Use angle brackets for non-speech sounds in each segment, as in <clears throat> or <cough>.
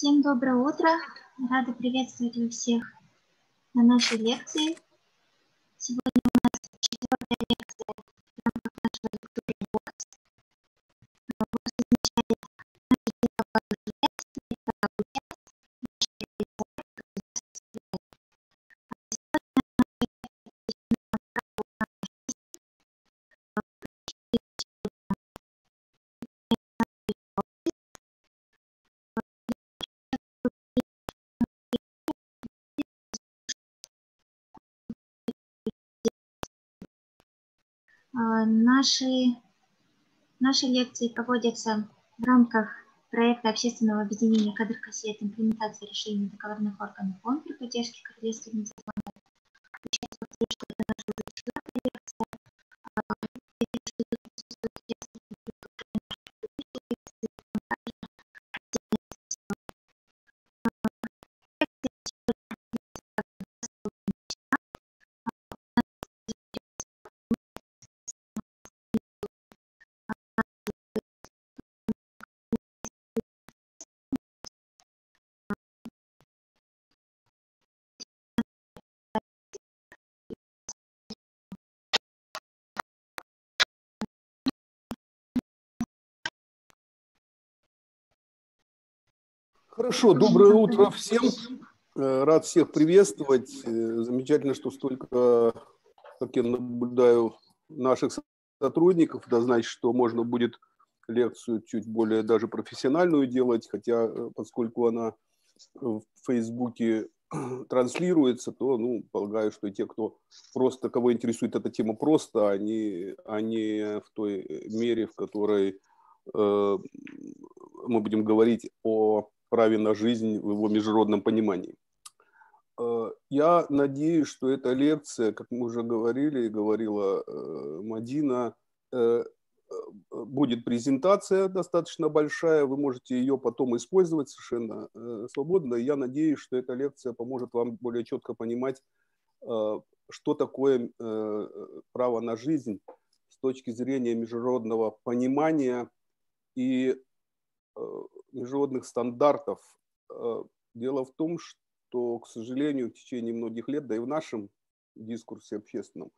Всем доброе утро. Рада приветствовать вас всех на нашей лекции. Сегодня у нас четвертая лекция в рамках нашего А, наши, наши лекции проводятся в рамках проекта общественного объединения кадр кассет «Имплементация решений договорных органов ООН при поддержке Королевства Нидерландов». Участвовать, это наша лекция, а, Хорошо, доброе утро всем. Э, рад всех приветствовать. Э, замечательно, что столько, как я наблюдаю, наших сотрудников. Это значит, что можно будет лекцию чуть более даже профессиональную делать, хотя э, поскольку она в Фейсбуке <clears throat> транслируется, то, ну, полагаю, что и те, кто просто, кого интересует эта тема просто, они, они в той мере, в которой э, мы будем говорить о праве на жизнь в его международном понимании. Э, я надеюсь, что эта лекция, как мы уже говорили и говорила э, Мадина, э, будет презентация достаточно большая, вы можете ее потом использовать совершенно свободно. Я надеюсь, что эта лекция поможет вам более четко понимать, что такое право на жизнь с точки зрения международного понимания и Э, международных стандартов. Э, дело в том, что, к сожалению, в течение многих лет, да и в нашем дискурсе общественном,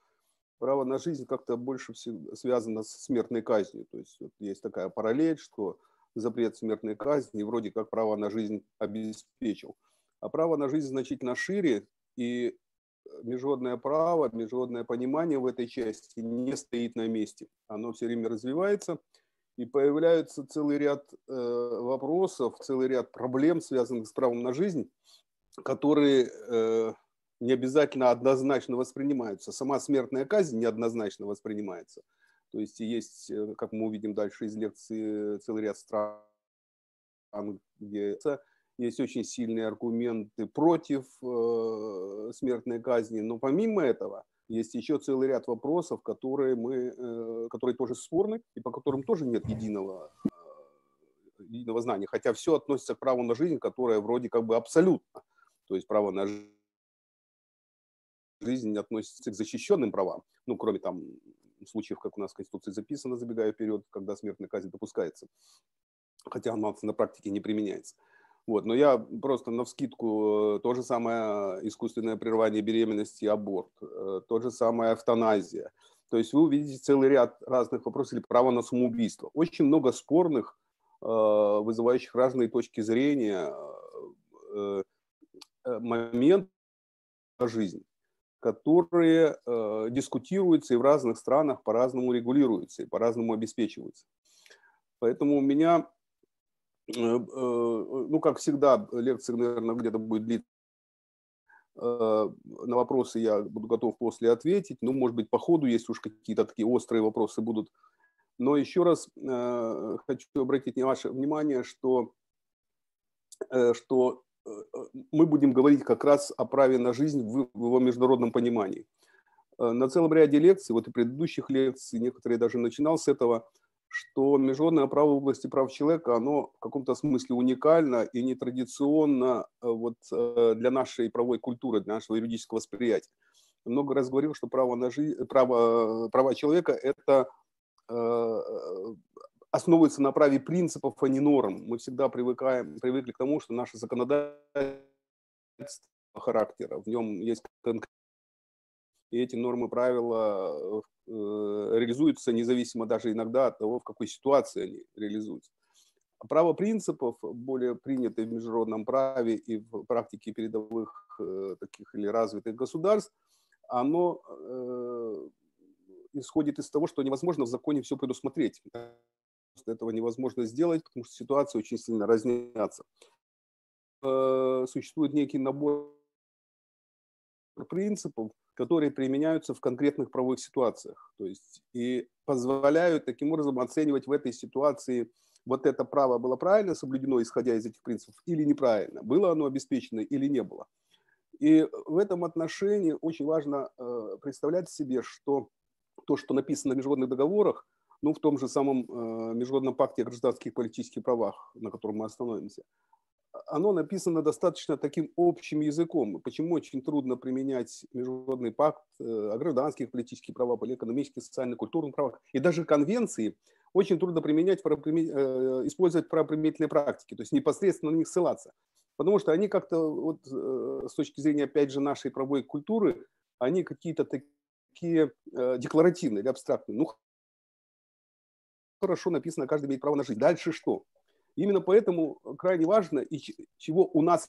право на жизнь как-то больше связано с смертной казнью. То есть вот есть такая параллель, что запрет смертной казни вроде как право на жизнь обеспечил. А право на жизнь значительно шире, и международное право, международное понимание в этой части не стоит на месте. Оно все время развивается – и появляется целый ряд э, вопросов, целый ряд проблем, связанных с правом на жизнь, которые э, не обязательно однозначно воспринимаются. Сама смертная казнь неоднозначно воспринимается. То есть есть, э, как мы увидим дальше из лекции, целый ряд стран, где есть очень сильные аргументы против э, смертной казни. Но помимо этого, есть еще целый ряд вопросов, которые, мы, э, которые тоже спорны и по которым тоже нет единого, э, единого знания. Хотя все относится к праву на жизнь, которое вроде как бы абсолютно. То есть право на жизнь относится к защищенным правам, ну, кроме там случаев, как у нас в Конституции записано, забегая вперед, когда смертная казнь допускается, хотя она на практике не применяется. Вот, но я просто на вскидку э, то же самое э, искусственное прерывание беременности и аборт, э, то же самое эвтаназия. То есть вы увидите целый ряд разных вопросов или право на самоубийство. Очень много спорных, вызывающих разные точки зрения моментов жизни которые дискутируются и в разных странах по-разному регулируются и по-разному обеспечиваются. Поэтому у меня Э, э, ну, как всегда, лекция, наверное, где-то будет длиться. Э, на вопросы я буду готов после ответить. Ну, может быть, по ходу, есть уж какие-то такие острые вопросы будут. Но еще раз хочу обратить ваше внимание, что, что мы будем говорить как раз о праве на жизнь в его международном понимании. На целом ряде лекций, вот и предыдущих лекций, некоторые даже начинал с этого – что международное право в области прав человека, оно в каком-то смысле уникально и нетрадиционно э, вот, э, для нашей правовой культуры, для нашего юридического восприятия. Много раз говорил, что право на жизнь, право, э, права человека – это основывается на праве принципов, а не норм. Мы всегда привыкаем, привыкли к тому, что наше законодательство характера, в нем есть конкретные и эти нормы, правила Э, реализуются независимо даже иногда от того, в какой ситуации они реализуются. Право принципов, более принятое в международном праве и в практике передовых э, таких или развитых государств, оно э, исходит из того, что невозможно в законе все предусмотреть. Этого невозможно сделать, потому что ситуации очень сильно разнятся. Существует некий набор принципов, которые применяются в конкретных правовых ситуациях. То есть и позволяют таким образом оценивать в этой ситуации, вот это право было правильно соблюдено, исходя из этих принципов, или неправильно, было оно обеспечено или не было. И в этом отношении очень важно э, представлять себе, что то, что написано в международных договорах, ну, в том же самом э, Международном пакте о гражданских и политических правах, на котором мы остановимся, оно написано достаточно таким общим языком. Почему очень трудно применять международный пакт э, о гражданских, политических правах, экономических, социальных, культурных правах и даже конвенции очень трудно применять, э, использовать правоприменительные практики, то есть непосредственно на них ссылаться. Потому что они как-то, вот, э, с точки зрения, опять же, нашей правовой культуры, они какие-то такие декларативные или абстрактные. Ну, хорошо написано, каждый имеет право на жизнь. Дальше что? Именно поэтому э, крайне важно, и чего у нас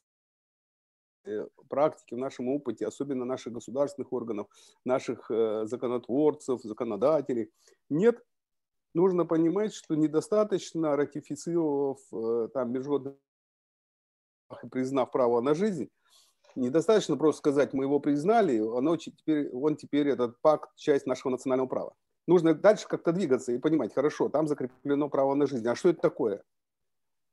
э, практики в нашем опыте, особенно наших государственных органов, наших э, законотворцев, законодателей, нет, нужно понимать, что недостаточно ратифицировав там международных и признав право на жизнь, недостаточно просто сказать, мы его признали, оно теперь, он теперь, этот пакт, часть нашего национального права. Нужно дальше как-то двигаться и понимать, хорошо, там закреплено право на жизнь, а что это такое?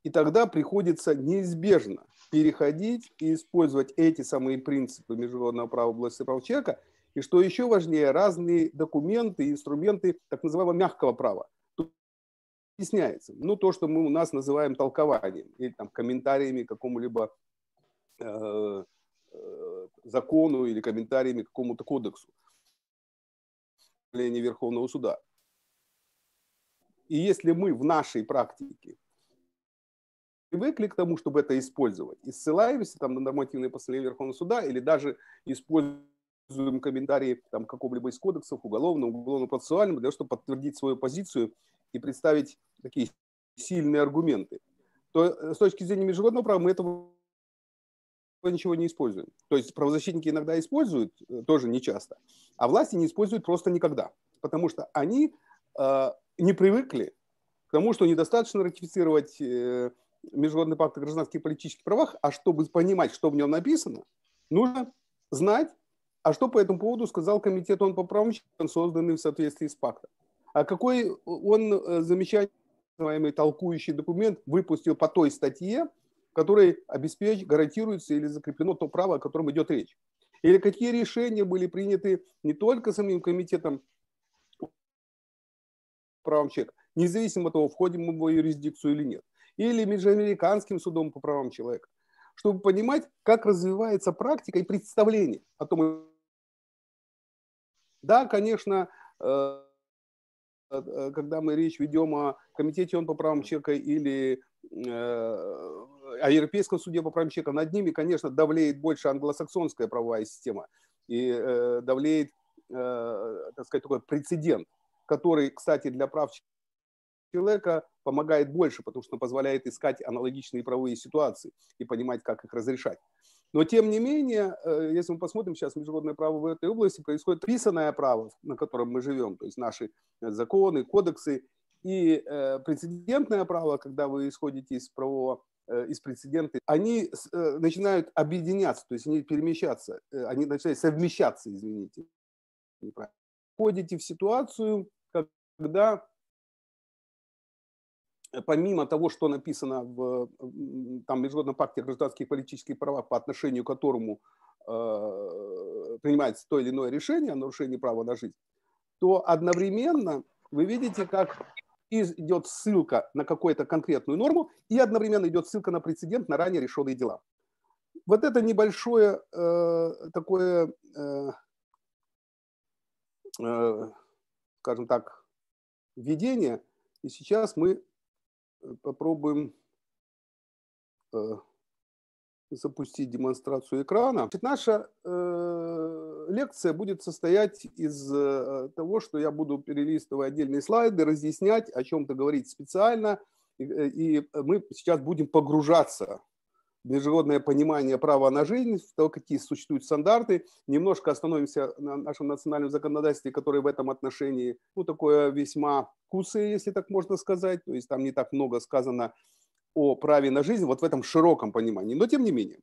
И тогда приходится неизбежно переходить и использовать эти самые принципы международного права области прав человека, и что еще важнее, разные документы инструменты так называемого мягкого права. Тут объясняется, ну, то, что мы у нас называем толкованием или там, комментариями к какому-либо э, э, закону или комментариями к какому-то кодексу Верховного суда. И если мы в нашей практике привыкли к тому, чтобы это использовать, и ссылаемся там на нормативные постановления Верховного суда или даже используем комментарии там какого-либо из кодексов уголовного, уголовно-процессуального, для того, чтобы подтвердить свою позицию и представить такие сильные аргументы, то э, с точки зрения международного права мы этого ничего не используем. То есть правозащитники иногда используют, э, тоже не часто, а власти не используют просто никогда, потому что они э, не привыкли к тому, что недостаточно ратифицировать э, Международный пакт о гражданских и политических правах, а чтобы понимать, что в нем написано, нужно знать, а что по этому поводу сказал комитет он по правам человека, созданный в соответствии с пактом. А какой он э, замечательный, называемый толкующий документ выпустил по той статье, которой обеспечь, гарантируется или закреплено то право, о котором идет речь. Или какие решения были приняты не только самим комитетом правам человека, независимо от того, входим мы в его юрисдикцию или нет или Межамериканским судом по правам человека, чтобы понимать, как развивается практика и представление о том. Да, конечно, э, э, когда мы речь ведем о комитете ООН по правам человека или э, о Европейском суде по правам человека, над ними, конечно, давлеет больше англосаксонская правовая система и давлеет, так сказать, такой прецедент, который, кстати, для прав человека человека помогает больше, потому что позволяет искать аналогичные правовые ситуации и понимать, как их разрешать. Но тем не менее, э, если мы посмотрим сейчас международное право в этой области, происходит писанное право, на котором мы живем, то есть наши э, законы, кодексы и э, прецедентное право, когда вы исходите из правового из прецедента, они начинают объединяться, то есть они перемещаться, они начинают совмещаться, извините. Входите в ситуацию, когда помимо того, что написано в там, Международном пакте о гражданских и политических правах, по отношению к которому э, принимается то или иное решение о нарушении права на жизнь, то одновременно вы видите, как идет ссылка на какую-то конкретную норму и одновременно идет ссылка на прецедент на ранее решенные дела. Вот это небольшое э, такое, э, э, скажем так, введение – и сейчас мы Э, попробуем э, запустить демонстрацию экрана. Значит, наша э, лекция будет состоять из э, того, что я буду перелистывать отдельные слайды, разъяснять, о чем-то говорить специально, и, э, и мы сейчас будем погружаться международное понимание права на жизнь, то, какие существуют стандарты. Немножко остановимся на нашем национальном законодательстве, которое в этом отношении, ну, такое весьма кусое, если так можно сказать. То есть там не так много сказано о праве на жизнь, вот в этом широком понимании. Но тем не менее.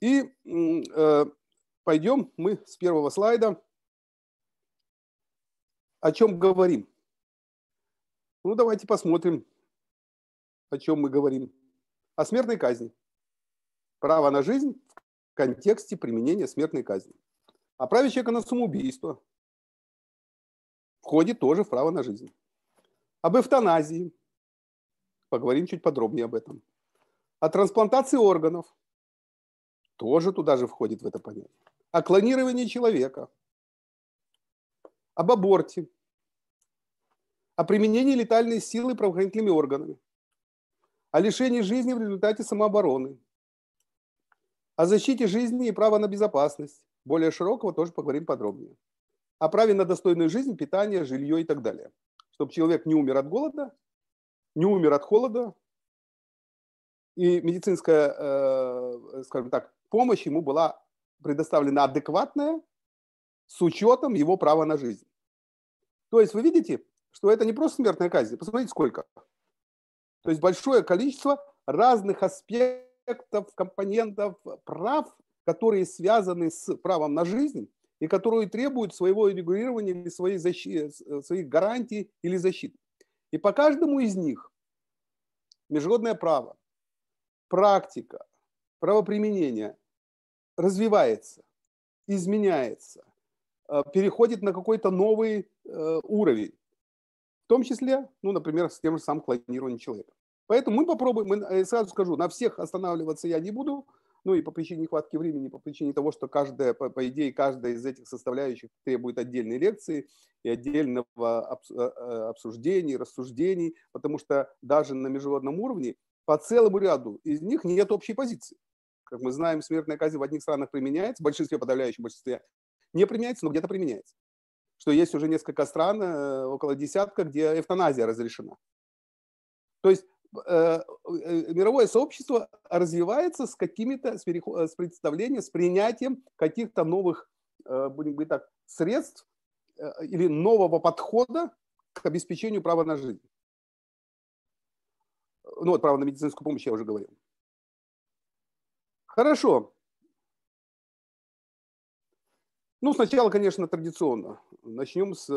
И э, пойдем мы с первого слайда. О чем говорим? Ну, давайте посмотрим, о чем мы говорим о смертной казни. Право на жизнь в контексте применения смертной казни. А праве человека на самоубийство входит тоже в право на жизнь. Об эвтаназии. Поговорим чуть подробнее об этом. О трансплантации органов. Тоже туда же входит в это понятие. О клонировании человека. Об аборте. О применении летальной силы правоохранительными органами о лишении жизни в результате самообороны, о защите жизни и права на безопасность. Более широкого тоже поговорим подробнее. О праве на достойную жизнь, питание, жилье и так далее. Чтобы человек не умер от голода, не умер от холода, и медицинская, э, скажем так, помощь ему была предоставлена адекватная с учетом его права на жизнь. То есть вы видите, что это не просто смертная казнь. Посмотрите, сколько. То есть большое количество разных аспектов, компонентов прав, которые связаны с правом на жизнь и которые требуют своего регулирования или своей защиты, своих гарантий или защиты. И по каждому из них международное право, практика, правоприменение развивается, изменяется, э, переходит на какой-то новый э, уровень. В том числе, ну, например, с тем же самым клонированием человека. Поэтому мы попробуем, мы, э, сразу скажу, на всех останавливаться я не буду, ну и по причине нехватки времени, по причине того, что каждая, по, по идее, каждая из этих составляющих требует отдельной лекции и отдельного э, э, обсуждения, рассуждений, потому что даже на международном уровне по целому ряду из них нет общей позиции. Как мы знаем, смертная казнь в одних странах применяется, в большинстве, подавляющем большинстве не применяется, но где-то применяется что есть уже несколько стран, э, около десятка, где эвтаназия разрешена. То есть э, э, мировое сообщество развивается с какими-то, с, представлением, с принятием каких-то новых, будем говорить так, средств или нового подхода к обеспечению права на жизнь. Ну вот, право на медицинскую помощь я уже говорил. Хорошо. Ну, сначала, конечно, традиционно. Начнем с э,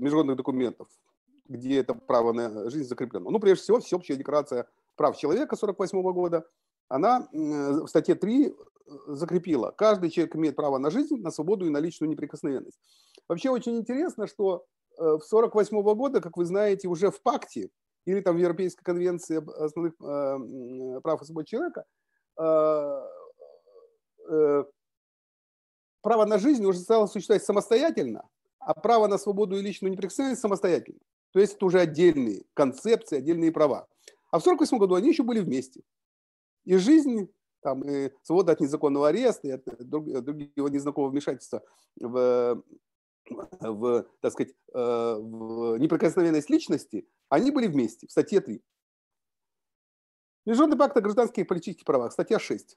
международных документов, где это право на жизнь закреплено. Ну, прежде всего, Всеобщая декларация прав человека 1948 года, она э, в статье 3 э, закрепила, каждый человек имеет право на жизнь, на свободу и на личную неприкосновенность. Вообще очень интересно, что в 1948 года, как вы знаете, уже в пакте или там в Европейской конвенции основных прав и свобод человека право на жизнь уже стало существовать самостоятельно, а право на свободу и личную неприкосновенность самостоятельно. То есть это уже отдельные концепции, отдельные права. А в 1948 году они еще были вместе. И жизнь, там, и свобода от незаконного ареста, и от э, другого э, незнакомого вмешательства в, э, в, так сказать, в неприкосновенность личности, они были вместе в статье 3. Международный пакт о гражданских и политических правах, статья 6.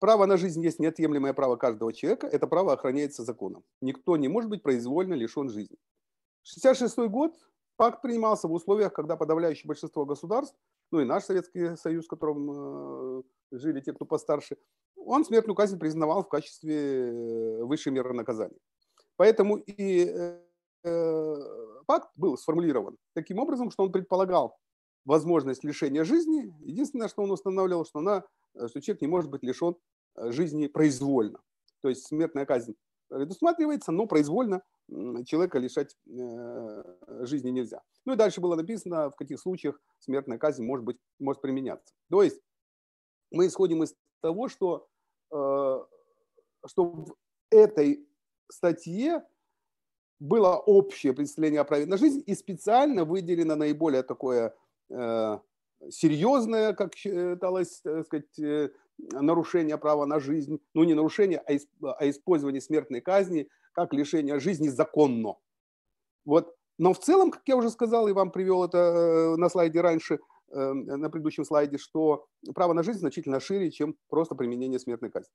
Право на жизнь есть неотъемлемое право каждого человека, это право охраняется законом. Никто не может быть произвольно лишен жизни. 1966 год пакт принимался в условиях, когда подавляющее большинство государств, ну и наш Советский Союз, в котором э, жили те, кто постарше, он смертную казнь признавал в качестве э, высшей меры наказания. Поэтому и э, пакт был сформулирован таким образом, что он предполагал возможность лишения жизни. Единственное, что он устанавливал, что, она, э, что человек не может быть лишен э, жизни произвольно. То есть смертная казнь предусматривается, но произвольно человека лишать э, жизни нельзя. Ну и дальше было написано, в каких случаях смертная казнь может, быть, может применяться. То есть мы исходим из того, что, что в этой статье было общее представление о праве на жизнь и специально выделено наиболее такое Э, серьезное, как считалось, э, так э, сказать, нарушение права на жизнь, ну не нарушение, а, а использование смертной казни как лишение жизни законно. Вот. Но в целом, как я уже сказал и вам привел это на слайде раньше, эм, на предыдущем слайде, что право на жизнь значительно шире, чем просто применение смертной казни.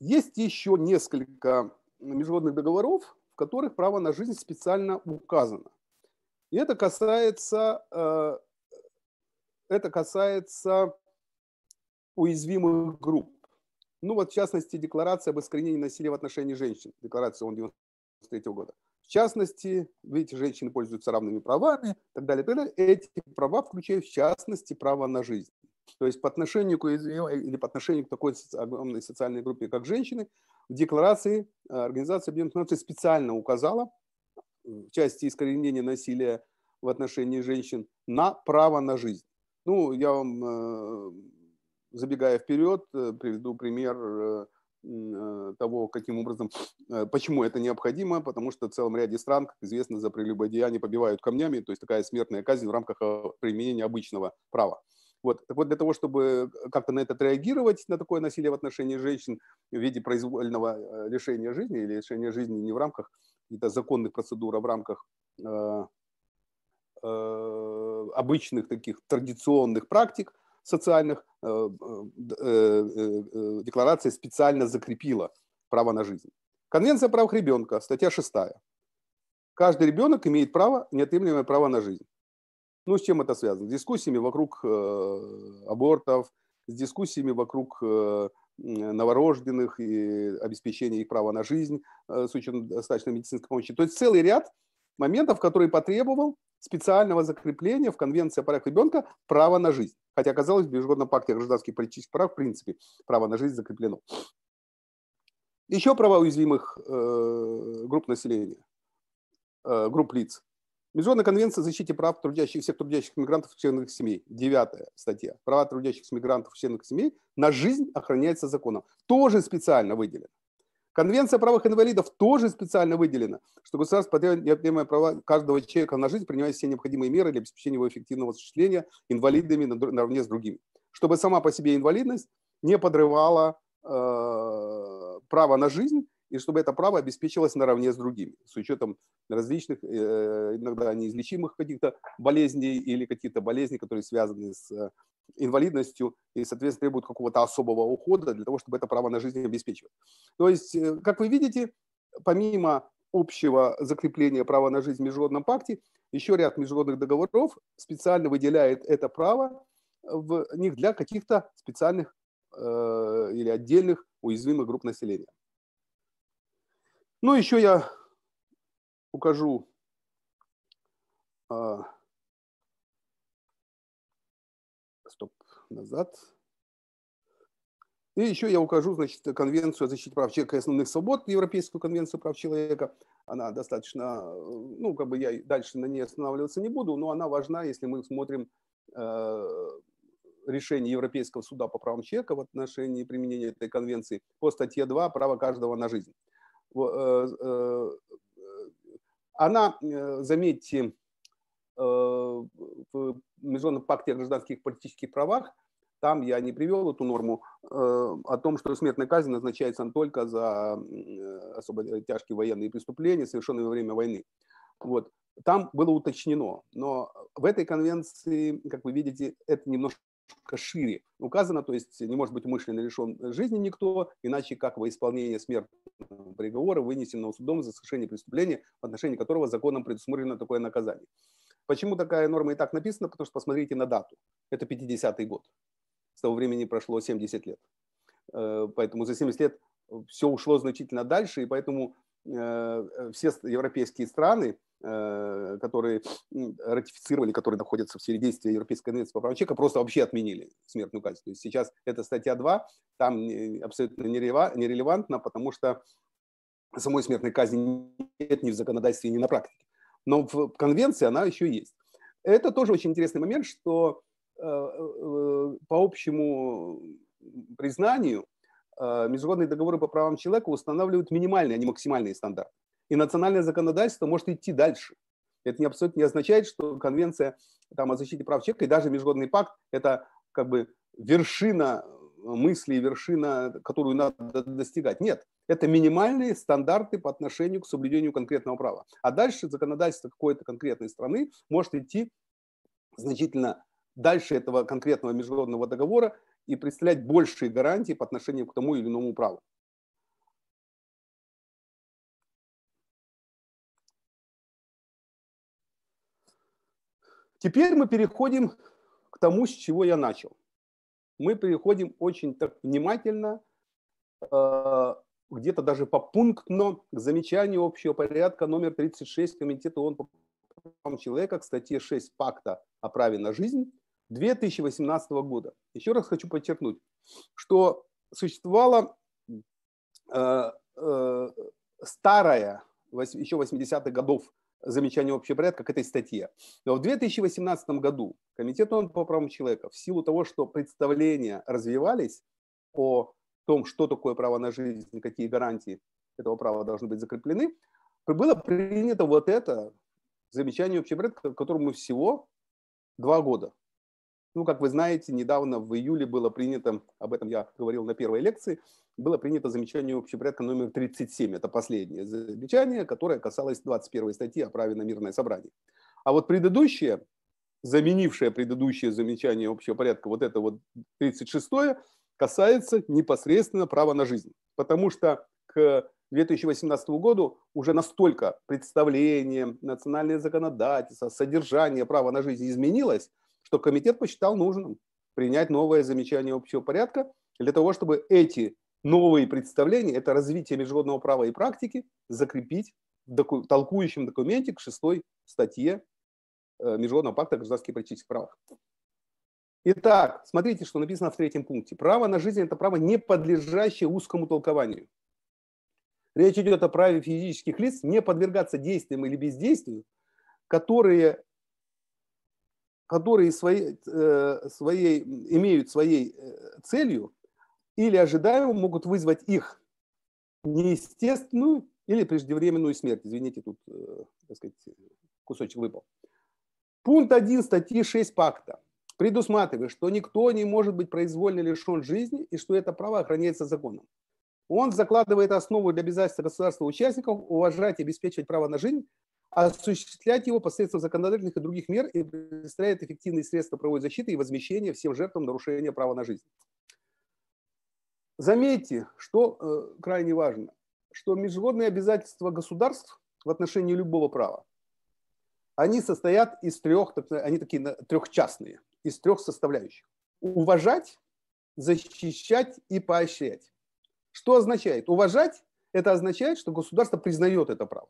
Есть еще несколько международных договоров, в которых право на жизнь специально указано. И это касается, э, это касается уязвимых групп. Ну вот, в частности, декларация об искоренении насилия в отношении женщин, декларация ООН 93 года. В частности, видите, женщины пользуются равными правами так далее, и так далее. Эти права включают, в частности, право на жизнь. То есть по отношению к или по отношению к такой огромной социальной группе, как женщины, в декларации э, Организация Объединенных Наций специально указала э, в части искоренения насилия в отношении женщин на право на жизнь. Ну, я вам, э, забегая вперед, приведу пример того, каким образом, почему это необходимо, потому что в целом ряде стран, как известно, за прелюбодеяние побивают камнями, то есть такая смертная казнь в рамках применения обычного права. Вот. Так вот, для того, чтобы э, как-то на это реагировать, на такое насилие в отношении женщин в виде произвольного э, лишения жизни или лишения жизни не в рамках каких-то законных процедур, а в рамках э, э, обычных таких традиционных практик социальных, э, э декларация специально закрепила право на жизнь. Конвенция о правах ребенка, статья 6. Каждый ребенок имеет право, неотъемлемое право на жизнь. Ну, с чем это связано? С дискуссиями вокруг э, абортов, с дискуссиями вокруг э, новорожденных и обеспечения их права на жизнь э, с учетом достаточной медицинской помощи. То есть целый ряд моментов, которые потребовал специального закрепления в Конвенции о правах ребенка права на жизнь. Хотя, казалось, в Международном пакте гражданских и политических прав, в принципе, право на жизнь закреплено. Еще права уязвимых э, групп населения, э, групп лиц. Международная конвенция о защите прав трудящихся, трудящих мигрантов и членов их семей. Девятая статья. Права трудящихся мигрантов и членов их семей на жизнь охраняется законом. Тоже специально выделено. Конвенция о правах инвалидов тоже специально выделена, что государство потребует неотъемлемое права каждого человека на жизнь, принимая все необходимые меры для обеспечения его эффективного осуществления инвалидами наравне с другими. Чтобы сама по себе инвалидность не подрывала э, право на жизнь и чтобы это право обеспечилось наравне с другими, с учетом различных, э, иногда неизлечимых каких-то болезней или каких-то болезней, которые связаны с э, инвалидностью и, соответственно, требуют какого-то особого ухода для того, чтобы это право на жизнь обеспечивать. То есть, э, как вы видите, помимо общего закрепления права на жизнь в Международном пакте, еще ряд международных договоров специально выделяет это право в них для каких-то специальных э, или отдельных уязвимых групп населения. Ну, еще я укажу э, стоп, назад. И еще я укажу, значит, конвенцию о защите прав человека и основных свобод, Европейскую конвенцию прав человека. Она достаточно, э, ну, как бы я дальше на ней останавливаться не буду, но она важна, если мы смотрим э, решение Европейского суда по правам человека в отношении применения этой конвенции по статье 2 «Право каждого на жизнь». Э, э, э, она, заметьте, в Международном пакте о гражданских и политических правах, там я не привел эту норму о том, что смертная казнь назначается только за особо тяжкие военные преступления, совершенные во время войны. Вот. Там было уточнено, но в этой конвенции, как вы видите, это немножко шире указано, то есть не может быть умышленно лишен жизни никто, иначе как во исполнение смертного приговора, вынесенного судом за совершение преступления, в отношении которого законом предусмотрено такое наказание. Почему такая норма и так написана? Потому что посмотрите на дату. Это 50-й год. С того времени прошло 70 лет. Э, поэтому за 70 лет все ушло значительно дальше, и поэтому э, э, все европейские страны, Э, которые ратифицировали, которые находятся в середине действия Европейской конвенции по правам человека, просто вообще отменили смертную казнь. То есть сейчас эта статья 2, там э, абсолютно нерелевантна, потому что самой смертной казни нет ни в законодательстве, ни на практике. Но в конвенции она еще есть. Это тоже очень интересный момент, что э, по общему признанию международные договоры по правам человека устанавливают минимальные, а не максимальные стандарты. И национальное законодательство может идти дальше. Это не абсолютно не означает, что конвенция там, о защите прав человека и даже международный пакт – это как бы вершина мысли, вершина, которую надо достигать. Нет, это минимальные стандарты по отношению к соблюдению конкретного права. А дальше законодательство какой-то конкретной страны может идти значительно дальше этого конкретного международного договора и представлять большие гарантии по отношению к тому или иному праву. Теперь мы переходим к тому, с чего я начал. Мы переходим очень так внимательно, э, где-то даже по пунктно к замечанию общего порядка номер 36 Комитета ООН по правам человека к статье 6 Пакта о праве на жизнь 2018 года. Еще раз хочу подчеркнуть, что существовала э, э, старая, еще 80-х годов, замечание общего порядка к этой статье. Но в 2018 году Комитет ООН по правам человека в силу того, что представления развивались о том, что такое право на жизнь, какие гарантии этого права должны быть закреплены, было принято вот это замечание общего порядка, которому всего два года. Ну, как вы знаете, недавно в июле было принято, об этом я говорил на первой лекции, было принято замечание общепорядка номер 37. Это последнее замечание, которое касалось 21 статьи о праве на мирное собрание. А вот предыдущее, заменившее предыдущее замечание общего порядка, вот это вот 36 касается непосредственно права на жизнь. Потому что к 2018 году уже настолько представление, национальное законодательство, содержание права на жизнь изменилось, что комитет посчитал нужным принять новое замечание общего порядка для того, чтобы эти новые представления, это развитие международного права и практики, закрепить в доку- толкующем документе к шестой статье э, Международного пакта о гражданских и политических правах. Итак, смотрите, что написано в третьем пункте. Право на жизнь – это право, не подлежащее узкому толкованию. Речь идет о праве физических лиц не подвергаться действиям или бездействию, которые которые своей, э, своей, имеют своей э, целью или ожидаемо могут вызвать их неестественную или преждевременную смерть. Извините, тут э, так сказать, кусочек выпал. Пункт 1 статьи 6 пакта предусматривает, что никто не может быть произвольно лишен жизни и что это право охраняется законом. Он закладывает основу для обязательства государства участников уважать и обеспечивать право на жизнь, осуществлять его посредством законодательных и других мер и предоставляет эффективные средства правовой защиты и возмещения всем жертвам нарушения права на жизнь. Заметьте, что э, крайне важно, что международные обязательства государств в отношении любого права, они состоят из трех, они такие трехчастные, из трех составляющих. Уважать, защищать и поощрять. Что означает? Уважать – это означает, что государство признает это право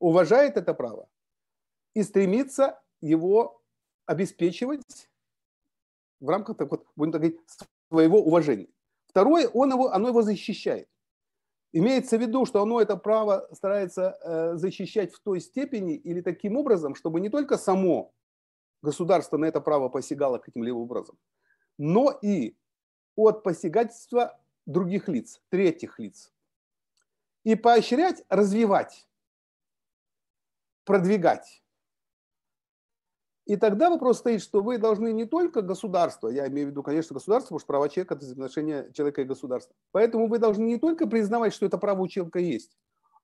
уважает это право и стремится его обеспечивать в рамках, так вот, будем так говорить, своего уважения. Второе, он его, оно его защищает. Имеется в виду, что оно это право старается э, защищать в той степени или таким образом, чтобы не только само государство на это право посягало каким-либо образом, но и от посягательства других лиц, третьих лиц. И поощрять, развивать продвигать. И тогда вопрос стоит, что вы должны не только государство, я имею в виду, конечно, государство, потому что права человека – это отношение человека и государства. Поэтому вы должны не только признавать, что это право у человека есть,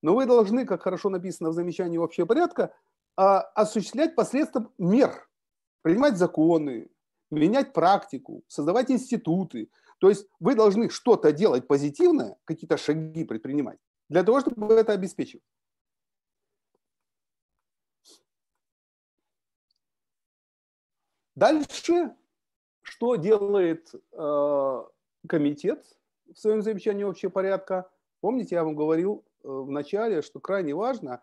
но вы должны, как хорошо написано в замечании общего порядка, а, осуществлять посредством мер, принимать законы, менять практику, создавать институты. То есть вы должны что-то делать позитивное, какие-то шаги предпринимать, для того, чтобы это обеспечивать. Дальше, что делает э, комитет в своем замечании общего порядка? Помните, я вам говорил э, в начале, что крайне важно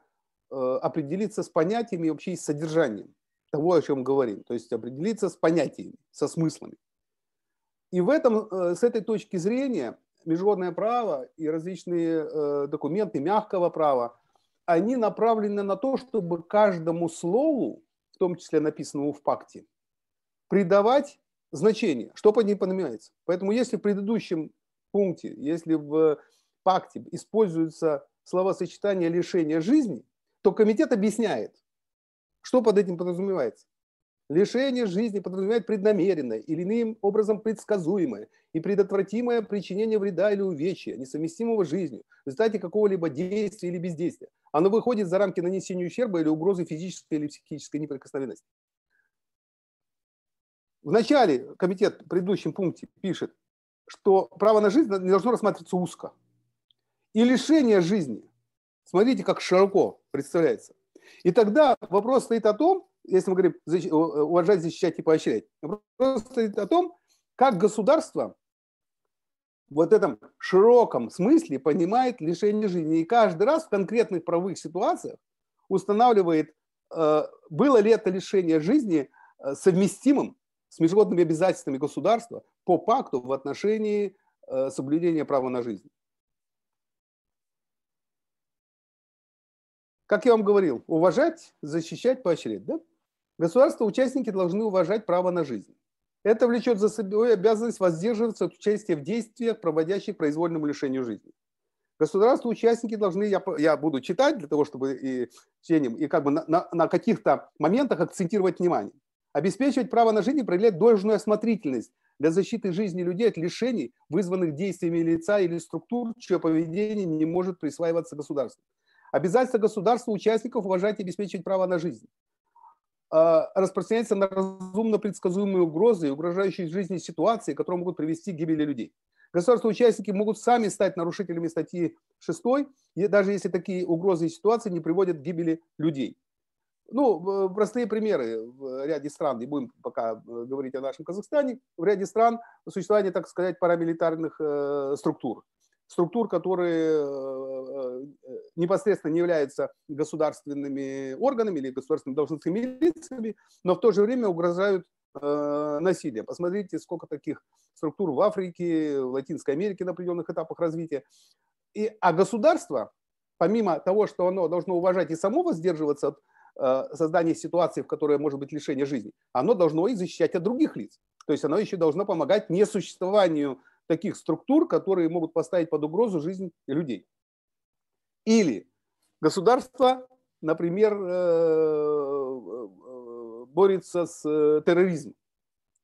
э, определиться с понятиями и вообще с содержанием того, о чем говорим. То есть определиться с понятиями, со смыслами. И в этом, э, с этой точки зрения международное право и различные э, документы мягкого права, они направлены на то, чтобы каждому слову, в том числе написанному в пакте, придавать значение, что под ней понимается. Поэтому если в предыдущем пункте, если в пакте используется словосочетание лишения жизни, то комитет объясняет, что под этим подразумевается. Лишение жизни подразумевает преднамеренное или иным образом предсказуемое и предотвратимое причинение вреда или увечья, несовместимого с жизнью, в результате какого-либо действия или бездействия. Оно выходит за рамки нанесения ущерба или угрозы физической или психической неприкосновенности. В начале комитет в предыдущем пункте пишет, что право на жизнь не должно рассматриваться узко. И лишение жизни, смотрите, как широко представляется. И тогда вопрос стоит о том, если мы говорим уважать, защищать и поощрять, вопрос стоит о том, как государство в вот этом широком смысле понимает лишение жизни. И каждый раз в конкретных правовых ситуациях устанавливает, э, было ли это лишение жизни э, совместимым с международными обязательствами государства по пакту в отношении э, соблюдения права на жизнь. Как я вам говорил, уважать, защищать, поощрять. Да? Государства-участники должны уважать право на жизнь. Это влечет за собой обязанность воздерживаться от участия в действиях, проводящих произвольному лишению жизни. Государства-участники должны, я, я буду читать для того, чтобы и чтением, и как бы на, на, на каких-то моментах акцентировать внимание. Обеспечивать право на жизнь и проявлять должную осмотрительность для защиты жизни людей от лишений, вызванных действиями лица или структур, чье поведение не может присваиваться государству. Обязательство государства участников уважать и обеспечивать право на жизнь а, распространяется на разумно предсказуемые угрозы и угрожающие жизни ситуации, которые могут привести к гибели людей. Государства-участники могут сами стать нарушителями статьи 6, даже если такие угрозы и ситуации не приводят к гибели людей. Ну, простые примеры в ряде стран, И будем пока э, говорить о нашем Казахстане, в ряде стран существование, так сказать, парамилитарных э, структур. Структур, которые э, непосредственно не являются государственными органами или государственными должностными лицами, но в то же время угрожают насилием. Посмотрите, сколько таких структур в Африке, в Латинской Америке на определенных этапах развития. И, а государство, помимо того, что оно должно уважать и само воздерживаться от Э, создание ситуации, в которой может быть лишение жизни, оно должно и защищать от других лиц. То есть оно еще должно помогать несуществованию таких структур, которые могут поставить под угрозу жизнь людей. Или государство, например, э, э, борется с терроризмом.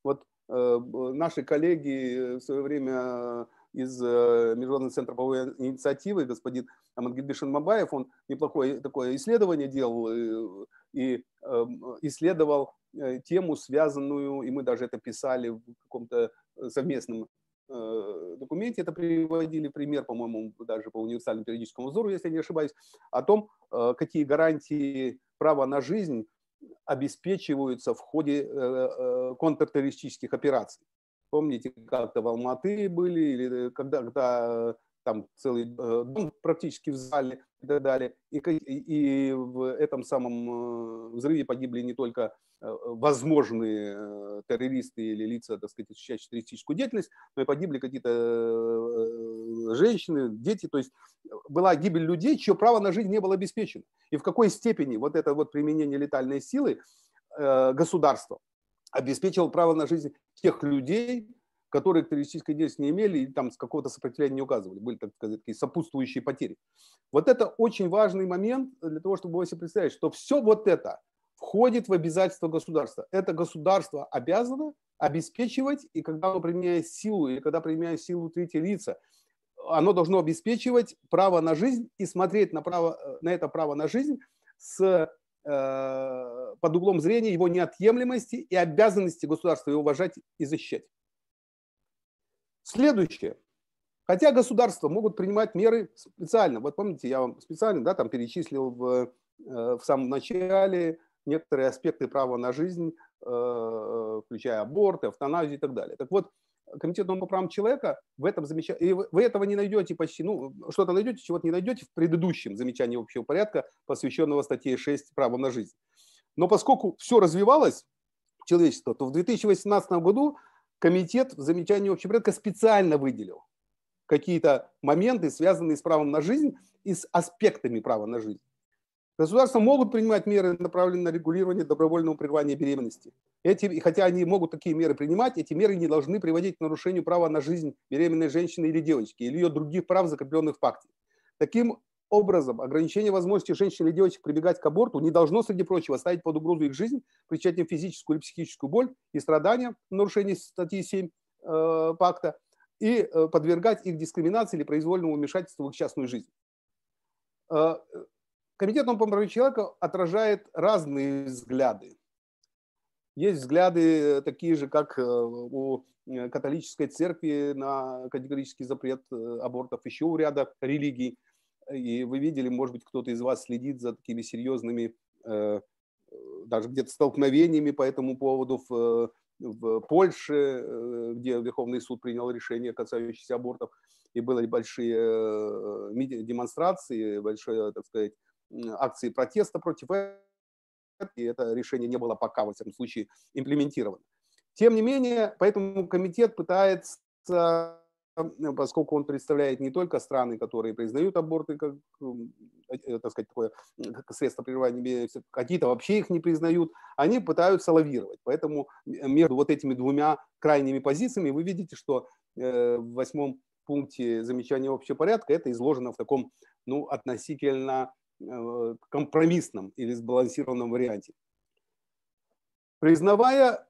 Вот наши коллеги в свое время из э, Международного центра правовой инициативы, господин Амангельбишин Мабаев, он неплохое такое исследование делал э, и, и эм, исследовал э, тему, связанную, и мы даже это писали в каком-то совместном документе это приводили пример, по-моему, даже по универсальному периодическому взору, если я не ошибаюсь, о том, какие гарантии права на жизнь обеспечиваются в ходе контртеррористических операций. Помните, как-то в Алматы были, или э, когда, когда э, там целый э, дом практически взяли и так далее. И, и в этом самом взрыве погибли не только возможные террористы или лица, так сказать, осуществляющие террористическую деятельность, но и погибли какие-то женщины, дети. То есть была гибель людей, чье право на жизнь не было обеспечено. И в какой степени вот это вот применение летальной силы государства? обеспечивал право на жизнь тех людей, которые к террористической деятельности не имели и там с какого-то сопротивления не указывали. Были, так сказать, такие сопутствующие потери. Вот это очень важный момент для того, чтобы вы себе представить, что все вот это входит в обязательство государства. Это государство обязано обеспечивать, и когда оно применяет силу, или когда применяет силу третьи лица, оно должно обеспечивать право на жизнь и смотреть на, право, э, на это право на жизнь с Э, под углом зрения его неотъемлемости и обязанности государства его уважать и защищать. Следующее. Хотя государства могут принимать меры специально. Вот помните, я вам специально да, там перечислил в, э, в самом начале некоторые аспекты права на жизнь, э, включая аборт, эвтаназию и так далее. Так вот, Комитет по правам человека в этом замечании, вы, вы этого не найдете почти, ну, что-то найдете, чего-то не найдете в предыдущем замечании общего порядка, посвященного статье 6 «Правом на жизнь». Но поскольку все развивалось, человечество, то в 2018 году комитет в замечании общего порядка специально выделил какие-то моменты, связанные с правом на жизнь и с аспектами права на жизнь. Государства могут принимать меры, направленные на регулирование добровольного прерывания беременности. Эти, и хотя они могут такие меры принимать, эти меры не должны приводить к нарушению права на жизнь беременной женщины или девочки, или ее других прав, закрепленных в пакте. Таким образом, ограничение возможности женщин или девочек прибегать к аборту не должно, среди прочего, ставить под угрозу их жизнь, причинять им физическую или психическую боль и страдания в нарушении статьи 7 э, пакта, и э, подвергать их дискриминации или произвольному вмешательству в их частную жизнь э, Комитет по правам человека отражает разные взгляды. Есть взгляды э, такие же, как э, у э, католической церкви на категорический запрет абортов, еще у ряда религий. И вы видели, может быть, кто-то из вас следит за такими серьезными, даже где-то столкновениями по этому поводу в, в Польше, где Верховный суд принял решение, касающееся абортов, и были большие демонстрации, большое, так сказать, акции протеста против этого, и это решение не было пока, во всяком случае, имплементировано. Тем не менее, поэтому комитет пытается поскольку он представляет не только страны, которые признают аборты как, э, э, так сказать, такое средство прерывания беременности, какие-то вообще их не признают, они пытаются лавировать. Поэтому между вот этими двумя крайними позициями вы видите, что э, в восьмом пункте замечания общего порядка это изложено в таком ну, относительно Э, компромиссном или сбалансированном варианте. Признавая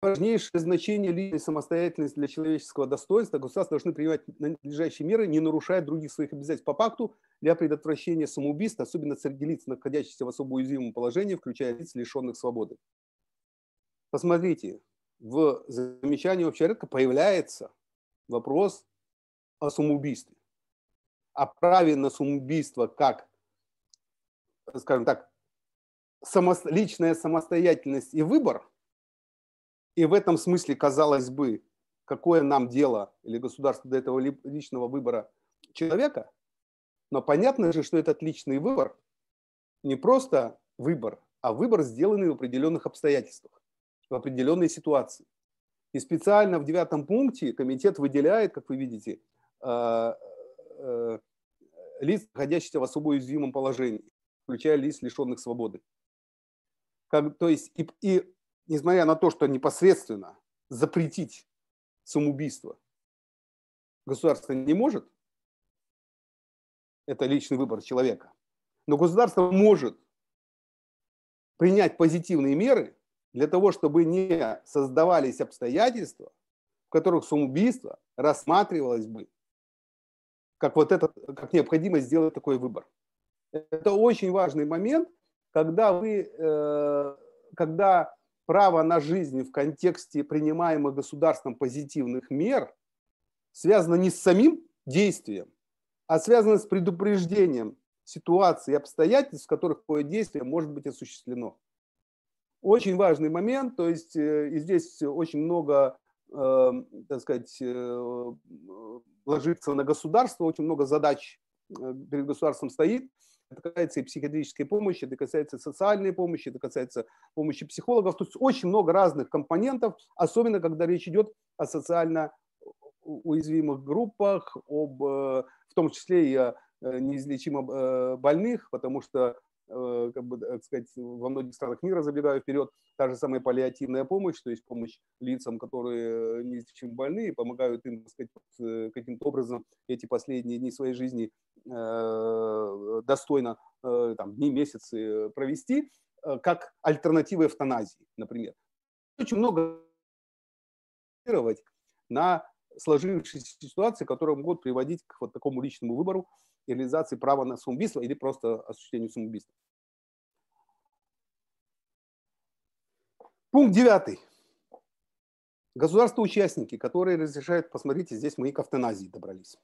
важнейшее значение личной самостоятельности для человеческого достоинства, государства должны принимать надлежащие меры, не нарушая других своих обязательств по пакту для предотвращения самоубийств, особенно среди лиц, находящихся в особо уязвимом положении, включая лиц, лишенных свободы. Посмотрите, в замечании общая редко появляется вопрос о самоубийстве о праве на самоубийство как, скажем так, само, личная самостоятельность и выбор, и в этом смысле, казалось бы, какое нам дело или государство до этого личного выбора человека, но понятно же, что этот личный выбор не просто выбор, а выбор, сделанный в определенных обстоятельствах, в определенной ситуации. И специально в девятом пункте комитет выделяет, как вы видите, э, э, лиц, находящихся в особо уязвимом положении, включая лиц, лишенных свободы. Как, то есть, и, и несмотря на то, что непосредственно запретить самоубийство государство не может, это личный выбор человека, но государство может принять позитивные меры для того, чтобы не создавались обстоятельства, в которых самоубийство рассматривалось бы как вот это, как необходимо сделать такой выбор. Это очень важный момент, когда вы, э, когда право на жизнь в контексте принимаемых государством позитивных мер связано не с самим действием, а связано с предупреждением ситуации и обстоятельств, в которых такое действие может быть осуществлено. Очень важный момент, то есть э, и здесь очень много Эм, так сказать, э, ложится на государство, очень много задач э, перед государством стоит. Это касается и психиатрической помощи, это касается социальной помощи, это касается помощи психологов. тут очень много разных компонентов, особенно когда речь идет о социально уязвимых группах, об, э, в том числе и о неизлечимо больных, потому что Э, как бы, э, так сказать, во многих странах мира, забегая вперед, та же самая паллиативная помощь, то есть помощь лицам, которые не больны, больные помогают им, так сказать, э, каким-то образом эти последние дни своей жизни достойно, там, дни, месяцы провести, как альтернатива эвтаназии, например. Очень много на сложившейся ситуации, которая могут приводить к вот такому личному выбору, и реализации права на самоубийство или просто осуществлению самоубийства. Пункт девятый. Государства-участники, которые разрешают, посмотрите, здесь мы и к автоназии добрались,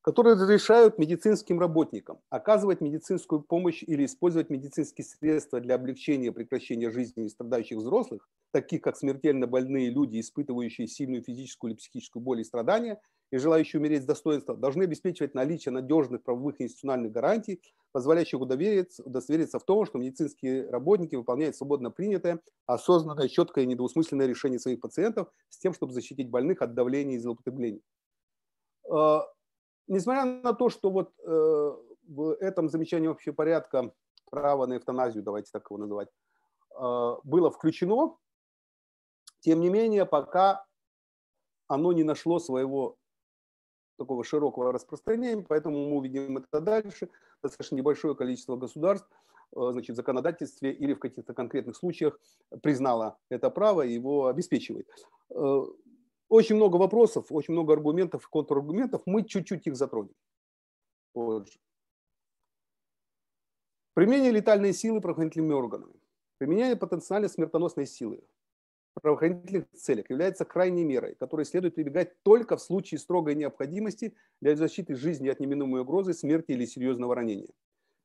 которые разрешают медицинским работникам оказывать медицинскую помощь или использовать медицинские средства для облегчения прекращения жизни страдающих взрослых, таких как смертельно больные люди, испытывающие сильную физическую или психическую боль и страдания – и желающие умереть с достоинства должны обеспечивать наличие надежных правовых и институциональных гарантий, позволяющих удостовериться в том, что медицинские работники выполняют свободно принятое, осознанное, четкое и недвусмысленное решение своих пациентов с тем, чтобы защитить больных от давления и злоупотреблений. А, несмотря на то, что вот э, в этом замечании общего порядка право на эвтаназию, давайте так его называть, а, было включено, тем не менее, пока оно не нашло своего такого широкого распространения, поэтому мы увидим это дальше. Достаточно небольшое количество государств э, значит, в законодательстве или в каких-то конкретных случаях признало это право и его обеспечивает. Э, очень много вопросов, очень много аргументов и контраргументов. Мы чуть-чуть их затронем позже. Применение летальной силы правоохранительными органами. Применение потенциально смертоносной силы правоохранительных целях является крайней мерой, которой следует прибегать только в случае строгой необходимости для защиты жизни от неминуемой угрозы, смерти или серьезного ранения.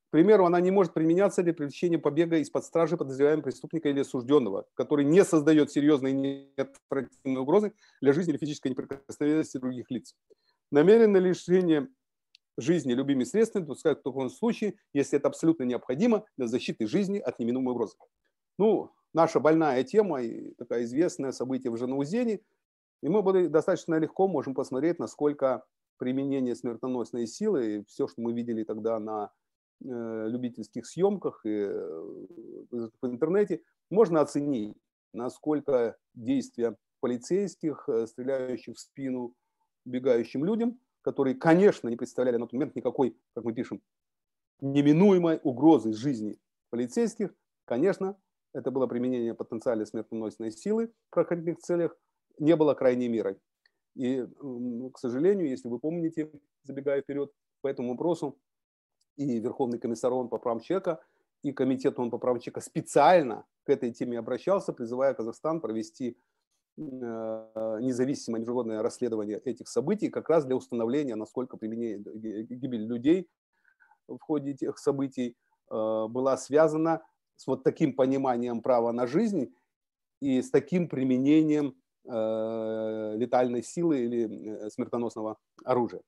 К примеру, она не может применяться для привлечения побега из-под стражи подозреваемого преступника или осужденного, который не создает серьезной неотвратимой угрозы для жизни или физической неприкосновенности других лиц. Намеренно лишение жизни любыми средствами допускают в таком случае, если это абсолютно необходимо для защиты жизни от неминуемой угрозы. Ну, наша больная тема, и такая известное событие в Жанаузене. И мы достаточно легко можем посмотреть, насколько применение смертоносной силы и все, что мы видели тогда на э, любительских съемках и э, в интернете, можно оценить, насколько действия полицейских, э, стреляющих в спину бегающим людям, которые, конечно, не представляли на тот момент никакой, как мы пишем, неминуемой угрозы жизни полицейских, конечно, это было применение потенциальной смертоносной силы в прохранительных целях, не было крайней мерой. И, к сожалению, если вы помните, забегая вперед по этому вопросу, и Верховный комиссар ООН по правам человека, и Комитет ООН по правам человека специально к этой теме обращался, призывая Казахстан провести э, независимое международное расследование этих событий как раз для установления, насколько применение гибель людей в ходе этих событий э, была связана с вот таким пониманием права на жизнь и с таким применением э, летальной силы или э, смертоносного оружия.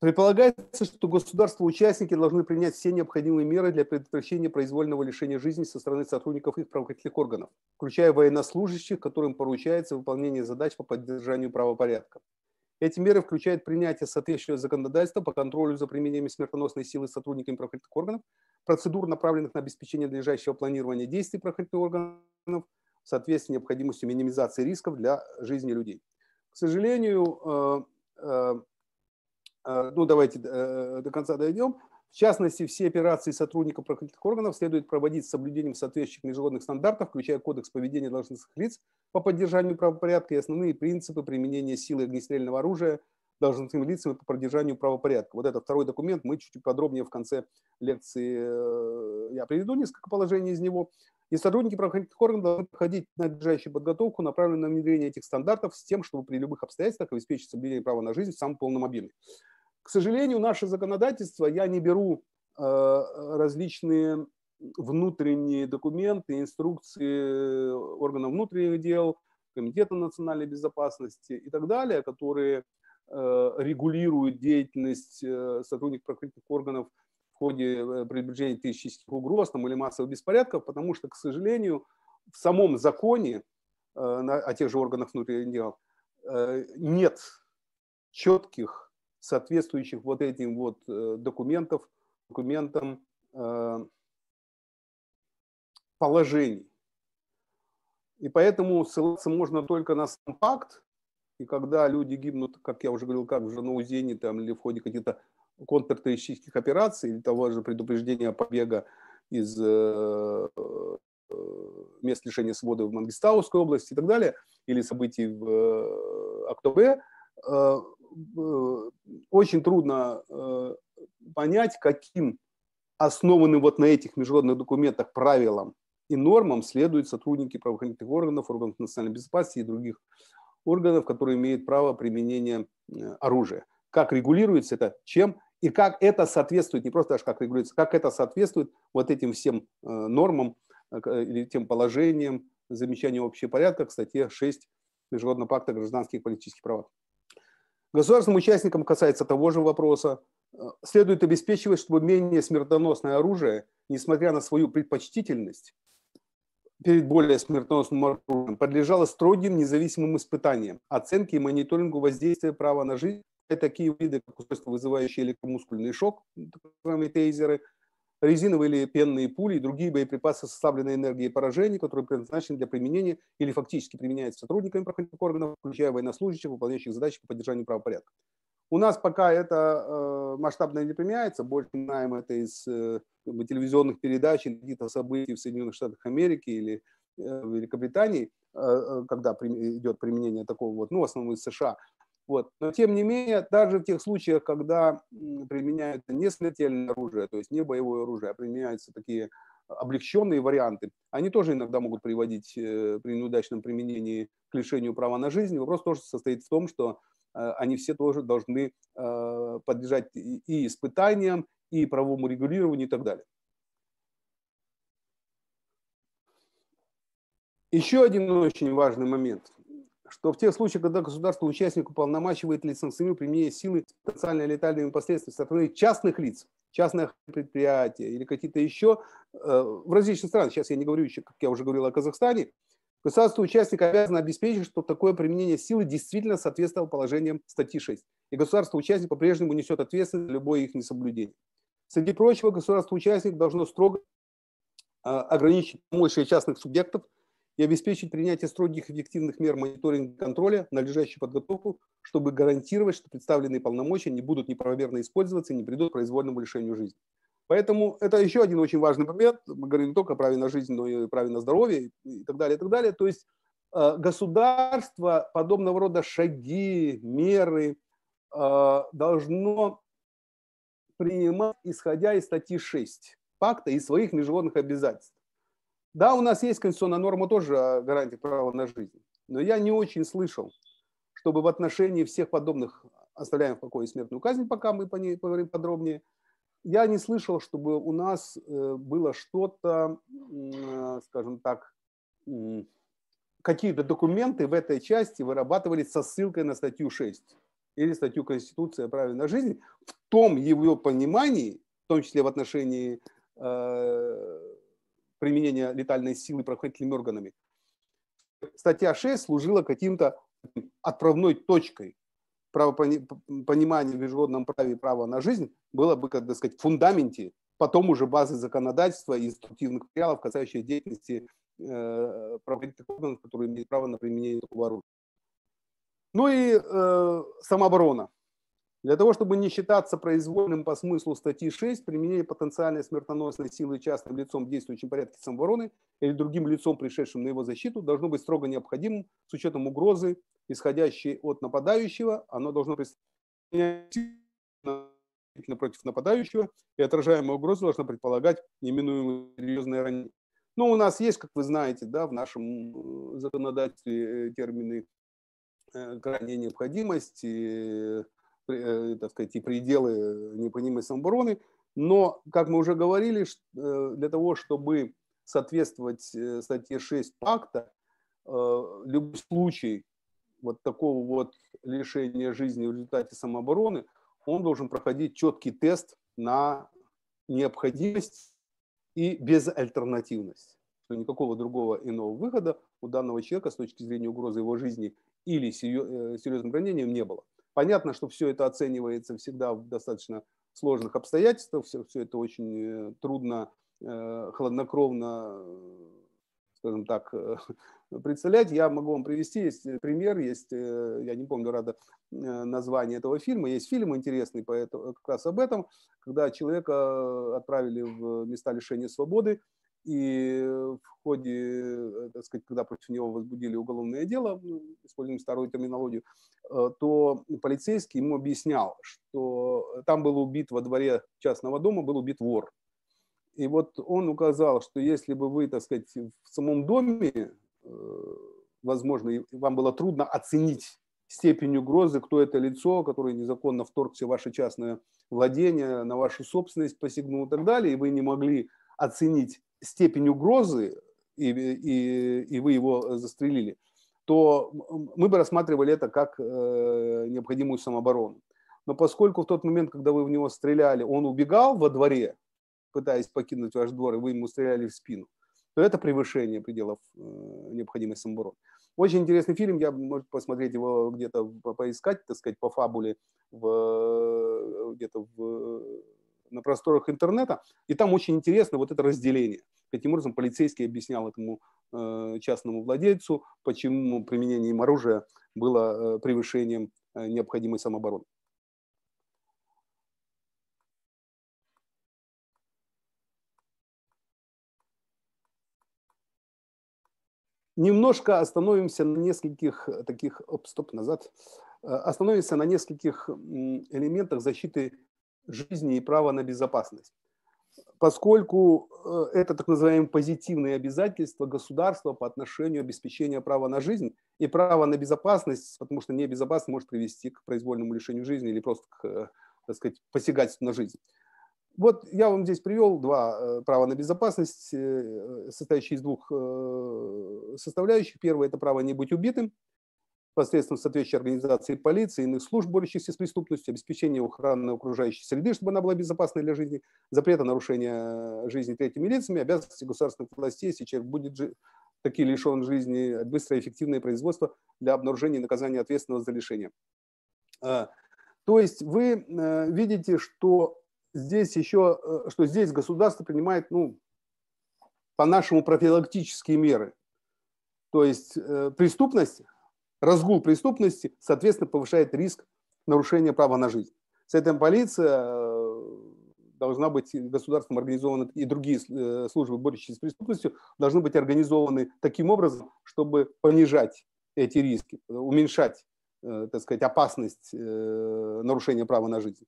Предполагается, что государства-участники должны принять все необходимые меры для предотвращения произвольного лишения жизни со стороны сотрудников их правоохранительных органов, включая военнослужащих, которым поручается выполнение задач по поддержанию правопорядка. Эти меры включают принятие соответствующего законодательства по контролю за применением смертоносной силы сотрудниками правоохранительных органов, процедур, направленных на обеспечение надлежащего планирования действий правоохранительных органов в соответствии с необходимостью минимизации рисков для жизни людей. К сожалению, э, э, э, ну давайте до конца дойдем, в частности, все операции сотрудников правоохранительных органов следует проводить с соблюдением соответствующих международных стандартов, включая кодекс поведения должностных лиц по поддержанию правопорядка и основные принципы применения силы огнестрельного оружия должностным лицам по поддержанию правопорядка. Вот это второй документ, мы чуть-чуть подробнее в конце лекции э, я приведу несколько положений из него. И сотрудники правоохранительных органов должны проходить надлежащую подготовку, направленную на внедрение этих стандартов с тем, чтобы при любых обстоятельствах обеспечить соблюдение права на жизнь в самом полном объеме. К сожалению, наше законодательство, я не беру э, различные внутренние документы, инструкции органов внутренних дел, Комитета национальной безопасности и так далее, которые э, регулируют деятельность э, сотрудников правоохранительных органов в ходе предупреждения террористических угроз там, или массовых беспорядков, потому что, к сожалению, в самом законе о тех же органах внутренних дел нет четких соответствующих вот этим вот э, документов, документам э, положений. И поэтому ссылаться можно только на сам пакт, и когда люди гибнут, как я уже говорил, как в Жанаузене там, или в ходе каких-то контртеррористических операций, или того же предупреждения побега из э, мест лишения свободы в Мангистауской области и так далее, или событий в Актобе, Э, очень трудно э, понять, каким основанным вот на этих международных документах правилам и нормам следуют сотрудники правоохранительных органов, органов национальной безопасности и других органов, которые имеют право применения э, оружия. Как регулируется это, чем и как это соответствует, не просто даже как регулируется, как это соответствует вот этим всем нормам или тем положениям замечания общего порядка к статье 6 Международного пакта о гражданских и политических правах. Государственным участникам касается того же вопроса. Э, следует обеспечивать, чтобы менее смертоносное оружие, несмотря на свою предпочтительность перед более смертоносным оружием, подлежало строгим независимым испытаниям, оценке и мониторингу воздействия права на жизнь, такие виды, как устройства, вызывающие электромускульный шок, так тейзеры – резиновые или пенные пули и другие боеприпасы, составленные энергией поражений, которые предназначены для применения или фактически применяются сотрудниками правоохранительных органов, включая военнослужащих, выполняющих задачи по поддержанию правопорядка. У нас пока это э, масштабно не применяется, больше знаем это из э, ну, телевизионных передач, каких-то событий в Соединенных Штатах Америки или э, Великобритании, э, э когда при, идет применение такого вот, ну, в основном из США. Вот. Но тем не менее, даже в тех случаях, когда применяется не смертельное оружие, то есть не боевое оружие, а применяются такие облегченные варианты, они тоже иногда могут приводить э, при неудачном применении к лишению права на жизнь. Вопрос тоже состоит в том, что э, они все тоже должны э, подлежать и испытаниям, и правовому регулированию и так далее. Еще один очень важный момент – что в тех случаях, когда государство участник уполномачивает лицензию, самим применение силы потенциально летальными последствиями со стороны частных лиц, частных предприятий или какие-то еще э, в различных странах, сейчас я не говорю еще, как я уже говорил о Казахстане, Государство участник обязано обеспечить, что такое применение силы действительно соответствовало положениям статьи 6. И государство участник по-прежнему несет ответственность за любое их несоблюдение. Среди прочего, государство участник должно строго э, ограничить полномочия частных субъектов и обеспечить принятие строгих объективных мер мониторинга и контроля, надлежащую подготовку, чтобы гарантировать, что представленные полномочия не будут неправомерно использоваться и не придут к произвольному лишению жизни. Поэтому это еще один очень важный момент. Мы говорим не только о праве на жизнь, но и о праве на здоровье и так далее, и так далее. То есть э, государство подобного рода шаги, меры э, должно принимать, исходя из статьи 6 пакта и своих международных обязательств. Да, у нас есть конституционная норма тоже о а, гарантии права на жизнь, но я не очень слышал, чтобы в отношении всех подобных а, оставляем в покое смертную казнь, пока мы по ней поговорим подробнее. Я не слышал, чтобы у нас э, было что-то, а, скажем так, какие-то документы в этой части вырабатывались со ссылкой на статью 6 или статью Конституции о праве на жизнь в том его понимании, в том числе в отношении э, применения летальной силы правоохранительными органами. Статья 6 служила каким-то отправной точкой правопонимания в международном праве права на жизнь было бы, как бы сказать, в фундаменте потом уже базы законодательства и инструктивных материалов, касающихся деятельности э, правоохранительных органов, которые имеют право на применение такого оружия. Ну и э, самооборона – для того, чтобы не считаться произвольным по смыслу статьи 6, применение потенциальной смертоносной силы частным лицом, действующим в порядке самообороны или другим лицом, пришедшим на его защиту, должно быть строго необходимым с учетом угрозы, исходящей от нападающего. Оно должно представлять против нападающего, и отражаемая угроза должна предполагать неминуемое серьезные ранения. Но у нас есть, как вы знаете, да, в нашем э, законодательстве э, термины э, крайняя необходимость, Э, так сказать, и пределы э, необходимой самообороны. Но, как мы уже говорили, э, для того, чтобы соответствовать статье 6 пакта, любой случай вот такого вот лишения жизни в результате самообороны, он должен проходить четкий тест на необходимость и безальтернативность, что никакого другого иного выхода у данного человека с точки зрения угрозы его жизни или серьезным ранением не было. Понятно, что все это оценивается всегда в достаточно сложных обстоятельствах, все, все это очень э, трудно, э, хладнокровно, скажем так, э, <laughs> представлять. Я могу вам привести, есть пример, есть, я не помню, рада название этого фильма, есть фильм интересный по этому, как раз об этом, когда человека отправили в места лишения свободы, и э, в ходе, э, так сказать, когда против него возбудили уголовное дело, используем старую терминологию, э, то полицейский ему объяснял, что там был убит во дворе частного дома, был убит вор. И вот он указал, что если бы вы, так сказать, в самом доме, возможно, вам было трудно оценить степень угрозы, кто это лицо, которое незаконно вторгся в ваше частное владение, на вашу собственность посягнул и так далее, и вы не могли оценить степень угрозы, и, и, и вы его застрелили, то мы бы рассматривали это как э, необходимую самооборону. Но поскольку в тот момент, когда вы в него стреляли, он убегал во дворе, пытаясь покинуть ваш двор, и вы ему стреляли в спину, то это превышение пределов э, необходимой самообороны. Очень интересный фильм, я может посмотреть его где-то, поискать, так сказать, по фабуле, в, э, где-то в э, на просторах интернета, и там очень интересно вот это разделение. Таким образом, полицейский объяснял этому э, частному владельцу, почему применение им оружия было э, превышением э, необходимой самообороны. Немножко остановимся на нескольких э, таких... Оп, стоп, назад э, остановимся на нескольких элементах защиты жизни и право на безопасность. Поскольку э, это так называемые позитивные обязательства государства по отношению обеспечения права на жизнь и права на безопасность, потому что небезопасность может привести к произвольному лишению жизни или просто к, э, так сказать, посягательству на жизнь. Вот я вам здесь привел два э, права на безопасность, состоящие из двух составляющих. Первое – это право не быть убитым, посредством соответствующей организации полиции, иных служб, борющихся с преступностью, обеспечение охраны окружающей среды, чтобы она была безопасной для жизни, запрета нарушения э, жизни третьими лицами, обязанности государственных властей, если человек будет жи- таки лишен жизни, быстрое и эффективное производство для обнаружения и наказания ответственного за лишение. А, то есть вы э, видите, что здесь еще, э, что здесь государство принимает, ну, по-нашему, профилактические меры. То есть преступность разгул преступности, соответственно, повышает риск нарушения права на жизнь. С этим полиция э, должна быть государством организована и другие э, службы, борющиеся с преступностью, должны быть организованы таким образом, чтобы понижать эти риски, уменьшать, э, так сказать, опасность нарушения права на жизнь.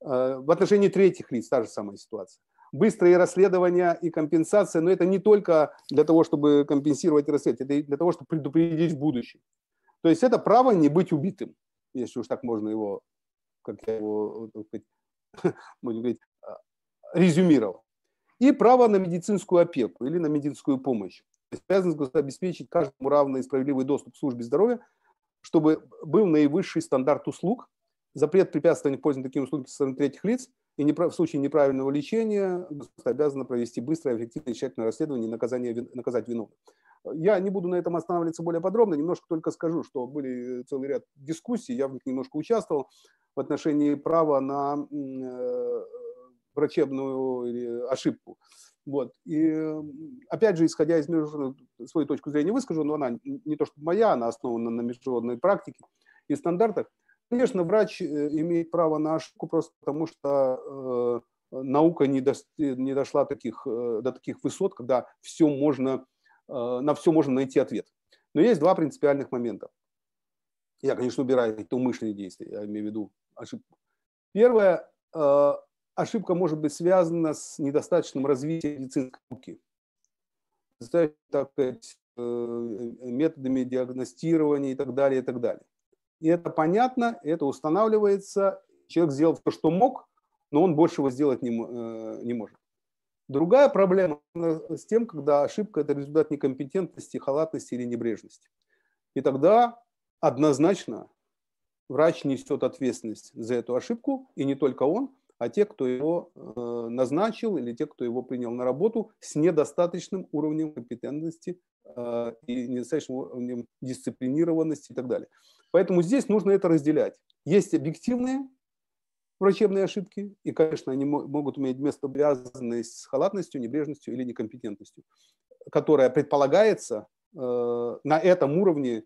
В отношении третьих лиц та же самая ситуация. Быстрые расследования и компенсация, но это не только для того, чтобы компенсировать и это и для того, чтобы предупредить в будущем. То есть это право не быть убитым, если уж так можно его, как я его, э, сказать, <laughs> говорить, э, резюмировал. И право на медицинскую опеку или на медицинскую помощь. То есть обязанность обеспечить каждому равный и справедливый доступ к службе здоровья, чтобы был наивысший стандарт услуг, запрет препятствования пользования такими услугами со стороны третьих лиц – и в случае неправильного лечения государство обязано провести быстрое, эффективное и тщательное расследование и наказание, наказать виновных. Я не буду на этом останавливаться более подробно, немножко только скажу, что были целый ряд дискуссий, я в них немножко участвовал в отношении права на э, врачебную ошибку. Вот. И опять же, исходя из международной, свою точку зрения выскажу, но она не то что моя, она основана на международной практике и стандартах – Конечно, врач э, имеет право на ошибку просто потому, что э, наука не, до, не дошла таких, э, до таких высот, когда все можно, на все можно найти ответ. Но есть два принципиальных момента. Я, конечно, убираю это умышленные действия, я имею в виду ошибку. Первое, ошибка может быть связана с недостаточным развитием медицинской науки. Так сказать, методами диагностирования и так далее, и так далее. И это понятно, это устанавливается. Человек сделал то, что мог, но он большего сделать не, э, не может. Другая проблема с тем, когда ошибка – это результат некомпетентности, халатности или небрежности. И тогда однозначно врач несет ответственность за эту ошибку, и не только он, а те, кто его э, назначил или те, кто его принял на работу с недостаточным уровнем компетентности э, и недостаточным уровнем дисциплинированности и так далее. Поэтому здесь нужно это разделять. Есть объективные врачебные ошибки, и, конечно, они могут иметь место связанные с халатностью, небрежностью или некомпетентностью, которая предполагается э, на этом уровне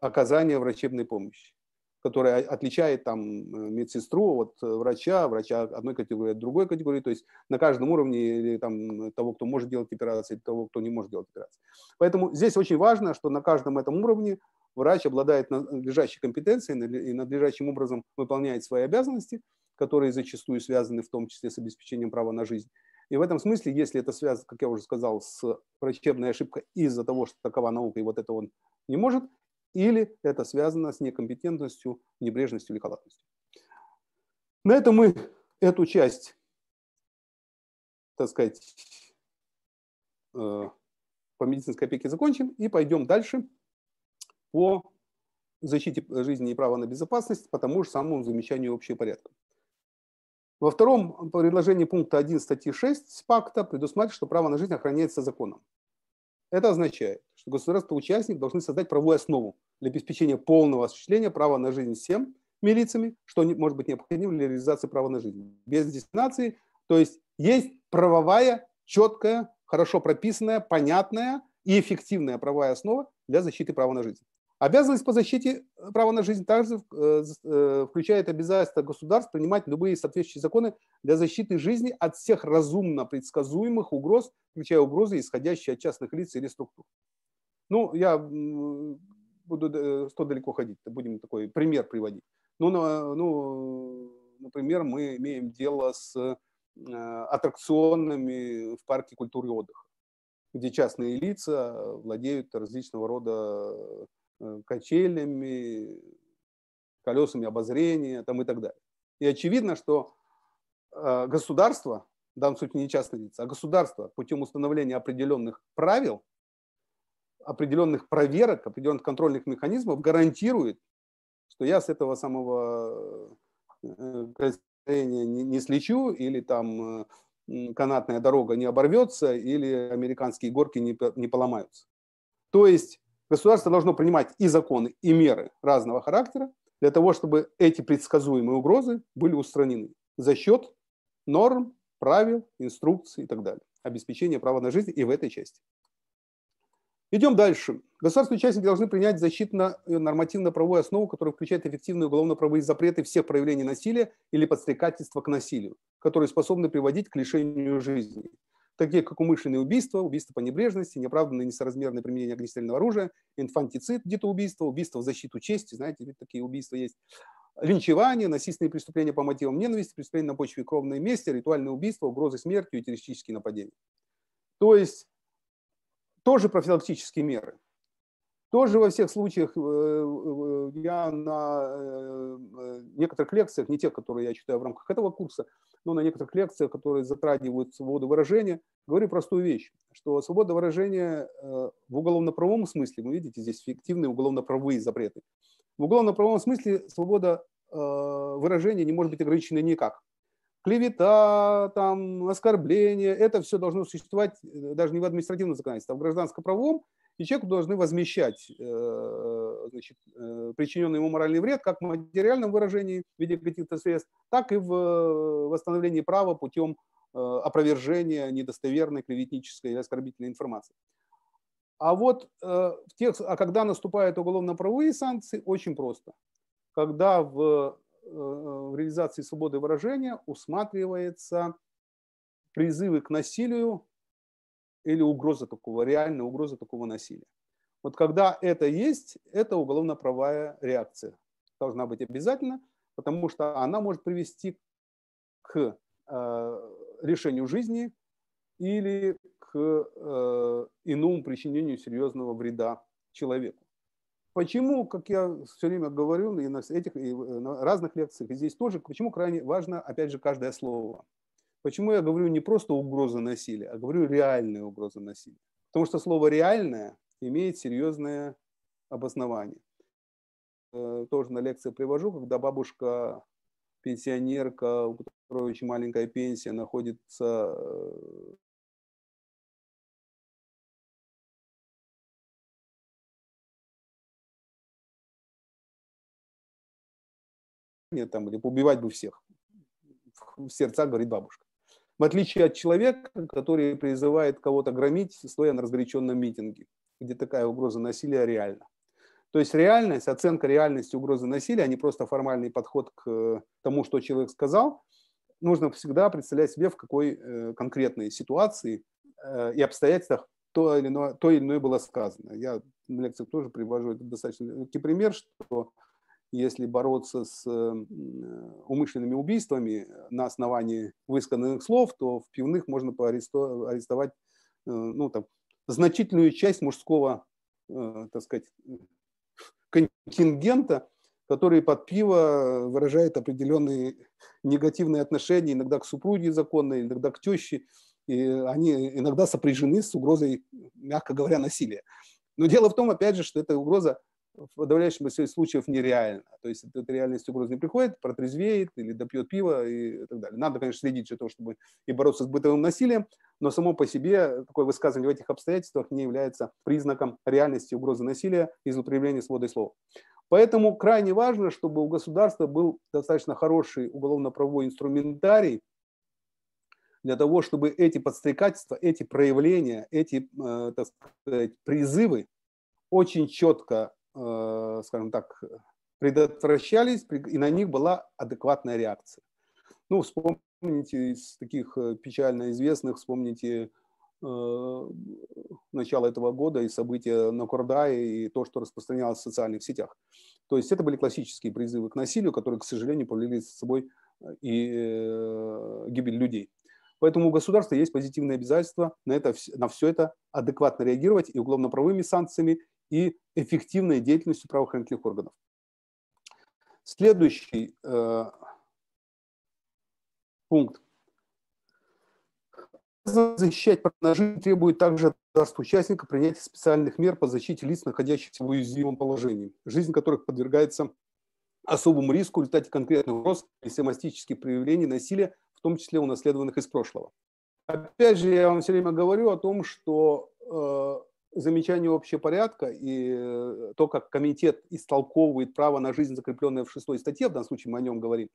оказания врачебной помощи, которая отличает там э, медсестру от э, врача, врача одной категории от другой категории, то есть на каждом уровне или там э, того, кто может делать операции, того, кто не может делать операции. Поэтому здесь очень важно, что на каждом этом уровне врач обладает надлежащей компетенцией и надлежащим образом выполняет свои обязанности, которые зачастую связаны в том числе с обеспечением права на жизнь. И в этом смысле, если это связано, как я уже сказал, с врачебной ошибкой из-за того, что такова наука, и вот это он не может, или это связано с некомпетентностью, небрежностью или халатностью. На этом мы эту часть, так сказать, э, по медицинской опеке закончим и пойдем дальше о защите жизни и права на безопасность по тому же самому замечанию общего порядка. Во втором предложении пункта 1 статьи 6 пакта предусматривает, что право на жизнь охраняется законом. Это означает, что государство участники должны создать правовую основу для обеспечения полного осуществления права на жизнь всем милициями, что может быть необходимо для реализации права на жизнь. Без дестинации, то есть есть правовая, четкая, хорошо прописанная, понятная и эффективная правовая основа для защиты права на жизнь. Обязанность по защите э, права на жизнь также э, э, включает обязательство государств принимать любые соответствующие законы для защиты жизни от всех разумно предсказуемых угроз, включая угрозы, исходящие от частных лиц или структур. Ну, я буду что далеко ходить, будем такой пример приводить. Ну, ну, например, мы имеем дело с аттракционами в парке культуры и отдыха, где частные лица владеют различного рода Э, качелями, колесами обозрения там, и так далее. И очевидно, что э, государство, в данном случае не частное лица а государство путем установления определенных правил, определенных проверок, определенных контрольных механизмов гарантирует, что я с этого самого э, строения не, не слечу, или там канатная дорога не оборвется, или американские горки не, не поломаются. То есть Государство должно принимать и законы, и меры разного характера для того, чтобы эти предсказуемые угрозы были устранены за счет норм, правил, инструкций и так далее. Обеспечение права на жизнь и в этой части. Идем дальше. Государственные-участники должны принять защитно-нормативно-правовую э, основу, которая включает эффективные уголовно-правовые запреты всех проявлений насилия или подстрекательства к насилию, которые способны приводить к лишению жизни такие как умышленные убийства, убийства по небрежности, неоправданное несоразмерное применение огнестрельного оружия, инфантицид, детоубийство, убийство в защиту чести, знаете, ведь такие убийства есть, линчевание, насильственные преступления по мотивам ненависти, преступления на почве кровной мести, ритуальное убийство, угрозы смертью и террористические нападения. То есть тоже профилактические меры. Тоже во всех случаях э, э, э, я на некоторых лекциях, не те, которые я читаю в рамках этого курса, но на некоторых лекциях, которые затрагивают свободу выражения, говорю простую вещь, что свобода выражения в уголовно-правом смысле, вы видите здесь фиктивные уголовно правовые запреты, в уголовно-правом смысле свобода выражения не может быть ограничена никак. Клевета, там, оскорбление, это все должно существовать даже не в административном законодательстве, а в гражданско-правом, и человеку должны возмещать э, значит, э, причиненный ему моральный вред как в материальном выражении в виде каких-то средств, так и в э, восстановлении права путем опровержения недостоверной клеветнической или оскорбительной информации. А вот в тех, а когда наступают уголовно-правовые санкции, очень просто. Когда в, в реализации свободы выражения усматривается призывы к насилию или угроза такого, реальная угроза такого насилия. Вот когда это есть, это уголовно правовая реакция. Должна быть обязательно, потому что она может привести к э, решению жизни или к э, иному причинению серьезного вреда человеку. Почему, как я все время говорю и на этих и на разных лекциях, и здесь тоже, почему крайне важно, опять же, каждое слово. Почему я говорю не просто угроза насилия, а говорю реальная угроза насилия? Потому что слово «реальное» имеет серьезное обоснование. Э, тоже на лекции привожу, когда бабушка, пенсионерка, у которой очень маленькая пенсия, находится э, нет, там, или убивать бы всех. В сердцах говорит бабушка. В отличие от человека, который призывает кого-то громить, стоя на разгоряченном митинге, где такая угроза насилия реальна. То есть реальность, оценка реальности угрозы насилия, а не просто формальный подход к э, тому, что человек сказал, нужно всегда представлять себе, в какой э, конкретной ситуации э, и обстоятельствах то или, иное, то или иное было сказано. Я на лекциях тоже привожу этот достаточно легкий пример, что если бороться с э, умышленными убийствами на основании высказанных слов, то в пивных можно арестовать э, ну, там, значительную часть мужского э, так сказать, контингента, который под пиво выражает определенные негативные отношения иногда к супруге законной, иногда к теще, и они иногда сопряжены с угрозой, мягко говоря, насилия. Но дело в том, опять же, что эта угроза в подавляющем большинстве случаев нереально. То есть эта реальность угроз не приходит, протрезвеет или допьет пиво и так далее. Надо, конечно, следить за то, чтобы и бороться с бытовым насилием, но само по себе такое высказывание в этих обстоятельствах не является признаком реальности угрозы насилия и злоупотребления свободой слова. Поэтому крайне важно, чтобы у государства был достаточно хороший уголовно-правовой инструментарий для того, чтобы эти подстрекательства, эти проявления, эти э, так сказать, призывы очень четко Э, скажем так, предотвращались, и на них была адекватная реакция. Ну, вспомните из таких э, печально известных, вспомните э, начало этого года и события на Кордае, и то, что распространялось в социальных сетях. То есть это были классические призывы к насилию, которые, к сожалению, повлекли за собой и э, гибель людей. Поэтому у государства есть позитивные обязательства на, это, на все это адекватно реагировать и уголовно-правыми санкциями, и эффективной деятельностью правоохранительных органов. Следующий э, пункт. Защищать продажи требует также от участника принятия специальных мер по защите лиц, находящихся в уязвимом положении, жизнь которых подвергается особому риску в результате конкретных угроз и семастических проявлений насилия, в том числе унаследованных из прошлого. Опять же, я вам все время говорю о том, что э, замечание общепорядка и то, как комитет истолковывает право на жизнь, закрепленное в шестой статье, в данном случае мы о нем говорим,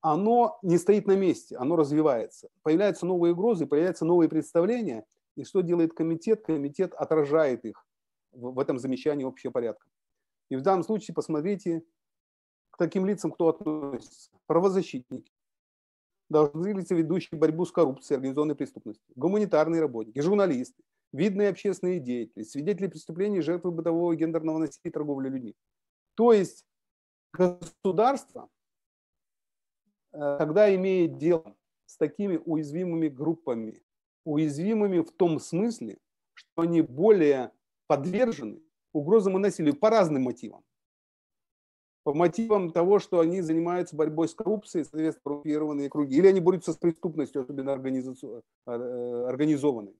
оно не стоит на месте, оно развивается. Появляются новые угрозы, появляются новые представления. И что делает комитет? Комитет отражает их в этом замечании общепорядка. И в данном случае посмотрите, к таким лицам кто относится. Правозащитники, должны лица, ведущие борьбу с коррупцией, организованной преступностью, гуманитарные работники, журналисты, видные общественные деятели, свидетели преступлений, жертвы бытового гендерного насилия и торговли людьми. То есть государство, когда э, имеет дело с такими уязвимыми группами, уязвимыми в том смысле, что они более подвержены угрозам и насилию по разным мотивам. По мотивам того, что они занимаются борьбой с коррупцией, соответственно, коррупированные круги, или они борются с преступностью, особенно э, э, организованной.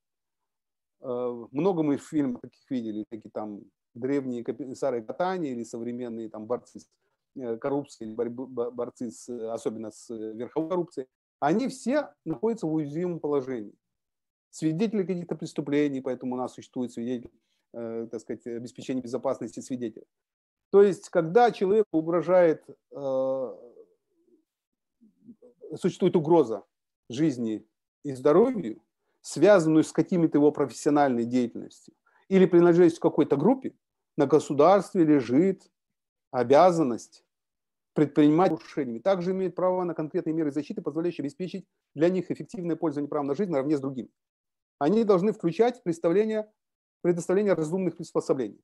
Э, много мы фильмов таких видели, такие там древние комиссары катания или современные там борцы с э, коррупцией, борцы с, особенно с верховой коррупцией, они все находятся в уязвимом положении. Свидетели каких-то преступлений, поэтому у нас существует свидетель, э, так сказать, обеспечение безопасности свидетеля. То есть, когда человек угрожает, э, существует угроза жизни и здоровью, связанную с какими-то его профессиональной деятельностью, или принадлежность к какой-то группе, на государстве лежит обязанность предпринимать нарушениями. Также имеют право на конкретные меры защиты, позволяющие обеспечить для них эффективное пользование правом на жизнь наравне с другими. Они должны включать представление, предоставление разумных приспособлений.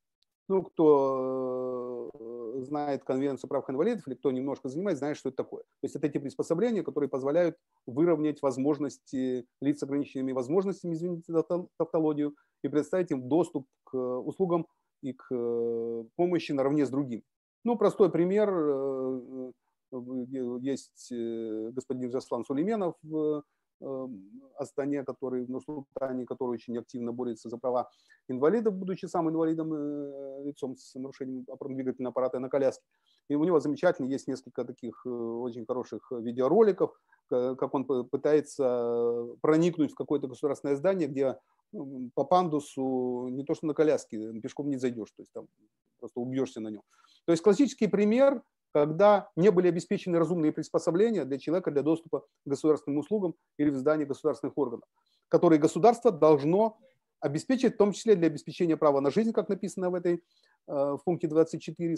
Ну, кто э, знает конвенцию прав инвалидов или кто немножко занимается знает, что это такое. То есть это эти приспособления, которые позволяют выровнять возможности лиц с ограниченными возможностями, извините за тавтологию, и предоставить им доступ к услугам и к э, помощи наравне с другими. Ну, простой пример. Э, э, есть господин Жаслан Сулейменов, Астане, эм, который в Нурсултане, который очень активно борется за права инвалидов, будучи сам инвалидом, э, лицом с нарушением опорно-двигательного аппарата на коляске. И у него замечательно есть несколько таких э, очень хороших видеороликов, как он пытается проникнуть в какое-то государственное здание, где ну, по пандусу не то что на коляске, э, пешком не зайдешь, то есть там просто убьешься на нем. То есть классический пример когда не были обеспечены разумные приспособления для человека для доступа к государственным услугам или в здании государственных органов, которые государство должно обеспечить, в том числе для обеспечения права на жизнь, как написано в этой э, в пункте 24 э,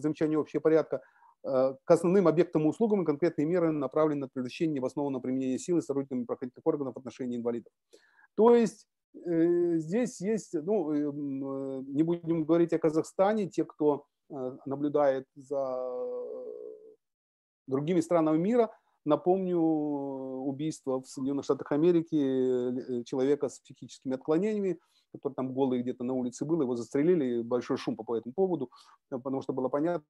замечания общего порядка, э, к основным объектам и услугам и конкретные меры направлены на предотвращение необоснованного применения силы сотрудниками правоохранительных органов в отношении инвалидов. То есть здесь есть, ну, не будем говорить о Казахстане, те, кто Э, наблюдает за другими странами мира. Напомню э, убийство в Соединенных Штатах Америки э, человека с психическими отклонениями, который там голый где-то на улице был, его застрелили, большой шум по этому поводу, потому что было понятно,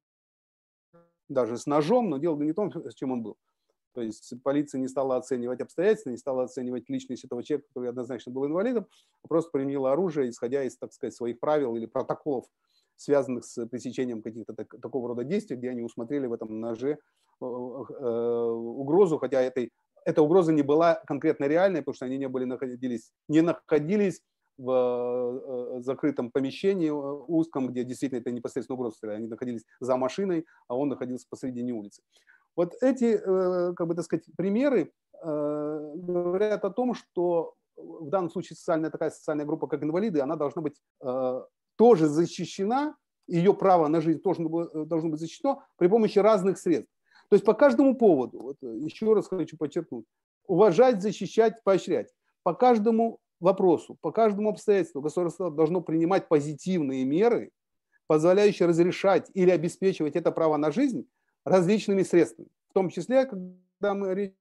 даже с ножом, но дело не в том, <laughs> с чем он был. То есть полиция не стала оценивать обстоятельства, не стала оценивать личность этого человека, который однозначно был инвалидом, а просто применила оружие, исходя из, так сказать, своих правил или протоколов связанных с пресечением каких-то так, такого рода действий, где они усмотрели в этом ноже э, э, угрозу, хотя этой, эта угроза не была конкретно реальной, потому что они не были находились, не находились в э, закрытом помещении узком, где действительно это непосредственно угроза. Они находились за машиной, а он находился посредине улицы. Вот эти, как бы так сказать, примеры говорят о том, что в данном случае социальная, такая социальная группа, как инвалиды, она должна быть тоже защищена, ее право на жизнь тоже э, должно быть защищено при помощи разных средств. То есть по каждому поводу, вот э, еще раз хочу подчеркнуть, уважать, защищать, поощрять. По каждому вопросу, по каждому обстоятельству государство должно принимать позитивные меры, позволяющие разрешать или обеспечивать это право на жизнь различными средствами, в том числе, когда мы речь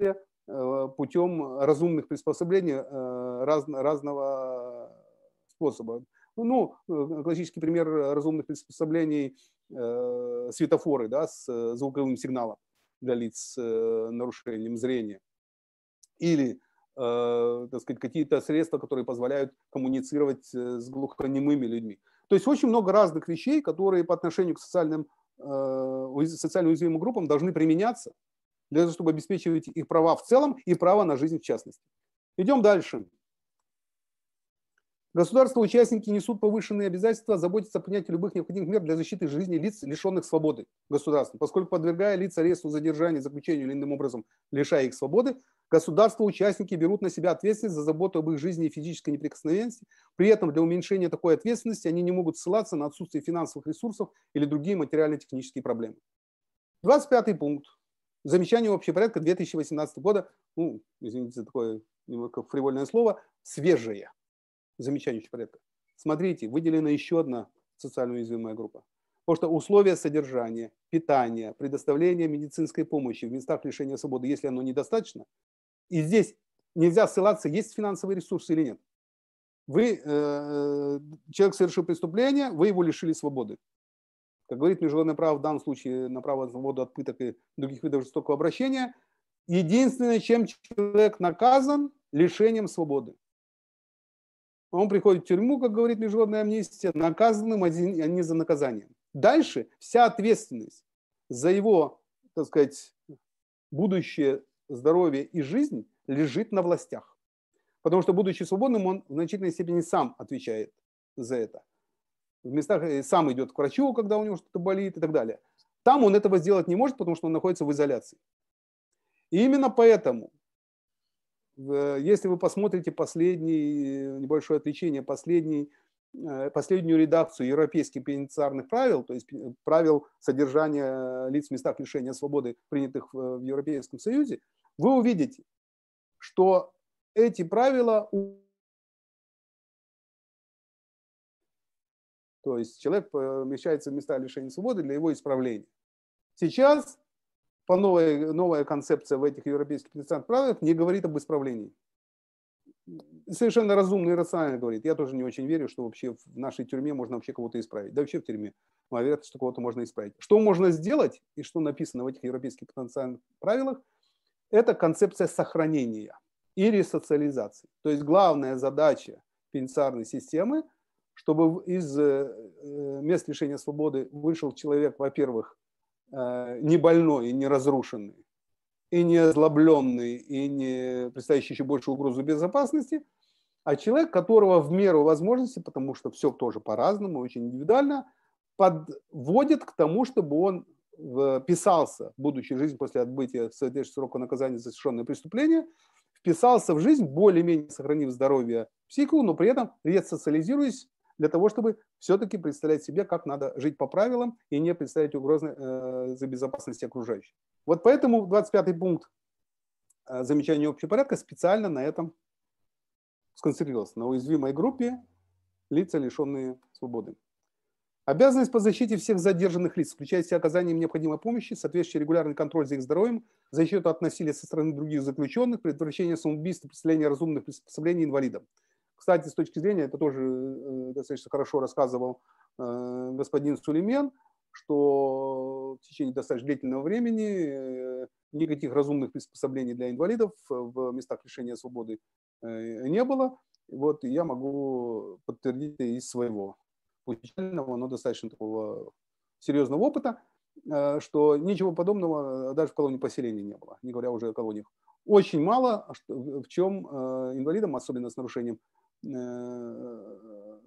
э, путем разумных приспособлений разного способа. Ну, э, классический пример разумных приспособлений э, светофоры да, с э, звуковым сигналом для лиц э, с э, нарушением зрения. Или э, так сказать, какие-то средства, которые позволяют коммуницировать с глухонемыми людьми. То есть очень много разных вещей, которые по отношению к социальным, э, социально уязвимым группам должны применяться для того, чтобы обеспечивать их права в целом и право на жизнь в частности. Идем дальше. Государства-участники несут повышенные обязательства заботиться о принятии любых необходимых мер для защиты жизни лиц, лишенных свободы государством, поскольку подвергая лиц аресту, задержанию, заключению или иным образом лишая их свободы, государства-участники берут на себя ответственность за заботу об их жизни и физической неприкосновенности. При этом для уменьшения такой ответственности они не могут ссылаться на отсутствие финансовых ресурсов или другие материально-технические проблемы. 25 пункт. Замечание общего порядка 2018 года, ну, извините за такое немного фривольное слово, свежее замечаний еще порядка. Смотрите, выделена еще одна социально уязвимая группа. Потому что условия содержания, питания, предоставления медицинской помощи в местах лишения свободы, если оно недостаточно, и здесь нельзя ссылаться, есть финансовые ресурсы или нет. Вы, э, э человек совершил преступление, вы его лишили свободы. Как говорит международное право, в данном случае на право на свободу от пыток и других видов жестокого обращения, единственное, чем человек наказан, лишением свободы он приходит в тюрьму, как говорит международная амнистия, наказанным, а не за наказанием. Дальше вся ответственность за его, так сказать, будущее здоровье и жизнь лежит на властях. Потому что, будучи свободным, он в значительной степени сам отвечает за это. В местах э, сам идет к врачу, когда у него что-то болит и так далее. Там он этого сделать не может, потому что он находится в изоляции. И именно поэтому если вы посмотрите последнее небольшое отвлечение, последний, э, последнюю редакцию европейских пенитенциарных правил, то есть правил содержания лиц в местах лишения свободы, принятых в Европейском Союзе, вы увидите, что эти правила то есть человек помещается э, в места лишения свободы для его исправления. Сейчас по новой, новая концепция в этих европейских пенитенциарных правилах не говорит об исправлении. Совершенно разумно и рационально говорит. Я тоже не очень верю, что вообще в нашей тюрьме можно вообще кого-то исправить. Да вообще в тюрьме. Моя вероятность, что кого-то можно исправить. Что можно сделать и что написано в этих европейских пенитенциарных правилах, это концепция сохранения и ресоциализации. То есть главная задача пенитенциарной системы, чтобы из э, э, мест лишения свободы вышел человек, во-первых, Э, не больной и не разрушенный, и не озлобленный, и не представляющий еще большую угрозу безопасности, а человек, которого в меру возможности, потому что все тоже по-разному, очень индивидуально, подводит к тому, чтобы он вписался в будущую жизнь после отбытия соответствующего срока наказания за совершенное преступление, вписался в жизнь, более-менее сохранив здоровье психику, но при этом ресоциализируясь для того, чтобы все-таки представлять себе, как надо жить по правилам и не представлять угрозы э, за безопасность окружающих. Вот поэтому 25 пункт э, замечания общего порядка специально на этом сконцентрировался, на уязвимой группе лица, лишенные свободы. Обязанность по защите всех задержанных лиц, включая в себя оказание необходимой помощи, соответствующий регулярный контроль за их здоровьем, защиту от насилия со стороны других заключенных, предотвращение самоубийств, представление разумных приспособлений инвалидам. Кстати, с точки зрения, это тоже э, достаточно хорошо рассказывал э, господин Сулеймен, что в течение достаточно длительного времени э, никаких разумных приспособлений для инвалидов в местах лишения свободы не было. Вот я могу подтвердить это из своего печального, но достаточно такого серьезного опыта, что ничего подобного даже в колонии поселения не было, не говоря уже о колониях. Очень мало а в чем инвалидам, особенно с нарушением Э,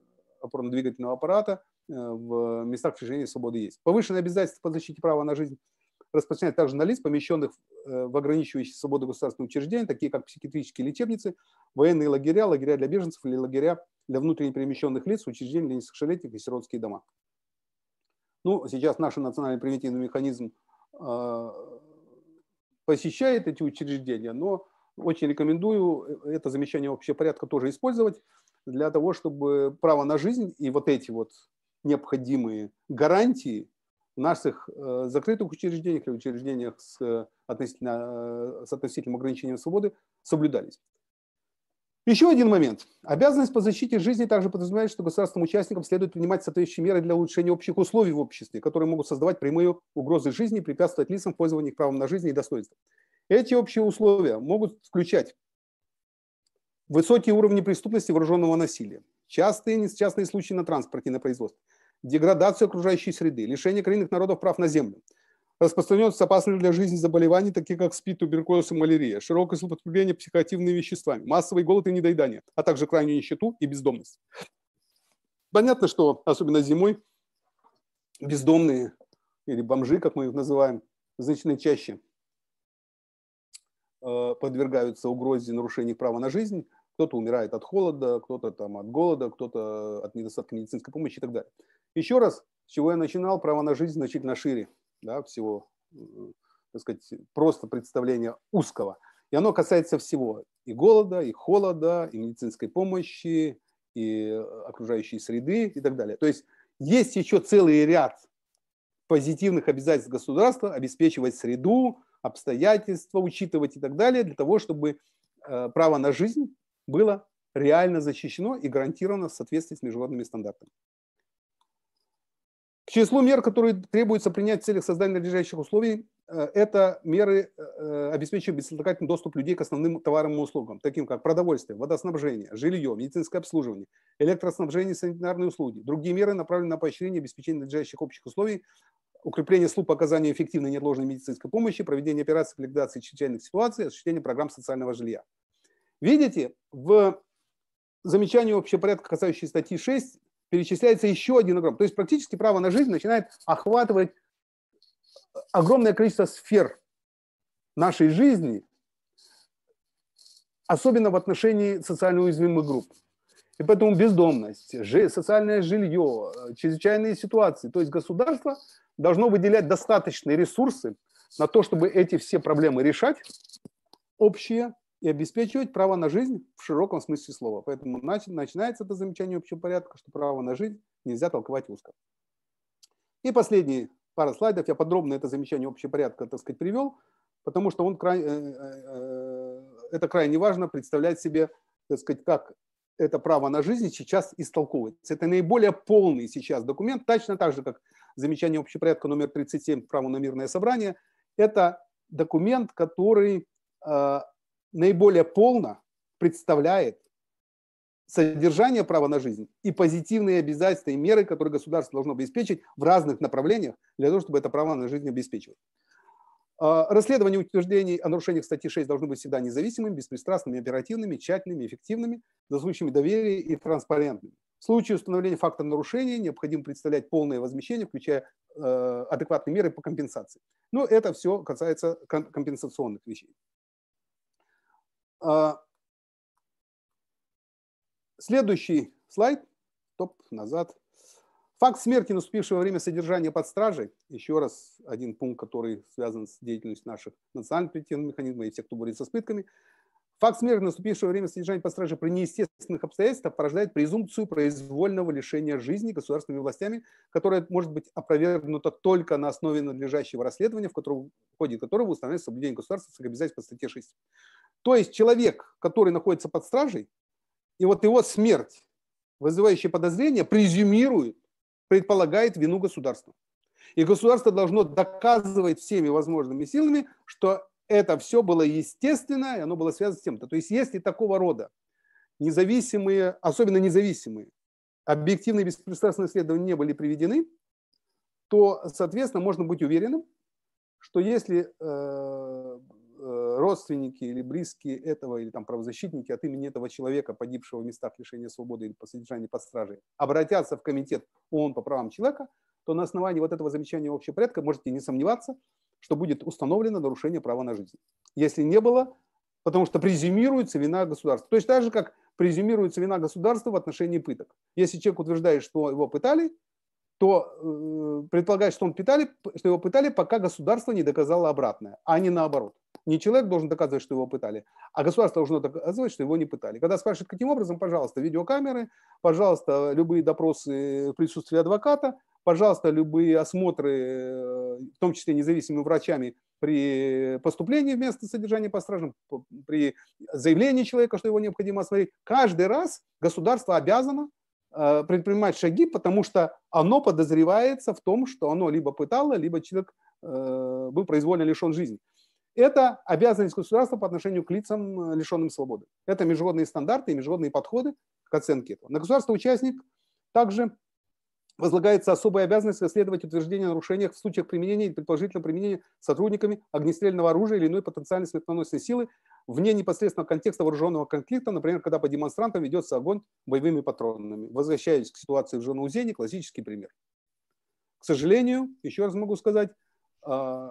опорно-двигательного аппарата э, в местах лишения свободы есть. Повышенное обязательство по защите права на жизнь распространяет также на лиц, помещенных в э, ограничивающие свободу государственные учреждения, такие как психиатрические лечебницы, военные лагеря, лагеря для беженцев или лагеря для внутренне перемещенных лиц, учреждения для несовершеннолетних и сиротские дома. Ну, сейчас наш национальный примитивный механизм посещает эти учреждения, но очень рекомендую э, это замечание вообще порядка тоже использовать для того, чтобы право на жизнь и вот эти вот необходимые гарантии в наших э, закрытых учреждениях или учреждениях с, э, относительно, с относительным ограничением свободы соблюдались. Еще один момент. Обязанность по защите жизни также подразумевает, что государственным участникам следует принимать соответствующие меры для улучшения общих условий в обществе, которые могут создавать прямые угрозы жизни и препятствовать лицам в пользовании правом на жизнь и достоинство. Эти общие условия могут включать высокие уровни преступности вооруженного насилия, частые и несчастные случаи на транспорте и на производстве, деградацию окружающей среды, лишение коренных народов прав на землю, распространяются опасные для жизни заболеваний, такие как СПИД, туберкулез и малярия, широкое злоупотребление психоактивными веществами, массовый голод и недоедание, а также крайнюю нищету и бездомность. Понятно, что особенно зимой бездомные или бомжи, как мы их называем, значительно чаще Э, подвергаются угрозе нарушений права на жизнь, кто-то умирает от холода, кто-то там от голода, кто-то от недостатка медицинской помощи и так далее. Еще раз, с чего я начинал, право на жизнь значительно шире да, всего, э, так сказать, просто представления узкого. И оно касается всего. И голода, и холода, и медицинской помощи, и окружающей среды и так далее. То есть есть еще целый ряд позитивных обязательств государства обеспечивать среду, обстоятельства учитывать и так далее, для того, чтобы э, право на жизнь было реально защищено и гарантировано в соответствии с международными стандартами. К числу мер, которые требуется принять в целях создания надлежащих условий, э, это меры, э, обеспечивающие бессодержательный доступ людей к основным товарам и услугам, таким как продовольствие, водоснабжение, жилье, медицинское обслуживание, электроснабжение, санитарные услуги. Другие меры направлены на поощрение обеспечения надлежащих общих условий укрепление служб оказания эффективной неотложной медицинской помощи, проведение операций по ликвидации чрезвычайных ситуаций, осуществление программ социального жилья. Видите, в замечании общего порядка, касающейся статьи 6, перечисляется еще один огромный. То есть практически право на жизнь начинает охватывать огромное количество сфер нашей жизни, особенно в отношении социально уязвимых групп. И поэтому бездомность, социальное жилье, э, чрезвычайные ситуации. То есть государство должно выделять достаточные ресурсы на то, чтобы эти все проблемы решать общие и обеспечивать право на жизнь в широком смысле слова. Поэтому начинается это замечание общего порядка, что право на жизнь нельзя толковать узко. И последние пара слайдов. Я подробно это замечание общего порядка, так сказать, привел, потому что он край... Э, э, это крайне важно представлять себе, так сказать, как это право на жизнь сейчас истолковывается. Это наиболее полный сейчас документ, точно так же, как замечание общепорядка номер 37 «Право на мирное собрание». Это документ, который э, наиболее полно представляет содержание права на жизнь и позитивные обязательства и меры, которые государство должно обеспечить в разных направлениях для того, чтобы это право на жизнь обеспечивать. А, расследование утверждений о нарушениях статьи 6 должно быть всегда независимыми, беспристрастными, оперативными, тщательными, эффективными, заслуживающими доверия и транспарентными. В случае установления факта нарушения необходимо представлять полное возмещение, включая э, адекватные меры по компенсации. Но это все касается компенсационных вещей. А, следующий слайд. Топ назад. Факт смерти, наступившего во время содержания под стражей, еще раз один пункт, который связан с деятельностью наших национальных претензий механизмов и всех, кто борется с пытками, Факт смерти, наступившего во время содержания под стражей при неестественных обстоятельствах, порождает презумпцию произвольного лишения жизни государственными властями, которая может быть опровергнута только на основе надлежащего расследования, в, котором, в ходе которого устанавливается соблюдение государственных обязательств по статье 6. То есть человек, который находится под стражей, и вот его смерть, вызывающая подозрение, презюмирует предполагает вину государства. И государство должно доказывать всеми возможными силами, что это все было естественно, и оно было связано с тем-то. То есть если такого рода независимые, особенно независимые, объективные беспристрастные исследования не были приведены, то, соответственно, можно быть уверенным, что если э, Э, родственники или близкие этого, или там правозащитники от имени этого человека, погибшего в местах лишения свободы или по содержанию под стражей, обратятся в комитет ООН по правам человека, то на основании вот этого замечания общего порядка можете не сомневаться, что будет установлено нарушение права на жизнь. Если не было, потому что презюмируется вина государства. То есть так же, как презюмируется вина государства в отношении пыток. Если человек утверждает, что его пытали, то э, предполагает, что, он пытали, что его пытали, пока государство не доказало обратное, а не наоборот. Не человек должен доказывать, что его пытали, а государство должно доказывать, что его не пытали. Когда спрашивают, каким образом, пожалуйста, видеокамеры, пожалуйста, любые допросы в присутствии адвоката, пожалуйста, любые осмотры, э, в том числе независимыми врачами, при поступлении в место содержания по стражам, при заявлении человека, что его необходимо осмотреть. Каждый раз государство обязано Э, предпринимать шаги, потому что оно подозревается в том, что оно либо пытало, либо человек э, был произвольно лишен жизни. Это обязанность государства по отношению к лицам, э, лишенным свободы. Это международные стандарты и международные подходы к оценке этого. На государство-участник также возлагается особая обязанность расследовать утверждения о нарушениях в случаях применения и предположительного применения сотрудниками огнестрельного оружия или иной потенциальной смертоносной силы, вне непосредственного контекста вооруженного конфликта, например, когда по демонстрантам ведется огонь боевыми патронами. Возвращаясь к ситуации в Жанаузене, классический пример. К сожалению, еще раз могу сказать, э,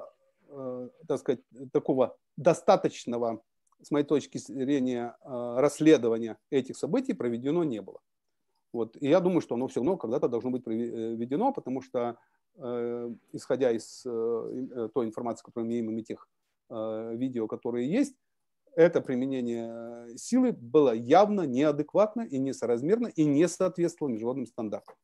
э, так сказать, такого достаточного, с моей точки зрения, э, расследования этих событий проведено не было. Вот. И я думаю, что оно все равно когда-то должно быть проведено, э, потому что, э, исходя из э, э, той информации, которую мы имеем, и тех э, видео, которые есть, это применение э, силы было явно неадекватно и несоразмерно и не соответствовало международным стандартам.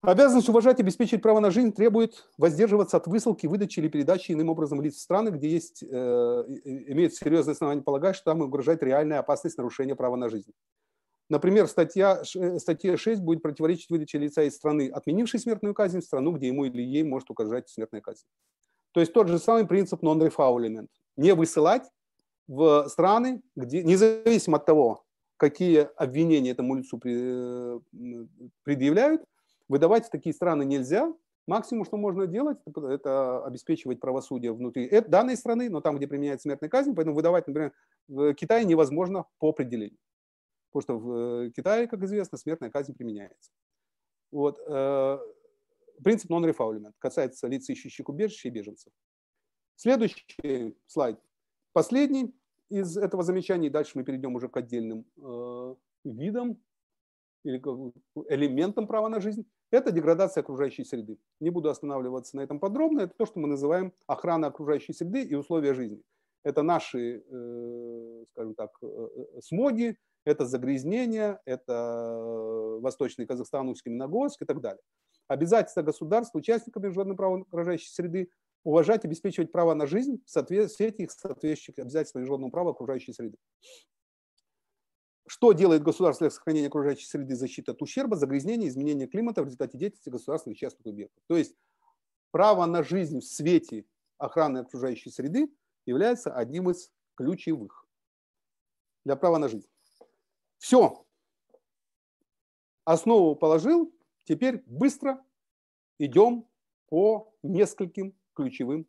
Обязанность уважать и обеспечить право на жизнь требует воздерживаться от высылки, выдачи или передачи иным образом лиц в страны, где есть, э, имеют серьезные основания полагать, что там угрожает реальная опасность нарушения права на жизнь. Например, статья, э, статья 6 будет противоречить выдаче лица из страны, отменившей смертную казнь, в страну, где ему или ей может угрожать смертная казнь. То есть тот же самый принцип non-refoulement не высылать в страны, где, независимо от того, какие обвинения этому лицу э, предъявляют, выдавать в такие страны нельзя. Максимум, что можно делать, это обеспечивать правосудие внутри э, данной страны, но там, где применяется смертная казнь, поэтому выдавать, например, в Китае невозможно по определению. Потому что в э, Китае, как известно, смертная казнь применяется. Вот. Принцип non-refoulement касается лиц, ищущих убежище и беженцев. Следующий слайд, последний из этого замечания, дальше мы перейдем уже к отдельным э, видам или элементам права на жизнь, это деградация окружающей среды. Не буду останавливаться на этом подробно. Это то, что мы называем охрана окружающей среды и условия жизни. Это наши, э, скажем так, э, э смоги, это загрязнение, это э, Восточный Казахстан, Узкий Миногорск и так далее. Обязательства государства участников международного права окружающей среды уважать, обеспечивать права на жизнь в соответствии их соответствующих обязательств международного права окружающей среды. Что делает государство для сохранения окружающей среды и защиты от ущерба, загрязнения, изменения климата в результате деятельности государственных и частных объектов? То есть право на жизнь в свете охраны окружающей среды является одним из ключевых для права на жизнь. Все. Основу положил. Теперь быстро идем по нескольким ключевым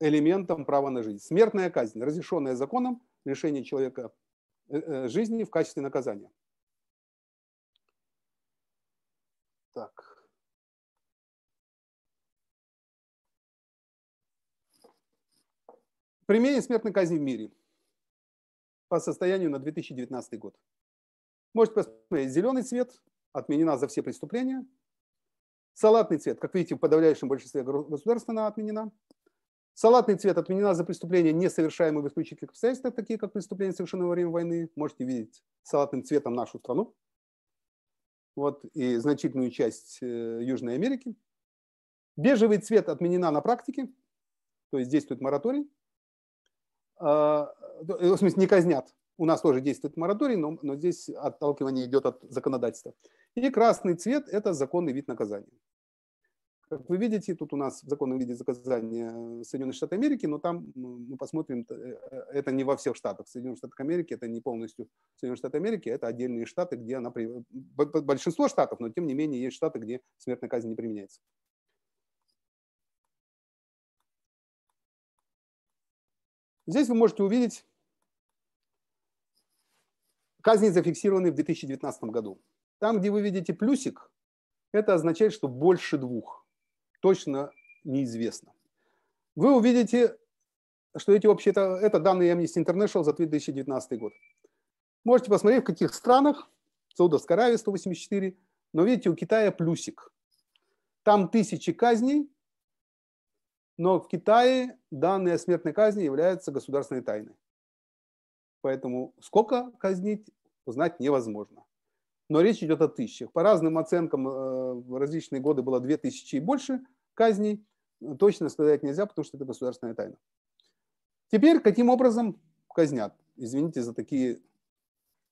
элементом права на жизнь. Смертная казнь, разрешенная законом, лишение человека э, э, жизни в качестве наказания. Так. Применение смертной казни в мире по состоянию на 2019 год. Можете посмотреть, зеленый цвет отменена за все преступления – Салатный цвет, как видите, в подавляющем большинстве государств она отменена. Салатный цвет отменена за преступления, несовершаемые в исключительных обстоятельствах, такие как преступления, совершенные во время войны. Можете видеть салатным цветом нашу страну. Вот, и значительную часть э, Южной Америки. Бежевый цвет отменена на практике, то есть действует мораторий. А, э, в смысле, не казнят. У нас тоже действует мораторий, но, но здесь отталкивание идет от законодательства. И красный цвет – это законный вид наказания. Как вы видите, тут у нас законный вид наказания Соединенных Штатов Америки, но там мы посмотрим, э, э, это не во всех штатах Соединенных Штатов Америки, это не полностью Соединенные Штаты Америки, это отдельные штаты, где она... Большинство штатов, но тем не менее есть штаты, где смертная казнь не применяется. Здесь вы можете увидеть казни зафиксированы в 2019 году. Там, где вы видите плюсик, это означает, что больше двух. Точно неизвестно. Вы увидите, что эти общие, это, это данные Amnesty International за 2019 год. Можете посмотреть, в каких странах. Саудовская Аравия 184. Но видите, у Китая плюсик. Там тысячи казней, но в Китае данные о смертной казни являются государственной тайной. Поэтому сколько казнить, узнать невозможно. Но речь идет о тысячах. По разным оценкам э, в различные годы было 2000 и больше казней. Точно сказать нельзя, потому что это государственная тайна. Теперь каким образом казнят? Извините за такие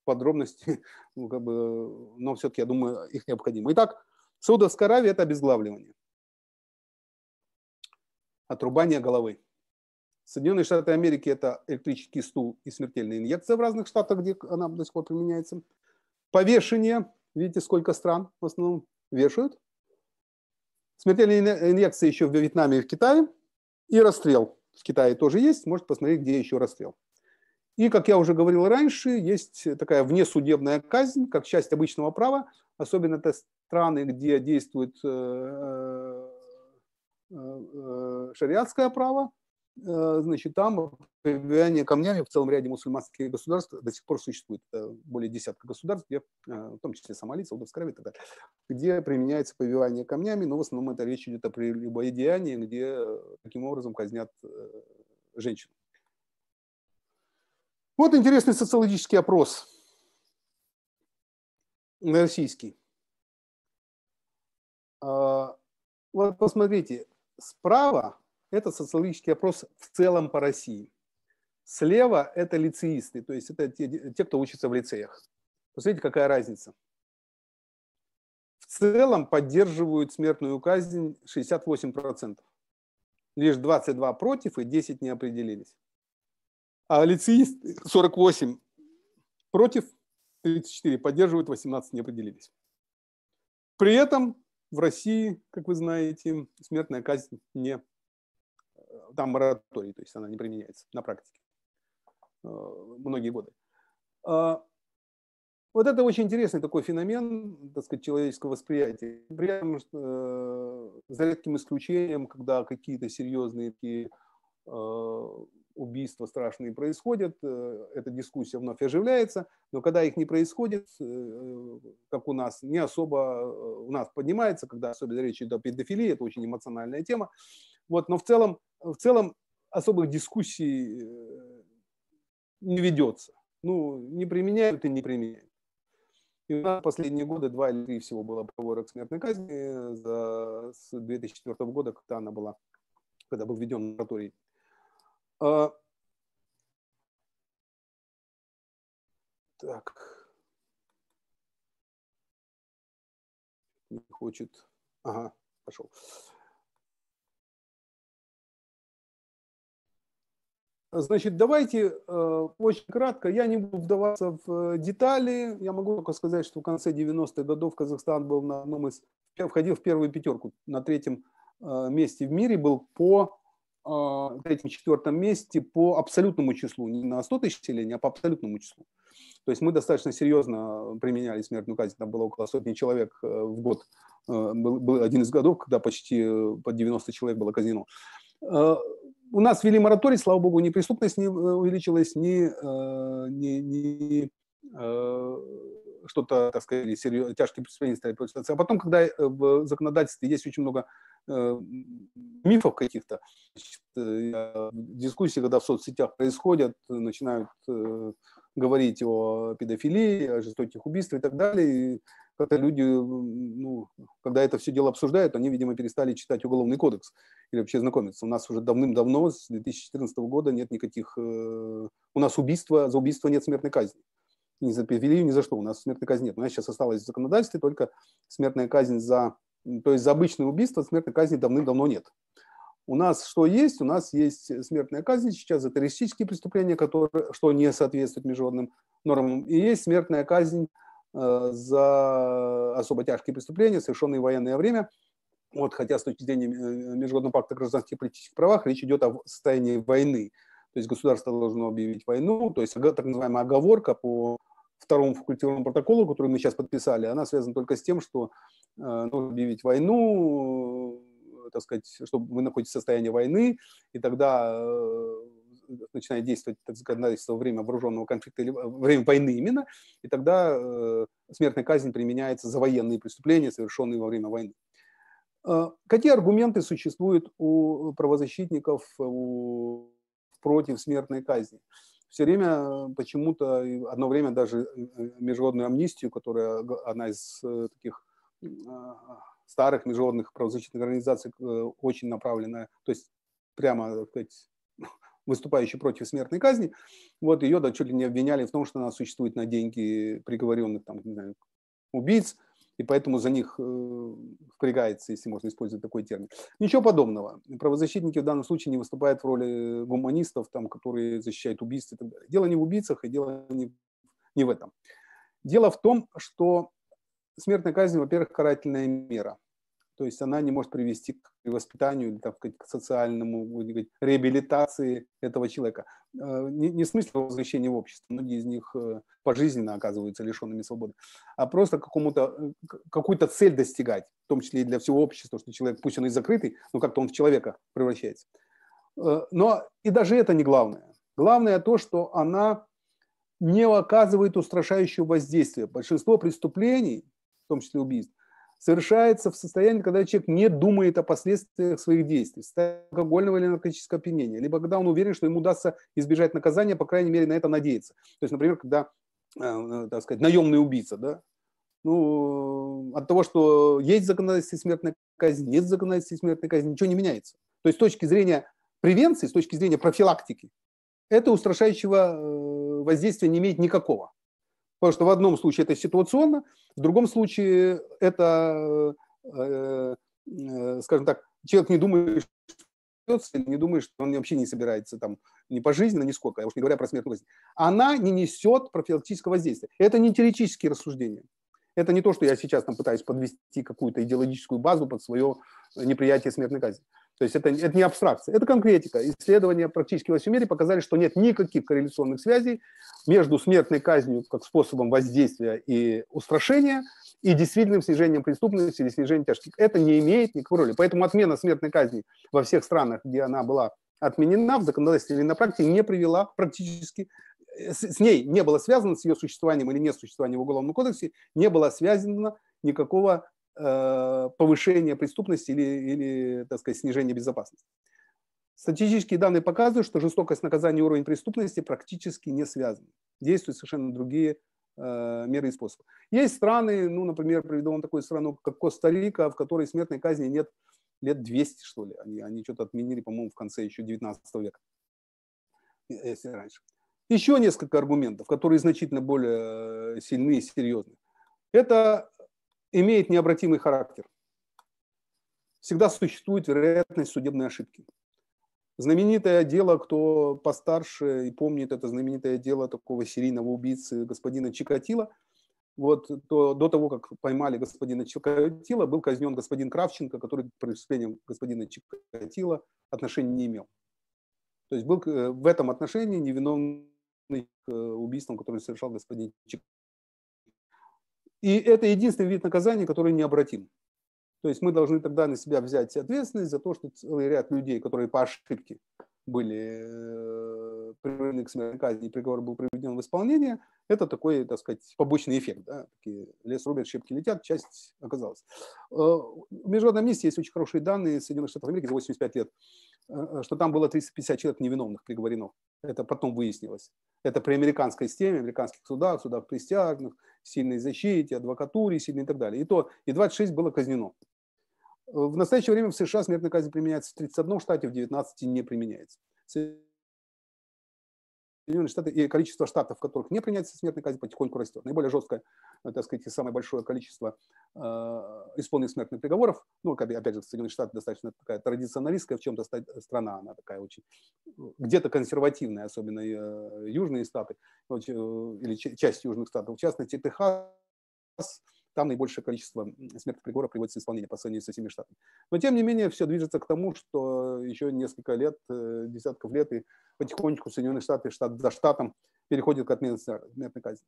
подробности, <laughs> ну, как бы, но все-таки, я думаю, их необходимо. Итак, Саудовская Аравия – это обезглавливание, отрубание головы. Соединенные Штаты Америки – это электрический стул и смертельная инъекция в разных штатах, где она до сих пор применяется. Повешение. Видите, сколько стран в основном вешают. Смертельная инъекция еще в Вьетнаме и в Китае. И расстрел в Китае тоже есть. Можете посмотреть, где еще расстрел. И, как я уже говорил раньше, есть такая внесудебная казнь, как часть обычного права. Особенно это страны, где действует э, э, э, шариатское право, Э, значит, там прибивание камнями в целом ряде мусульманских государств до сих пор существует. Э, более десятка государств, где, э, в том числе Сомали, Саудовская Аравия где применяется побивание камнями, но в основном это речь идет о прелюбодеянии, где таким образом казнят женщин. Вот интересный социологический опрос на российский. А, вот посмотрите, справа это социологический опрос в целом по России. Слева это лицеисты, то есть это те, те кто учится в лицеях. Посмотрите, какая разница. В целом поддерживают смертную казнь 68%. Лишь 22 против и 10 не определились. А лицеисты 48 против, 34 поддерживают, 18 не определились. При этом в России, как вы знаете, смертная казнь не там мораторий, то есть она не применяется на практике э, многие годы. А, вот это очень интересный такой феномен, так сказать, человеческого восприятия. При этом, э, за редким исключением, когда какие-то серьезные такие, э, убийства страшные происходят, э, эта дискуссия вновь оживляется, но когда их не происходит, э, как у нас, не особо э, у нас поднимается, когда особенно речь идет о педофилии, это очень эмоциональная тема. Вот, но в целом в целом особых дискуссий э, не ведется. Ну, не применяют и не применяют. И у нас последние годы два или три всего было приговорок смертной казни э, за, с 2004 года, когда она была, когда был введен мораторий. А, так. Не хочет. Ага, пошел. А, Значит, давайте э, очень кратко, я не буду вдаваться в э, детали, я могу только сказать, что в конце 90-х годов Казахстан был на одном из, входил в первую пятерку, на третьем э, месте в мире был по третьем-четвертом месте по абсолютному числу, не на 100 тысяч населения, а по абсолютному числу. То есть мы достаточно серьезно применяли смертную казнь, там было около сотни человек в год, был, был один из годов, когда почти под 90 человек было казнено у нас ввели мораторий, слава богу, ни преступность не э, увеличилась, ни, э, ни, ни э, что-то, так сказать, серьез, тяжкие преступления стали происходить. А потом, когда э, в законодательстве есть очень много э, мифов каких-то, э, дискуссии, когда в соцсетях происходят, начинают э, говорить о педофилии, о жестоких убийствах и так далее, и когда люди, ну, когда это все дело обсуждают, они, видимо, перестали читать Уголовный кодекс или вообще знакомиться. У нас уже давным-давно, с 2014 года, нет никаких... Э, у нас убийство, за убийство нет смертной казни. Не за педофилию, ни за что. У нас смертной казни нет. У нас сейчас осталось в законодательстве только смертная казнь за... То есть за обычное убийство смертной казни давным-давно нет. У нас что есть? У нас есть смертная казнь сейчас за террористические преступления, которые, что не соответствует международным нормам. И есть смертная казнь Э, за особо тяжкие преступления, совершенные в военное время. Вот, хотя с точки зрения э, Международного пакта о гражданских и политических правах речь идет о состоянии войны. То есть государство должно объявить войну, то есть так называемая оговорка по второму факультативному протоколу, который мы сейчас подписали, она связана только с тем, что э, нужно объявить войну, так сказать, чтобы вы находитесь в состоянии войны, и тогда начинает действовать так законодательство во время вооруженного конфликта или во время войны именно, и тогда э, смертная казнь применяется за военные преступления, совершенные во время войны. Э, какие аргументы существуют у правозащитников э, у, против смертной казни? Все время э, почему-то, одно время даже э, международную амнистию, которая одна из э, таких э, старых международных правозащитных организаций очень направленная, то есть прямо, так сказать, выступающий против смертной казни, вот ее да, чуть ли не обвиняли в том, что она существует на деньги приговоренных там, не знаю, убийц, и поэтому за них э, впрягается, если можно использовать такой термин. Ничего подобного. Правозащитники в данном случае не выступают в роли гуманистов, там, которые защищают убийц. и так далее. Дело не в убийцах, и дело не, не в этом. Дело в том, что смертная казнь, во-первых, карательная мера. То есть она не может привести к воспитанию или там, к социальному говорить, реабилитации этого человека. Э, не, не в смысле возвращения в общество, многие из них э, пожизненно оказываются лишенными свободы, а просто какому-то, э, какую-то цель достигать, в том числе и для всего общества, что человек, пусть он и закрытый, но как-то он в человека превращается. Но и даже это не главное. Главное то, что она не оказывает устрашающего воздействия. Большинство преступлений, в том числе убийств, совершается в состоянии, когда человек не думает о последствиях своих действий, алкогольного или наркотического опьянения, либо когда он уверен, что ему удастся избежать наказания, по крайней мере, на это надеется. То есть, например, когда, э, э, так сказать, наемный убийца, да, ну, от того, что есть законодательство смертной казни, нет законодательства смертной казни, ничего не меняется. То есть с точки зрения превенции, с точки зрения профилактики, это устрашающего э, воздействия не имеет никакого. Потому что в одном случае это ситуационно, в другом случае это, э, э, э, скажем так, человек не думает, не думает, что он вообще не собирается там ни пожизненно, ни сколько, я а уж не говоря про смертную жизнь. Она не несет профилактического воздействия. Это не теоретические рассуждения. Это не то, что я сейчас там пытаюсь подвести какую-то идеологическую базу под свое неприятие смертной казни. То есть это, это не абстракция, это конкретика. Исследования практически во всем мире показали, что нет никаких корреляционных связей между смертной казнью как способом воздействия и устрашения и действительным снижением преступности или снижением тяжести. Это не имеет никакой роли. Поэтому отмена смертной казни во всех странах, где она была отменена в законодательстве или на практике, не привела практически э, с, с ней не было связано с ее существованием или несуществованием в Уголовном кодексе, не было связано никакого Э, повышение преступности или, или, так сказать, снижение безопасности. Статистические данные показывают, что жестокость наказания и уровень преступности практически не связаны. Действуют совершенно другие э, меры и способы. Есть страны, ну, например, приведу вам такую страну, как Коста-Рика, в которой смертной казни нет лет 200, что ли. Они, они что-то отменили, по-моему, в конце еще 19 века, э, если раньше. Еще несколько аргументов, которые значительно более э, сильны и серьезны. Это имеет необратимый характер. Всегда существует вероятность судебной ошибки. Знаменитое дело, кто постарше и помнит это знаменитое дело такого серийного убийцы господина Чикатила, вот, то, до того, как поймали господина Чикатила, был казнен господин Кравченко, который к преступлению господина Чикатила отношения не имел. То есть был э, в этом отношении невиновный к э, убийствам, которые совершал господин Чикатило. И это единственный вид наказания, который необратим. То есть мы должны тогда на себя взять ответственность за то, что целый ряд людей, которые по ошибке были э, приговорены к смертной казни, и приговор был приведен в исполнение, это такой, так сказать, побочный эффект. Да? Такие лес рубят, щепки летят, часть оказалась. Э, в международном месте есть очень хорошие данные Соединенных Штатов Америки за 85 лет, э, что там было 350 человек невиновных приговорено. Это потом выяснилось. Это при американской системе, американских судах, судах присяжных, сильной защите, адвокатуре сильной и так далее. И то, и 26 было казнено. В настоящее время в США смертная казнь применяется в 31 штате, в 19 не применяется. Соединенные Штаты и количество штатов, в которых не применяется смертная казнь, потихоньку растет. Наиболее жесткое, э, так сказать, самое большое количество э, исполненных смертных приговоров. Ну, опять же, Соединенные Штаты достаточно такая традиционалистская в чем-то э, страна, она такая очень, где-то консервативная, особенно э, южные штаты, или часть южных штатов, в частности, Техас, там наибольшее количество смертных приговоров приводится в исполнение по сравнению со всеми штатами. Но, тем не менее, все движется к тому, что еще несколько лет, э, десятков лет, и потихонечку Соединенные Штаты штат за штатом переходят к отмене смертной казни.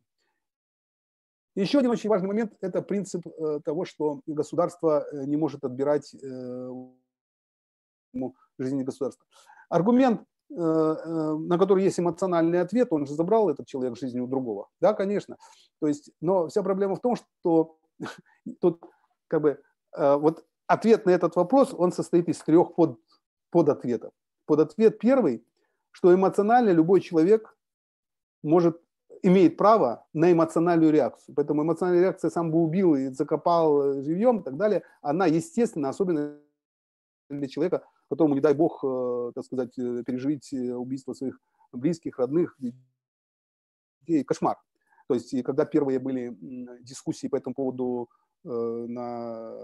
Еще один очень важный момент – это принцип э, того, что государство э, не может отбирать жизни государства. Аргумент Э, э, на который есть эмоциональный ответ, он же забрал этот человек жизни у другого. Да, конечно. То есть, но вся проблема в том, что <laughs> тут как бы э, вот ответ на этот вопрос, он состоит из трех под, под ответов. Под ответ первый, что эмоционально любой человек может имеет право на эмоциональную реакцию. Поэтому эмоциональная реакция сам бы убил и закопал живьем и так далее, она естественно, особенно для человека, которому, не дай бог, э, так сказать, э, пережить э, убийство своих близких, родных, детей. Кошмар. То есть, и когда первые были дискуссии по этому поводу на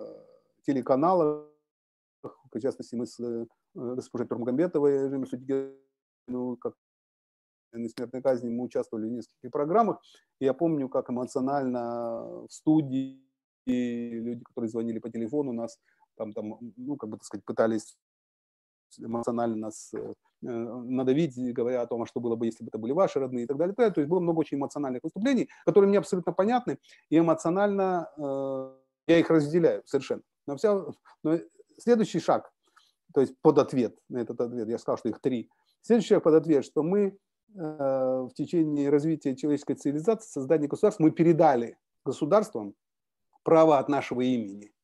телеканалах, в частности, мы с госпожой Пермугамбетовой, Режим ну как на смертной казни мы участвовали в нескольких программах. И я помню, как эмоционально в студии люди, которые звонили по телефону, нас там, там ну, как бы, так сказать, пытались эмоционально нас э, э, надавить, говоря о том, а что было бы, если бы это были ваши родные и так далее. То есть было много очень эмоциональных выступлений, которые мне абсолютно понятны, и эмоционально э, я их разделяю совершенно. Но, вся, но следующий шаг, то есть под ответ на этот ответ, я сказал, что их три. Следующий шаг под ответ, что мы э, в течение развития человеческой цивилизации, создания государства мы передали государствам право от нашего имени –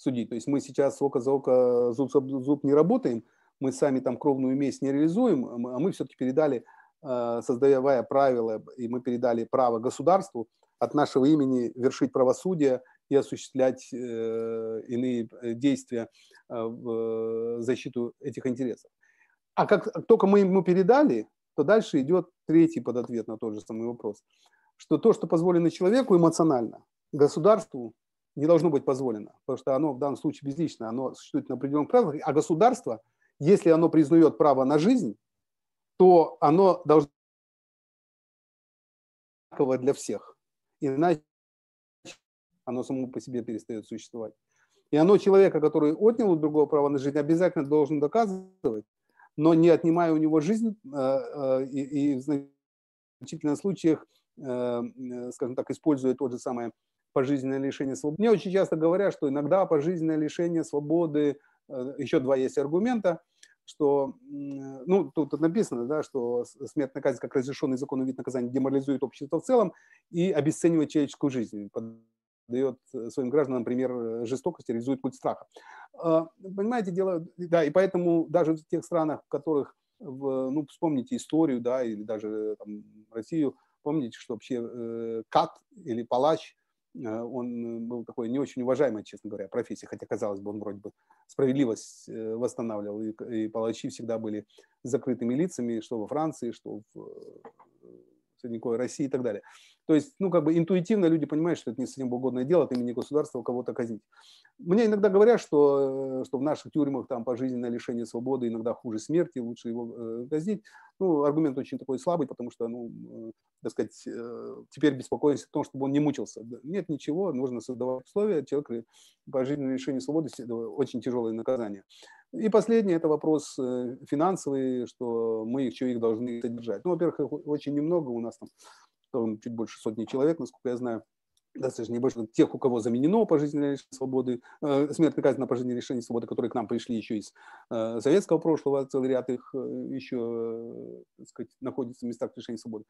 судить. То есть мы сейчас око за око, зуб за зуб не работаем, мы сами там кровную месть не реализуем, а мы все-таки передали, э, создавая правила, и мы передали право государству от нашего имени вершить правосудие и осуществлять э, иные э, действия в защиту этих интересов. А как только мы ему передали, то дальше идет третий подответ на тот же самый вопрос, что то, что позволено человеку эмоционально, государству не должно быть позволено, потому что оно в данном случае безлично, оно существует на определенных правилах, а государство, если оно признает право на жизнь, то оно должно быть для всех, иначе оно само по себе перестает существовать. И оно человека, который отнял у другого право на жизнь, обязательно должен доказывать, но не отнимая у него жизнь, э, э, и, и в значительных случаях, э, скажем так, используя тот же самый пожизненное лишение свободы. Мне очень часто говорят, что иногда пожизненное лишение свободы, э, еще два есть аргумента, что, ну, тут написано, да, что смертная казнь как разрешенный законный вид наказания деморализует общество в целом и обесценивает человеческую жизнь, подает своим гражданам пример жестокости, реализует культ страха. А, понимаете, дело, да, и поэтому даже в тех странах, в которых, ну, вспомните историю, да, или даже там, Россию, помните, что вообще э, кат или палач Э, он э, был такой не очень уважаемой, честно говоря, профессией, хотя, казалось бы, он вроде бы справедливость э, восстанавливал, и, и палачи всегда были закрытыми лицами, что во Франции, что в средневековой России и так далее. То есть, ну, как бы интуитивно люди понимают, что это не совсем угодное дело, от имени государства кого-то казнить. Мне иногда говорят, что, э, что в наших тюрьмах там пожизненное лишение свободы иногда хуже смерти, лучше его э, казнить. Ну, аргумент очень такой слабый, потому что, ну, э, так сказать, э, теперь беспокоимся о том, чтобы он не мучился. Нет ничего, нужно создавать условия. Человек пожизненное лишение свободы – это очень тяжелое наказание. И последний – это вопрос э, финансовый, что мы еще их должны содержать. Ну, во-первых, их очень немного у нас там там чуть больше сотни человек, насколько я знаю, достаточно небольшой, тех, у кого заменено пожизненное лишение свободы, э, смертная казнь на пожизненное лишение свободы, которые к нам пришли еще из э, советского прошлого, целый ряд их э, еще, э, сказать, находится в местах лишения свободы.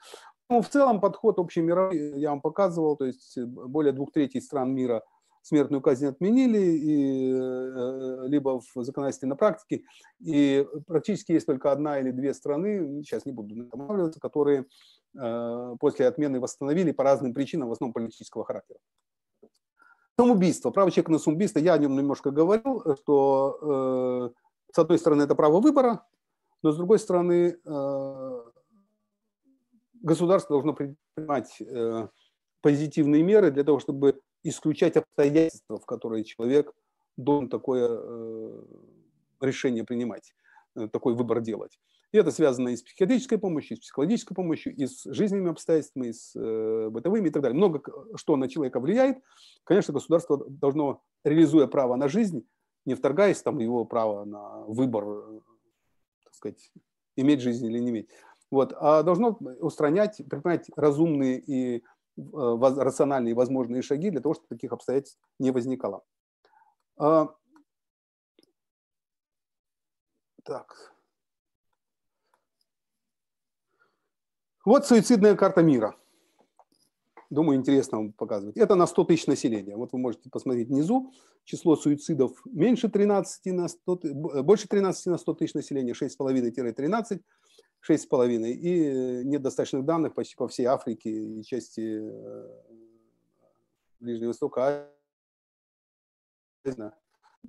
Ну, в целом подход общемировой я вам показывал, то есть э, более двух третей стран мира – смертную казнь отменили, и, э, либо в законодательной практике. И практически есть только одна или две страны, сейчас не буду останавливаться, которые э, после отмены восстановили по разным причинам, в основном политического характера. Самоубийство, право человека на самоубийство, я о нем немножко говорил, что э, с одной стороны это право выбора, но с другой стороны государство должно принимать позитивные меры для того, чтобы исключать обстоятельства, в которые человек должен такое э, решение принимать, э, такой выбор делать. И это связано и с психиатрической помощью, и с психологической помощью, и с жизненными обстоятельствами, и с э, бытовыми и так далее. Много что на человека влияет. Конечно, государство должно, реализуя право на жизнь, не вторгаясь там его право на выбор, э, так сказать, иметь жизнь или не иметь, вот, а должно устранять, принимать разумные и Э, рациональные возможные шаги для того, чтобы таких обстоятельств не возникало. А, так. Вот суицидная карта мира. Думаю, интересно вам показывать. Это на 100 тысяч населения. Вот вы можете посмотреть внизу. Число суицидов меньше 13 на 100, больше 13 на 100 тысяч населения, 6,5-13. 6,5, и э, недостаточных данных почти по всей Африке и части э, Ближнего Востока,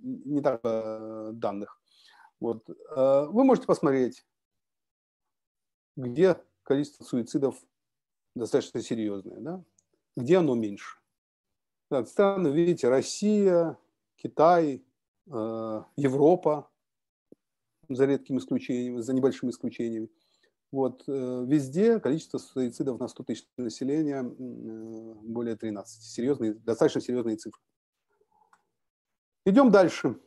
не так э, данных. Вот. Вы можете посмотреть, где количество суицидов достаточно серьезное, да? где оно меньше. Так, страны, видите, Россия, Китай, Европа, за редким исключением, за небольшим исключением – вот, э, везде количество суицидов на 100 тысяч населения э, более 13. Серьезные, достаточно серьезные цифры. Идем дальше.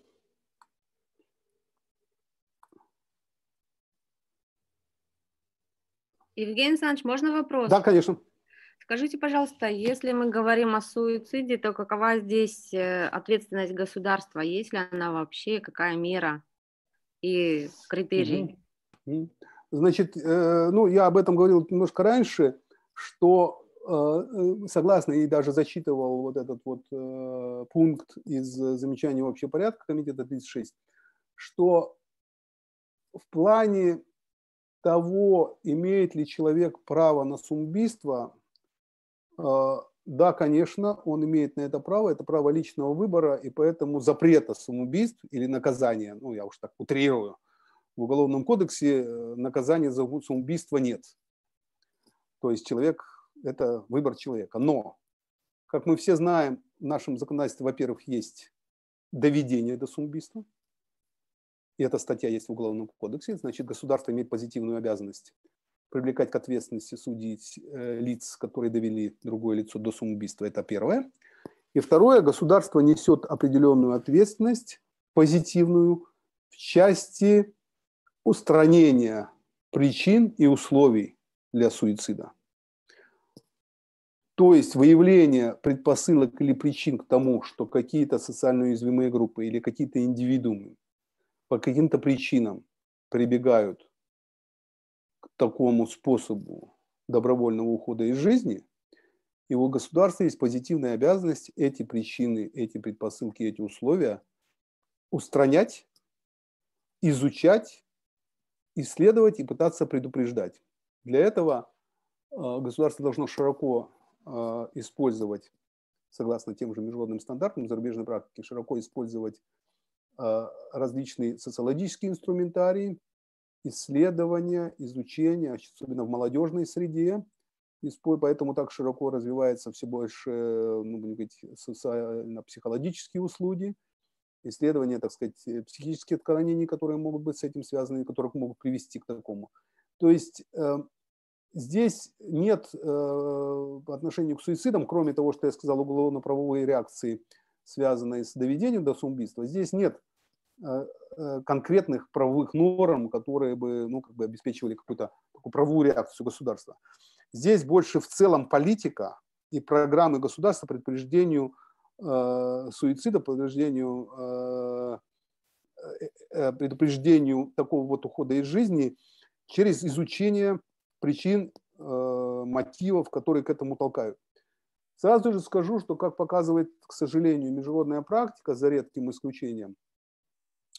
Евгений Александрович, можно вопрос? Да, конечно. Скажите, пожалуйста, если мы говорим о суициде, то какова здесь э, ответственность государства? Есть ли она вообще? Какая мера и критерии? mm Значит, э, ну, я об этом говорил немножко раньше, что э, согласно и даже зачитывал вот этот вот э, пункт из замечания общего порядка комитета 36, что в плане того, имеет ли человек право на сумбийство, да, конечно, он имеет на это право, это право личного выбора, и поэтому запрета самоубийств или наказания, ну, я уж так утрирую, в Уголовном кодексе э, наказания за самоубийство нет. То есть человек – это выбор человека. Но, как мы все знаем, в нашем законодательстве, во-первых, есть доведение до самоубийства. И эта статья есть в Уголовном кодексе. Значит, государство имеет позитивную обязанность привлекать к ответственности, судить э, лиц, которые довели другое лицо до самоубийства. Это первое. И второе, государство несет определенную ответственность, позитивную, в части устранения причин и условий для суицида. То есть выявление предпосылок или причин к тому, что какие-то социально уязвимые группы или какие-то индивидуумы по каким-то причинам прибегают к такому способу добровольного ухода из жизни, и у государства есть позитивная обязанность эти причины, эти предпосылки, эти условия устранять, изучать исследовать и пытаться предупреждать. Для этого э, государство должно широко э, использовать, согласно тем же международным стандартам зарубежной практики, широко использовать э, различные социологические инструментарии, исследования, изучения, а особенно в молодежной среде, поэтому так широко развиваются все больше ну, социально-психологические услуги – исследования, так сказать, э, психических отклонений, которые могут быть с этим связаны, которые могут привести к такому. То есть э, здесь нет э, по отношению к суицидам, кроме того, что я сказал, уголовно-правовые реакции, связанные с доведением до самоубийства, здесь нет конкретных правовых норм, которые бы, ну, как бы обеспечивали какую-то такую правовую реакцию государства. Здесь больше в целом политика и программы государства предупреждению Э, суицида, подтверждению э, э, предупреждению такого вот ухода из жизни через изучение причин, мотивов, которые к этому толкают. Сразу же скажу, что, как показывает, к сожалению, международная практика, за редким исключением,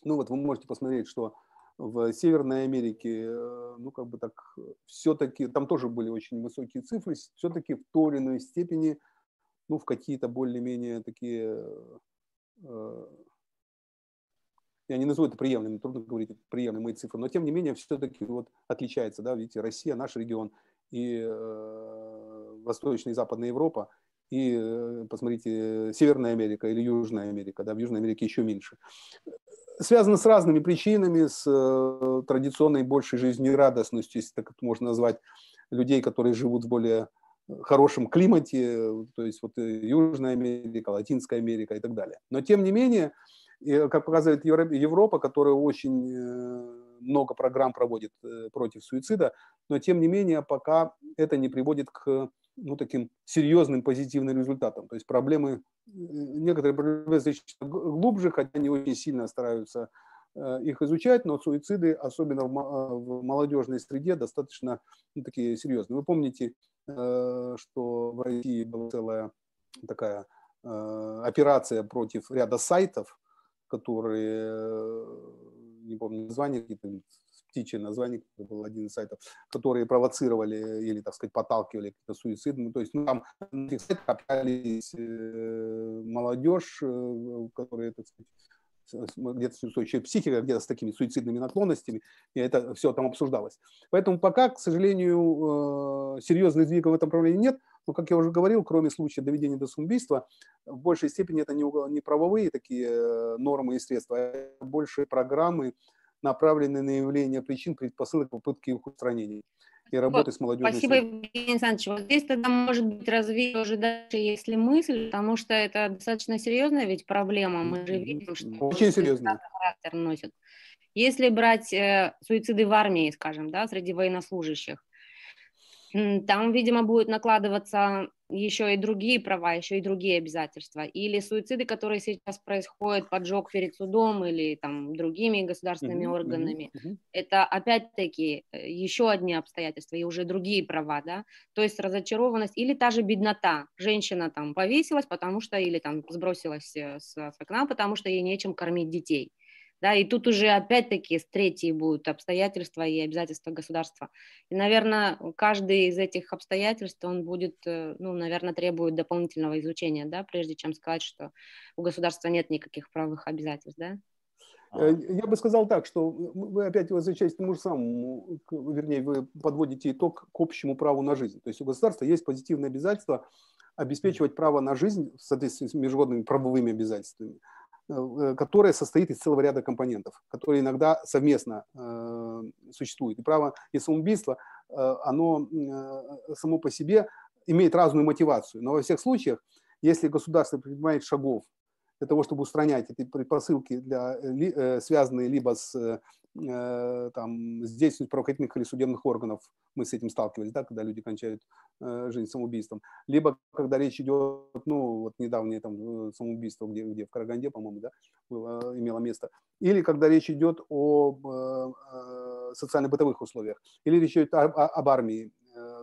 ну вот вы можете посмотреть, что в Северной Америке, ну как бы так, все-таки, там тоже были очень высокие цифры, все-таки в той или иной степени – ну, в какие-то более-менее такие, э, я не назову это приемлемым, трудно говорить приемлемые цифры, но тем не менее все-таки вот отличается, да, видите, Россия, наш регион, и э, Восточная и Западная Европа, и, э, посмотрите, Северная Америка или Южная Америка, да, в Южной Америке еще меньше. Связано с разными причинами, с э, традиционной большей жизнерадостностью, если так это можно назвать, людей, которые живут в более хорошем климате, то есть вот э, Южная Америка, Латинская Америка и так далее. Но тем не менее, как показывает Европа, которая очень э, много программ проводит э, против суицида, но тем не менее пока это не приводит к ну, таким серьезным позитивным результатам. То есть проблемы, некоторые проблемы значительно глубже, хотя они очень сильно стараются их изучать, но суициды, особенно в молодежной среде, достаточно ну, такие серьезные. Вы помните Э, что в России была целая такая э, операция против ряда сайтов, которые, э, не помню название, какие-то птичье название, это был один из сайтов, которые провоцировали или, так сказать, подталкивали к суицидам. То есть ну, там на этих сайтах общались молодежь, которые, так сказать, где-то неустойчивая психика, где-то с такими суицидными наклонностями, и это все там обсуждалось. Поэтому пока, к сожалению, э, серьезных сдвигов в этом направлении нет, но, как я уже говорил, кроме случая доведения до самоубийства, в большей степени это не правовые такие э, нормы и средства, а больше программы, направленные на явление причин, предпосылок, попытки их устранения и работы вот. с молодежью. Спасибо, Евгений Александрович. Вот здесь тогда, может быть, развить уже дальше, если мысль, потому что это достаточно серьезная ведь проблема. Мы же видим, что очень серьезно. характер носит. Если брать э, суициды в армии, скажем, да, среди военнослужащих, там, видимо, будет накладываться еще и другие права, еще и другие обязательства. Или суициды, которые сейчас происходят, поджог перед судом или там другими государственными mm-hmm. органами, mm-hmm. это опять-таки э, еще одни обстоятельства и уже другие права, да. То есть разочарованность или та же беднота. Женщина там повесилась, потому что или там сбросилась э, с, с окна, потому что ей нечем кормить детей. Да, и тут уже опять-таки с третьей будут обстоятельства и обязательства государства. И, наверное, каждый из этих обстоятельств, он будет, э, ну, наверное, требует дополнительного изучения, да, прежде чем сказать, что у государства нет никаких правовых обязательств, да. Э, я бы сказал так, что вы опять возвращаетесь к тому же самому, вернее, вы подводите итог к общему праву на жизнь. То есть у государства есть позитивные обязательства обеспечивать право на жизнь в соответствии с международными правовыми обязательствами. Э, которая состоит из целого ряда компонентов, которые иногда совместно э, существуют. И право и самоубийство, э, оно э, само по себе имеет разную мотивацию. Но во всех случаях, если государство принимает шагов для того, чтобы устранять эти предпосылки, для, э, ли, э, связанные либо с, э, там, с деятельностью правоохранительных или судебных органов, мы с этим сталкивались, да, когда люди кончают жизнь самоубийством, либо когда речь идет, ну, вот недавнее там самоубийство, где, где в Караганде, по-моему, да, было, имело место, или когда речь идет о социально-бытовых условиях, или речь идет об, об армии,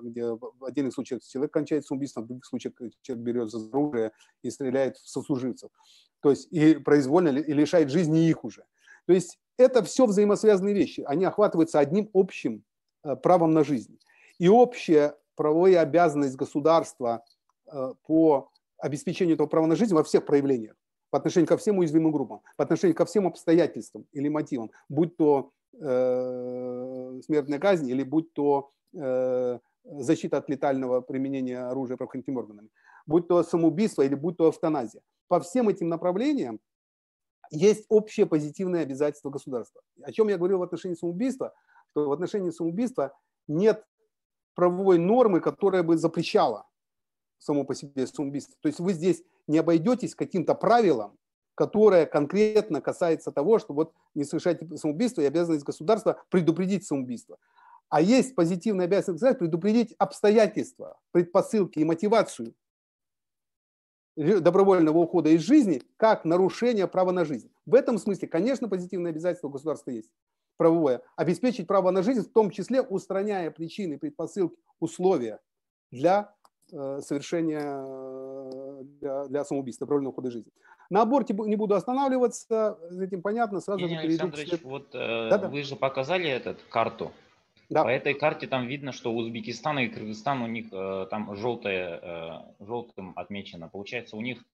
где в отдельных случаях человек кончает убийством, в других случаях человек берет за оружие и стреляет в сослуживцев. То есть и произвольно и лишает жизни их уже. То есть это все взаимосвязанные вещи. Они охватываются одним общим э, правом на жизнь. И общая правовая обязанность государства э, по обеспечению этого права на жизнь во всех проявлениях, по отношению ко всем уязвимым группам, по отношению ко всем обстоятельствам или мотивам, будь то э, смертная казнь или будь то э, защита от летального применения оружия правоохранительными органами, будь то самоубийство или будь то эвтаназия. По всем этим направлениям есть общее позитивное обязательство государства. О чем я говорил в отношении самоубийства, что в отношении самоубийства нет правовой нормы, которая бы запрещала само по себе самоубийство. То есть вы здесь не обойдетесь каким-то правилом, которое конкретно касается того, что вот не совершайте самоубийство и обязанность государства предупредить самоубийство. А есть позитивная обязанность государства предупредить обстоятельства, предпосылки и мотивацию добровольного ухода из жизни как нарушение права на жизнь. В этом смысле, конечно, позитивное обязательство государства есть правовое. Обеспечить право на жизнь, в том числе устраняя причины, предпосылки, условия для э, совершения для, для самоубийства, добровольного ухода из жизни. На аборте не буду останавливаться, с этим понятно, сразу Евгений же перейду. к... вот э, да -да. вы же показали этот карту да. По этой карте там видно, что Узбекистан и Кыргызстан у них э, там желтое, э, желтым отмечено. Получается, у них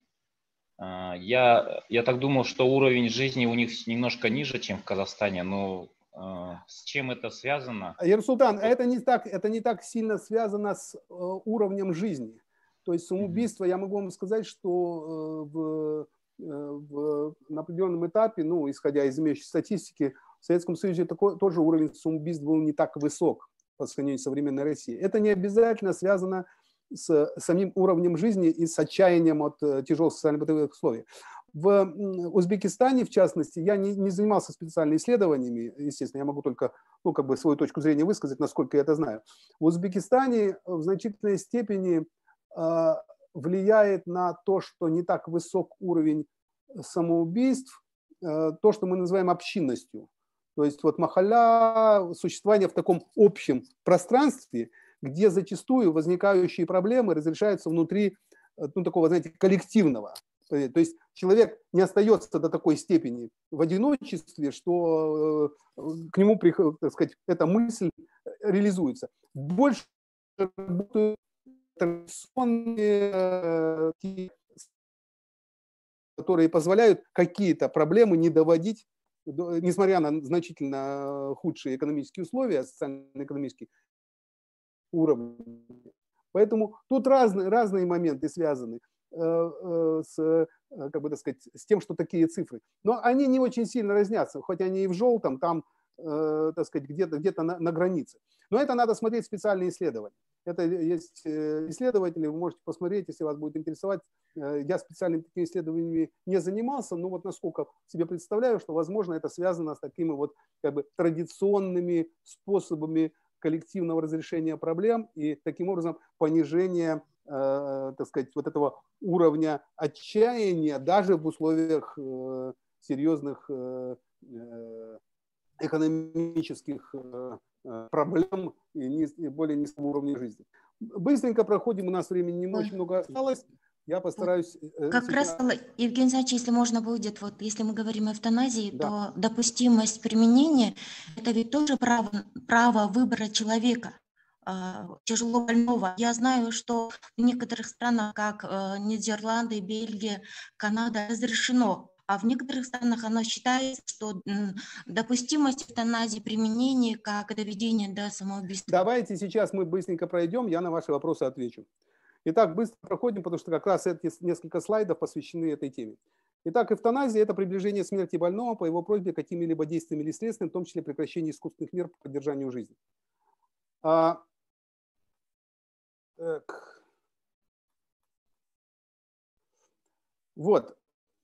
э, я, я так думал, что уровень жизни у них немножко ниже, чем в Казахстане, но с чем это связано? Ерсултан, это не так, это не так сильно связано с уровнем жизни. То есть самоубийство, я могу вам сказать, что в, в, на определенном этапе, ну, исходя из имеющей статистики, в Советском Союзе такой, тоже уровень самоубийств был не так высок по сравнению с современной Россией. Это не обязательно связано с самим уровнем жизни и с отчаянием от э, тяжелых социально-бытовых условий. В Узбекистане, в частности, я не, не занимался специальными исследованиями, естественно, я могу только ну, как бы свою точку зрения высказать, насколько я это знаю. В Узбекистане в значительной степени э, влияет на то, что не так высок уровень самоубийств, э, то, что мы называем общинностью. То есть вот махалля, существование в таком общем пространстве, где зачастую возникающие проблемы разрешаются внутри э, ну, такого, знаете, коллективного. Э, то есть человек не остается до такой степени в одиночестве, что э, к нему, так сказать, эта мысль реализуется. Больше традиционные, которые позволяют какие-то проблемы не доводить Э, несмотря на значительно э, худшие экономические условия, социально-экономические уровни. Поэтому тут разные, разные моменты связаны э, с, как бы так сказать, с тем, что такие цифры. Но они не очень сильно разнятся, хоть они и в желтом, там Э, так сказать, где-то где на, на границе. Но это надо смотреть специальные исследования. Это есть э, исследователи, вы можете посмотреть, если вас будет интересовать. Э, я специальными такими исследованиями не занимался, но вот насколько себе представляю, что, возможно, это связано с такими вот как бы традиционными способами коллективного разрешения проблем и таким образом понижение, так сказать, вот этого уровня отчаяния даже в условиях серьезных экономических э, э, проблем и, более низкого уровня жизни. Быстренько проходим, у нас времени не очень много осталось. Я постараюсь... Э, как раз, Евгений Александрович, если можно будет, вот если мы говорим о эвтаназии, да. то допустимость применения – это ведь тоже право, право выбора человека тяжело больного. Я знаю, что в некоторых странах, как Нидерланды, Бельгия, Канада, разрешено а в некоторых странах оно считается, что допустимость эвтаназии применения как доведение до самоубийства. Давайте сейчас мы быстренько пройдем, я на ваши вопросы отвечу. Итак, быстро проходим, потому что как раз эти несколько слайдов посвящены этой теме. Итак, эвтаназия – это приближение смерти больного по его просьбе какими-либо действиями или средствами, в том числе прекращение искусственных мер по поддержанию жизни. А, так. Э, вот.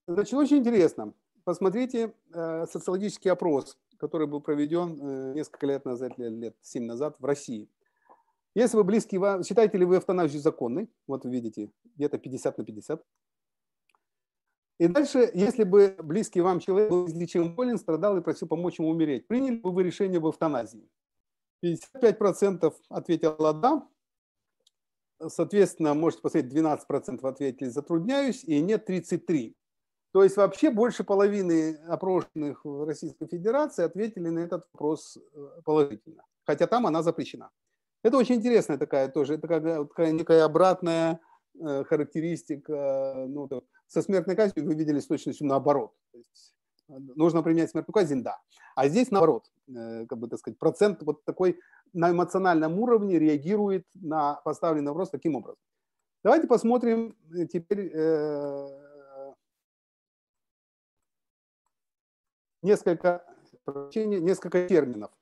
Значит, очень интересно. Посмотрите э, социологический опрос, который был проведен э, несколько лет назад, лет, лет 7 назад в России. Если вы близкий, считаете ли вы эвтаназию законной? Вот вы видите, где-то 50 на 50. И дальше, если бы близкий вам человек был излечим болен, страдал и просил помочь ему умереть, приняли бы вы решение об эвтаназии? 55% ответило «да», соответственно, можете посмотреть, 12% ответили «затрудняюсь», и «нет» 33%. То есть вообще больше половины опрошенных в Российской Федерации ответили на этот вопрос э, положительно, хотя там она запрещена. Это очень интересная такая тоже, это такая, э, такая некая обратная э, характеристика. Ну, со смертной казнью вы видели с точностью наоборот. То есть нужно применять смертную казнь, да. А здесь наоборот, как бы так сказать, процент вот такой на эмоциональном уровне реагирует на поставленный вопрос таким образом. Давайте посмотрим теперь несколько, несколько терминов.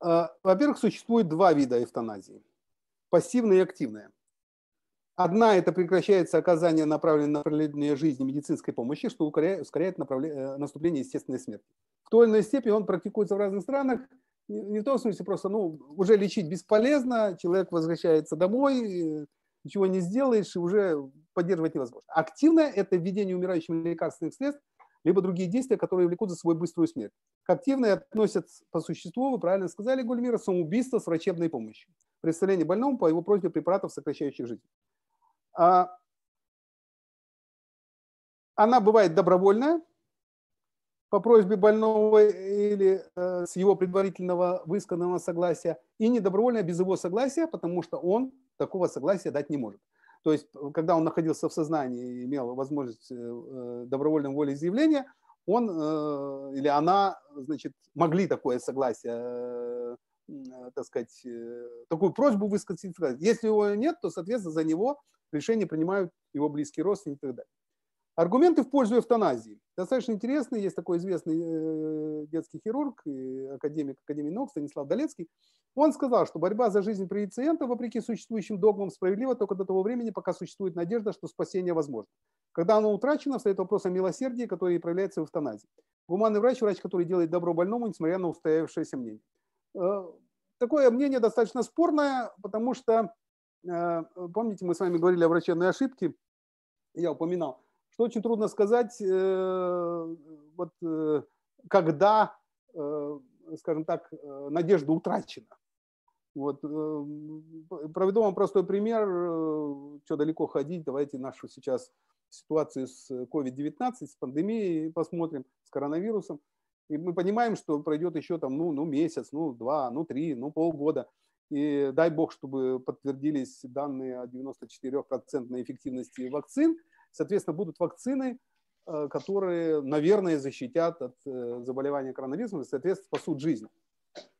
А, во-первых, существует два вида эвтаназии – пассивная и активная. Одна – это прекращается оказание направленной на продление жизни медицинской помощи, что ускоряет э, наступление естественной смерти. В той или иной степени он практикуется в разных странах, не в том смысле, просто ну, уже лечить бесполезно, человек возвращается домой, э, ничего не сделаешь, и уже поддерживать невозможно. Активное – это введение умирающим лекарственных средств либо другие действия, которые влекут за собой быструю смерть. К активной относят по существу, вы правильно сказали, Гульмира, самоубийство с врачебной помощью. Представление больному по его просьбе препаратов, сокращающих жизнь. А, она бывает добровольная, по просьбе больного или э, с его предварительного высказанного согласия, и недобровольная без его согласия, потому что он такого согласия дать не может. То есть, э, когда он находился в сознании и имел возможность э, э, добровольного волеизъявления, он или она, значит, могли такое согласие, так сказать, такую просьбу высказать. Если его нет, то, соответственно, за него решение принимают его близкие родственники и так далее. Аргументы в пользу эвтаназии. Достаточно интересно, есть такой известный э, детский хирург академик Академии наук Станислав Долецкий. Он сказал, что борьба за жизнь пациента, вопреки существующим догмам, справедлива только до того времени, пока существует надежда, что спасение возможно. Когда оно утрачено, стоит вопрос о милосердии, который проявляется в эвтаназии. Гуманный врач – врач, который делает добро больному, несмотря на устоявшееся мнение. Э, такое мнение достаточно спорное, потому что, э, помните, мы с вами говорили о врачебной ошибке, я упоминал – что очень трудно сказать, э, вот, э, когда, э, скажем так, надежда утрачена. Вот. Проведу вам простой пример, что далеко ходить, давайте нашу сейчас ситуацию с COVID-19, с пандемией посмотрим, с коронавирусом. И мы понимаем, что пройдет еще там, ну, ну, месяц, ну, два, ну, три, ну, полгода. И дай бог, чтобы подтвердились данные о 94% эффективности вакцин – Соответственно, будут вакцины, э, которые, наверное, защитят от э, заболевания коронавирусом и, соответственно, спасут жизнь.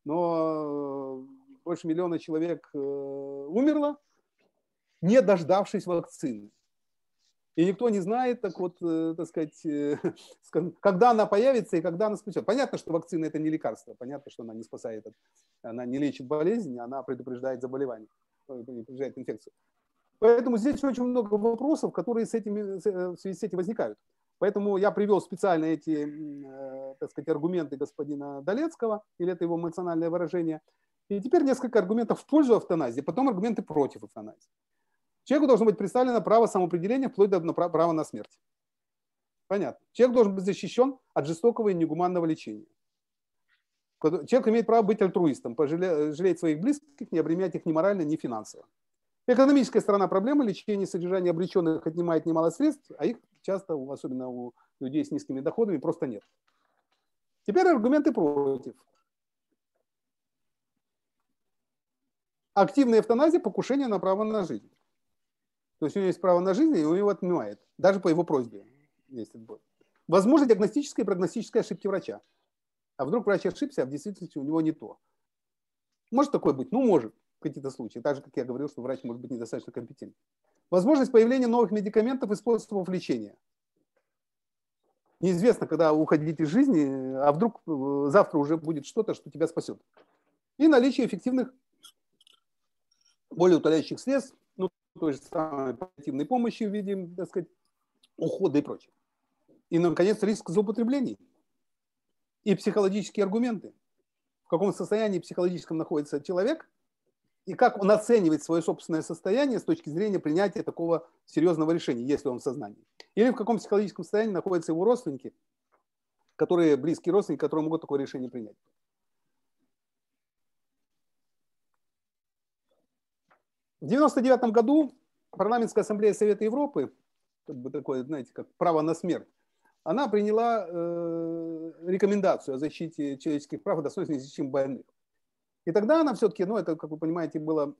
Но э, больше миллиона человек умерло, не дождавшись вакцины. И никто не знает, так вот, так сказать, <laughs> когда она появится и когда она спасет. Понятно, что вакцина это не лекарство, понятно, что она не спасает, она не лечит болезнь, она предупреждает заболевание, предупреждает инфекцию. Поэтому здесь очень много вопросов, которые с этими, э, в связи с этим возникают. Поэтому я привел специально эти, э, так сказать, аргументы господина Долецкого, или это его эмоциональное выражение. И теперь несколько аргументов в пользу эвтаназии, потом аргументы против эвтаназии. Человеку должно быть представлено право самоопределения вплоть до права на смерть. Понятно. Человек должен быть защищен от жестокого и негуманного лечения. Человек имеет право быть альтруистом, пожалеть э, своих близких, не обременять их ни морально, ни финансово. Экономическая сторона проблемы, лечение и содержание обреченных отнимает немало средств, а их часто, особенно у людей с низкими доходами, просто нет. Теперь аргументы против. Активная эвтаназия – покушение на право на жизнь. То есть у него есть право на жизнь, и он его отнимает, даже по его просьбе, если Возможно, диагностическая и прогностическая ошибки врача. А вдруг врач ошибся, а в действительности у него не то. Может такое быть? Ну, может какие-то случаи. Так же, как я говорил, что врач может быть недостаточно компетентен. Возможность появления новых медикаментов и способов лечения. Неизвестно, когда уходить из жизни, а вдруг э, завтра уже будет что-то, что тебя спасет. И наличие эффективных более утоляющих средств, ну, то же самое, паллиативной помощи в виде, так сказать, ухода и прочее. И, наконец, риск злоупотреблений и психологические аргументы. В каком состоянии психологическом находится человек, и как он оценивает свое собственное состояние с точки зрения принятия такого серьезного решения, если он в сознании. Или в каком психологическом состоянии находятся его родственники, которые близкие родственники, которые могут такое решение принять. В 1999 году Парламентская ассамблея Совета Европы, как бы такое, знаете, как право на смерть, она приняла э, рекомендацию о защите человеческих прав и достоинств незащитим больных. И тогда она все-таки, ну это, как вы понимаете, было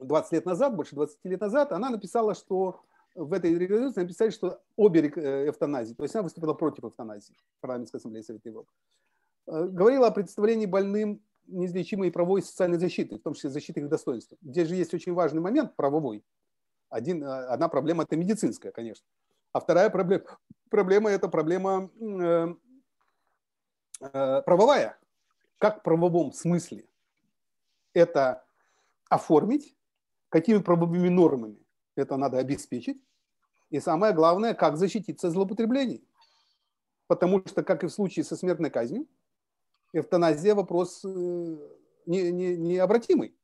20 лет назад, больше 20 лет назад, она написала, что в этой резолюции написали, что обе э, эвтаназии, то есть она выступила против эвтаназии в парламентской ассамблее Совета Европы. Э, говорила о предоставлении больным неизлечимой правовой и социальной защиты, в том числе защиты их достоинства. Здесь же есть очень важный момент правовой. Один, э, одна проблема – это медицинская, конечно. А вторая проблема, проблема – это проблема э, э, правовая, как в правовом смысле это оформить, какими правовыми нормами это надо обеспечить, и самое главное, как защититься от злоупотреблений. Потому что, как и в случае со смертной казнью, эвтаназия вопрос э, не, не, необратимый.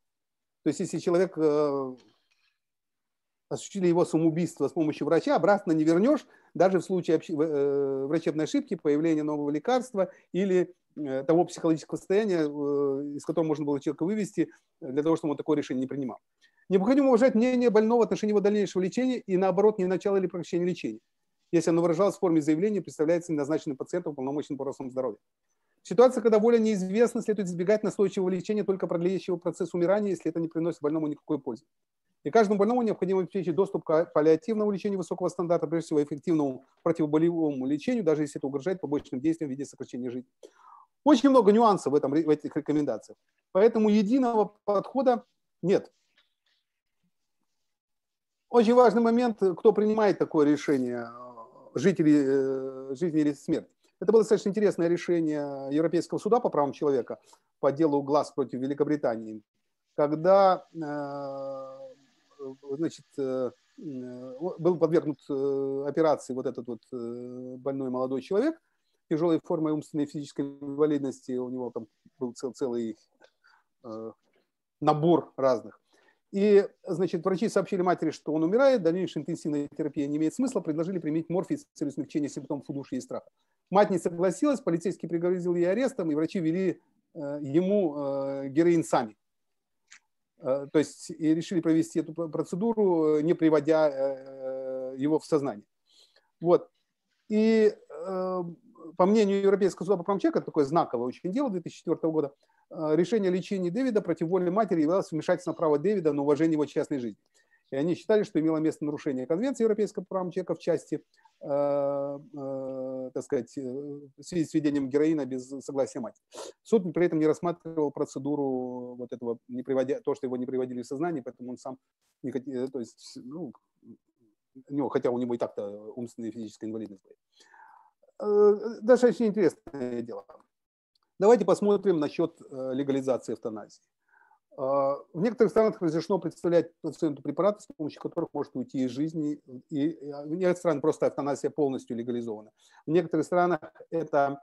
То есть, если человек э, осуществили его самоубийство с помощью врача, обратно не вернешь, даже в случае э, врачебной ошибки, появления нового лекарства или Э, того психологического состояния, э, из которого можно было человека вывести, э, для того, чтобы он такое решение не принимал. Необходимо уважать мнение больного в отношении его дальнейшего лечения и, наоборот, не начала или прекращение лечения, если оно выражалось в форме заявления, представляется назначенным пациентом полномочным по родственному здоровья. Ситуация, когда воля неизвестна, следует избегать настойчивого лечения, только продляющего процесс умирания, если это не приносит больному никакой пользы. И каждому больному необходимо обеспечить доступ к паллиативному лечению высокого стандарта, прежде всего эффективному противоболевому лечению, даже если это угрожает побочным действиям в виде сокращения жизни. Очень много нюансов в, этом, в этих рекомендациях. Поэтому единого подхода нет. Очень важный момент, кто принимает такое решение, жители, э, жизни или смерть. Это было достаточно интересное решение Европейского суда по правам человека по делу Глаз против Великобритании, когда э, значит, э, был подвергнут операции вот этот вот больной молодой человек – тяжелой формой умственной и физической инвалидности, у него там был цел, целый э, набор разных. И, значит, врачи сообщили матери, что он умирает, дальнейшая интенсивная терапия не имеет смысла, предложили применить морфий с целью смягчения симптомов удушья и страха. Мать не согласилась, полицейский пригрозил ей арестом, и врачи вели э, ему э, героин сами. Э, то есть и решили провести эту процедуру, не приводя э, э, его в сознание. Вот. И э, по мнению Европейского суда по правам человека, это такое знаковое очень дело 2004 года, э, решение о лечении Дэвида против воли матери являлось вмешательством права Дэвида на уважение его частной жизни. И они считали, что имело место нарушение Конвенции Европейского права человека в части, э, э, так сказать, э, в связи с введением героина без согласия матери. Суд при этом не рассматривал процедуру вот этого, не приводя, то, что его не приводили в сознание, поэтому он сам не хотел, э, то есть, ну, у него, хотя у него и так-то умственная и физическая инвалидность была. Э, даже очень интересное дело. Давайте посмотрим насчет э, легализации эвтаназии. А, в некоторых странах разрешено представлять пациенту препараты, с помощью которых может уйти из жизни. И а, в некоторых странах просто эвтаназия полностью легализована. В некоторых странах это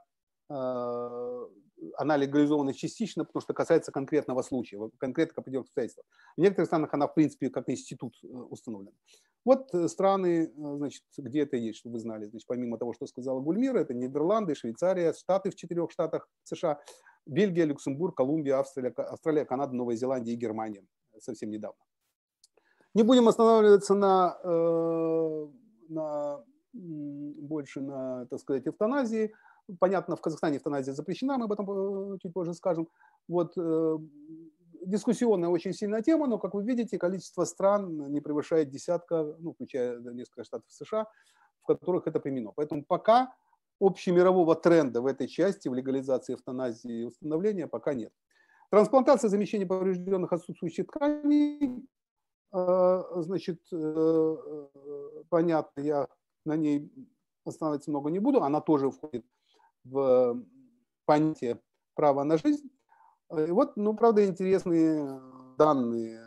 э, она легализована частично, потому что касается конкретного случая, конкретных определенных обстоятельств. В некоторых странах она, в принципе, как институт э, установлена. Вот э, страны, э, значит, где это есть, чтобы вы знали, значит, помимо того, что сказала Гульмира, это Нидерланды, Швейцария, Штаты в четырех штатах США, Бельгия, Люксембург, Колумбия, Австралия, Австралия, Канада, Новая Зеландия и Германия совсем недавно. Не будем останавливаться на, на больше на, так сказать, эвтаназии. Понятно, в Казахстане эвтаназия запрещена, мы об этом э, чуть позже скажем. Вот, э, дискуссионная очень сильная тема, но, как вы видите, количество стран не превышает десятка, ну, включая несколько штатов США, в которых это применено. Поэтому пока общемирового тренда в этой части, в легализации эвтаназии и установления, пока нет. Трансплантация замещения поврежденных отсутствующих тканей, э, значит, понятно, я на ней останавливаться много не буду, она тоже входит в понятие права на жизнь. Э, и вот, ну, правда, интересные э, данные.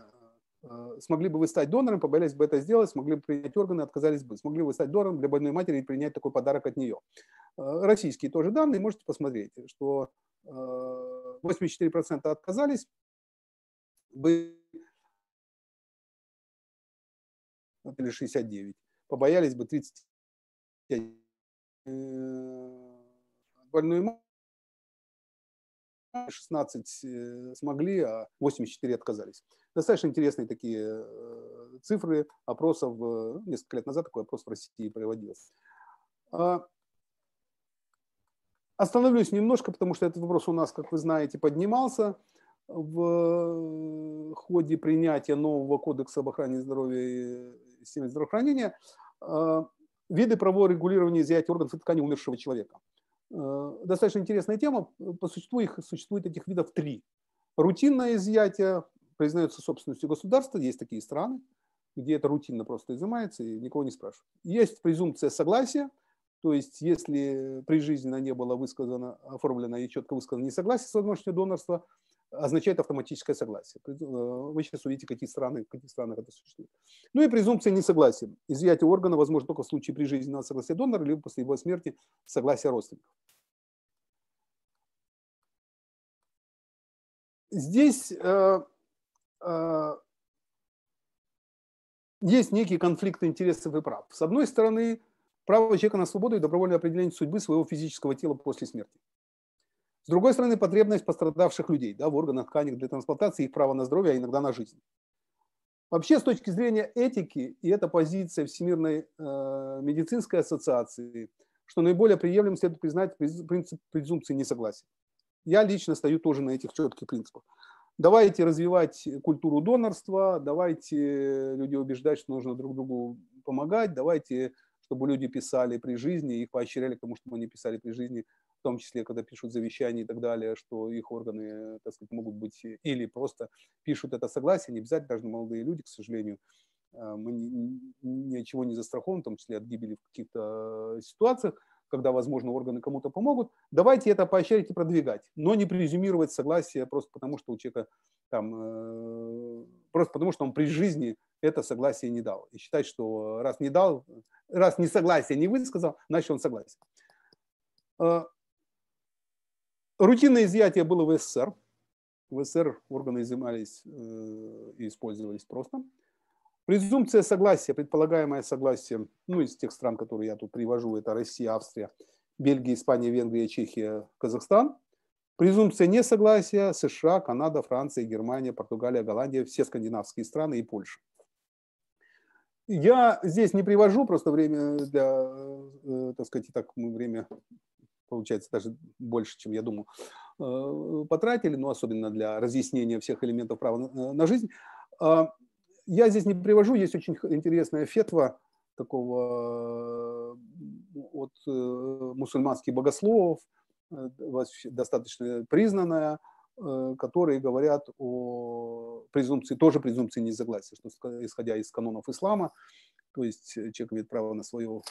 Э, смогли бы вы стать донором, побоялись бы это сделать, смогли бы принять органы, отказались бы. Смогли бы вы стать донором для больной матери и принять такой подарок от нее. Российские тоже данные, можете посмотреть, что 84% отказались, были 69, побоялись бы 35 больную маму, 16 смогли, а 84 отказались. Достаточно интересные такие э, цифры опросов. Э, ну, несколько лет назад такой опрос в России проводился. А, остановлюсь немножко, потому что этот вопрос у нас, как вы знаете, поднимался в э, ходе принятия нового кодекса об охране здоровья и системы здравоохранения а, виды правового регулирования изъятия органов и тканей умершего человека. Э, достаточно интересная тема. По существу их существует этих видов три. Рутинное изъятие признается собственностью государства. Есть такие страны, где это рутинно просто изымается и никого не спрашивают. Есть презумпция согласия, то есть если прижизненно не было высказано, оформлено и четко высказано несогласие с возможностью донорства, означает автоматическое согласие. Э, вы сейчас увидите, какие страны, в каких странах это существует. Ну и презумпция несогласия. Изъятие органа возможно только в случае при жизни на согласия донора, либо после его смерти согласия родственников. Здесь э, э, есть некий конфликт интересов и прав. С одной стороны, право человека на свободу и добровольное определение судьбы своего физического тела после смерти. С другой стороны, потребность пострадавших людей да, в органах, тканях для трансплантации, их право на здоровье, а иногда на жизнь. Вообще, с точки зрения этики, и это позиция Всемирной э, медицинской ассоциации, что наиболее приемлемым следует признать принцип презумпции несогласия. Я лично стою тоже на этих четких принципах. Давайте развивать культуру донорства, давайте люди убеждать, что нужно друг другу помогать, давайте, чтобы люди писали при жизни, их поощряли к тому, чтобы они писали при жизни том числе, когда пишут завещания и так далее, что их органы, так сказать, могут быть, или просто пишут это согласие, не обязательно даже молодые люди, к сожалению, э, мы ничего не застрахованы, в том числе от гибели в каких-то э, ситуациях, когда, возможно, органы кому-то помогут, давайте это поощрять и продвигать, но не презюмировать согласие просто потому, что у человека там, э, просто потому, что он при жизни это согласие не дал. И считать, что раз не дал, раз не согласие не высказал, значит он согласен. Рутинное изъятие было в СССР. В СССР органы изымались э, и использовались просто. Презумпция согласия, предполагаемое согласие, ну, из тех стран, которые я тут привожу, это Россия, Австрия, Бельгия, Испания, Венгрия, Чехия, Казахстан. Презумпция несогласия США, Канада, Франция, Германия, Португалия, Голландия, все скандинавские страны и Польша. Я здесь не привожу, просто время для, э, так сказать, так мы время получается, даже больше, чем я думал, э, потратили, ну, особенно для разъяснения всех элементов права на э, жизнь. А, я здесь не привожу, есть очень интересная фетва такого э, от мусульманских богословов, достаточно признанная, которые говорят о презумпции, тоже презумпции несогласия, что исходя из канонов ислама, то есть человек имеет право на свое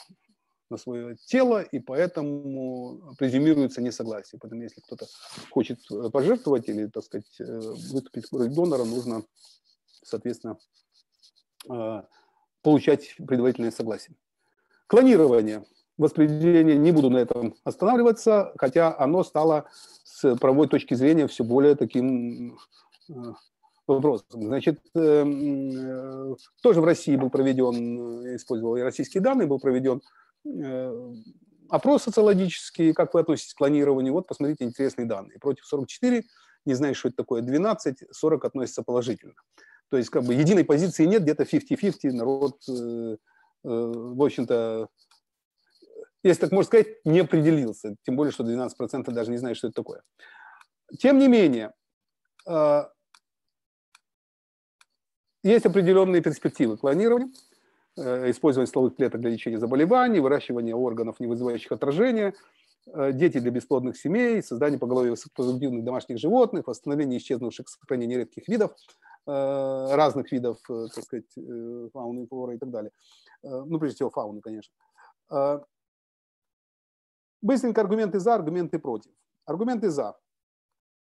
на свое тело, и поэтому презюмируется несогласие. Поэтому если кто-то хочет э, пожертвовать или, так сказать, э, выступить против донора, нужно, соответственно, э, получать предварительное согласие. Клонирование. Воспределение, не буду на этом останавливаться, хотя оно стало с правовой точки зрения все более таким вопросом. Значит, тоже в России был проведен, использовал и российские данные, был проведен Э, опрос социологический, как вы относитесь к клонированию, вот посмотрите интересные данные. Против 44, не знаю, что это такое, 12, 40 относится положительно. То есть как бы единой позиции нет, где-то 50-50 народ, э, э, в общем-то, если так можно сказать, не определился. Тем более, что 12% даже не знают, что это такое. Тем не менее, есть определенные перспективы клонирования. Э, использование стволовых клеток для лечения заболеваний, выращивание органов, не вызывающих отражения, э, дети для бесплодных семей, создание поголовья высокопродуктивных домашних животных, восстановление исчезнувших сохранение редких видов, э, разных видов, так сказать, фауны, флоры и так далее. Ну, прежде всего, фауны, конечно. Быстренько аргументы за, аргументы против. Аргументы за.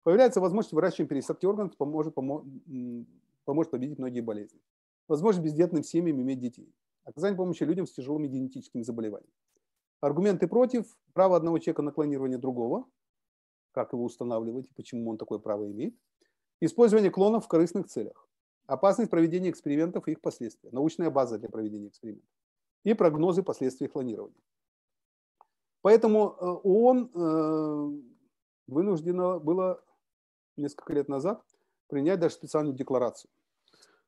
Появляется возможность выращивания пересадки органов, поможет, поможет победить многие болезни возможность бездетным семьям иметь детей, оказание помощи людям с тяжелыми генетическими заболеваниями. Аргументы против – право одного человека на клонирование другого, как его устанавливать, и почему он такое право имеет, использование клонов в корыстных целях, опасность проведения экспериментов и их последствия, научная база для проведения экспериментов и прогнозы последствий клонирования. Поэтому э, ООН э, вынуждено было несколько лет назад принять даже специальную декларацию –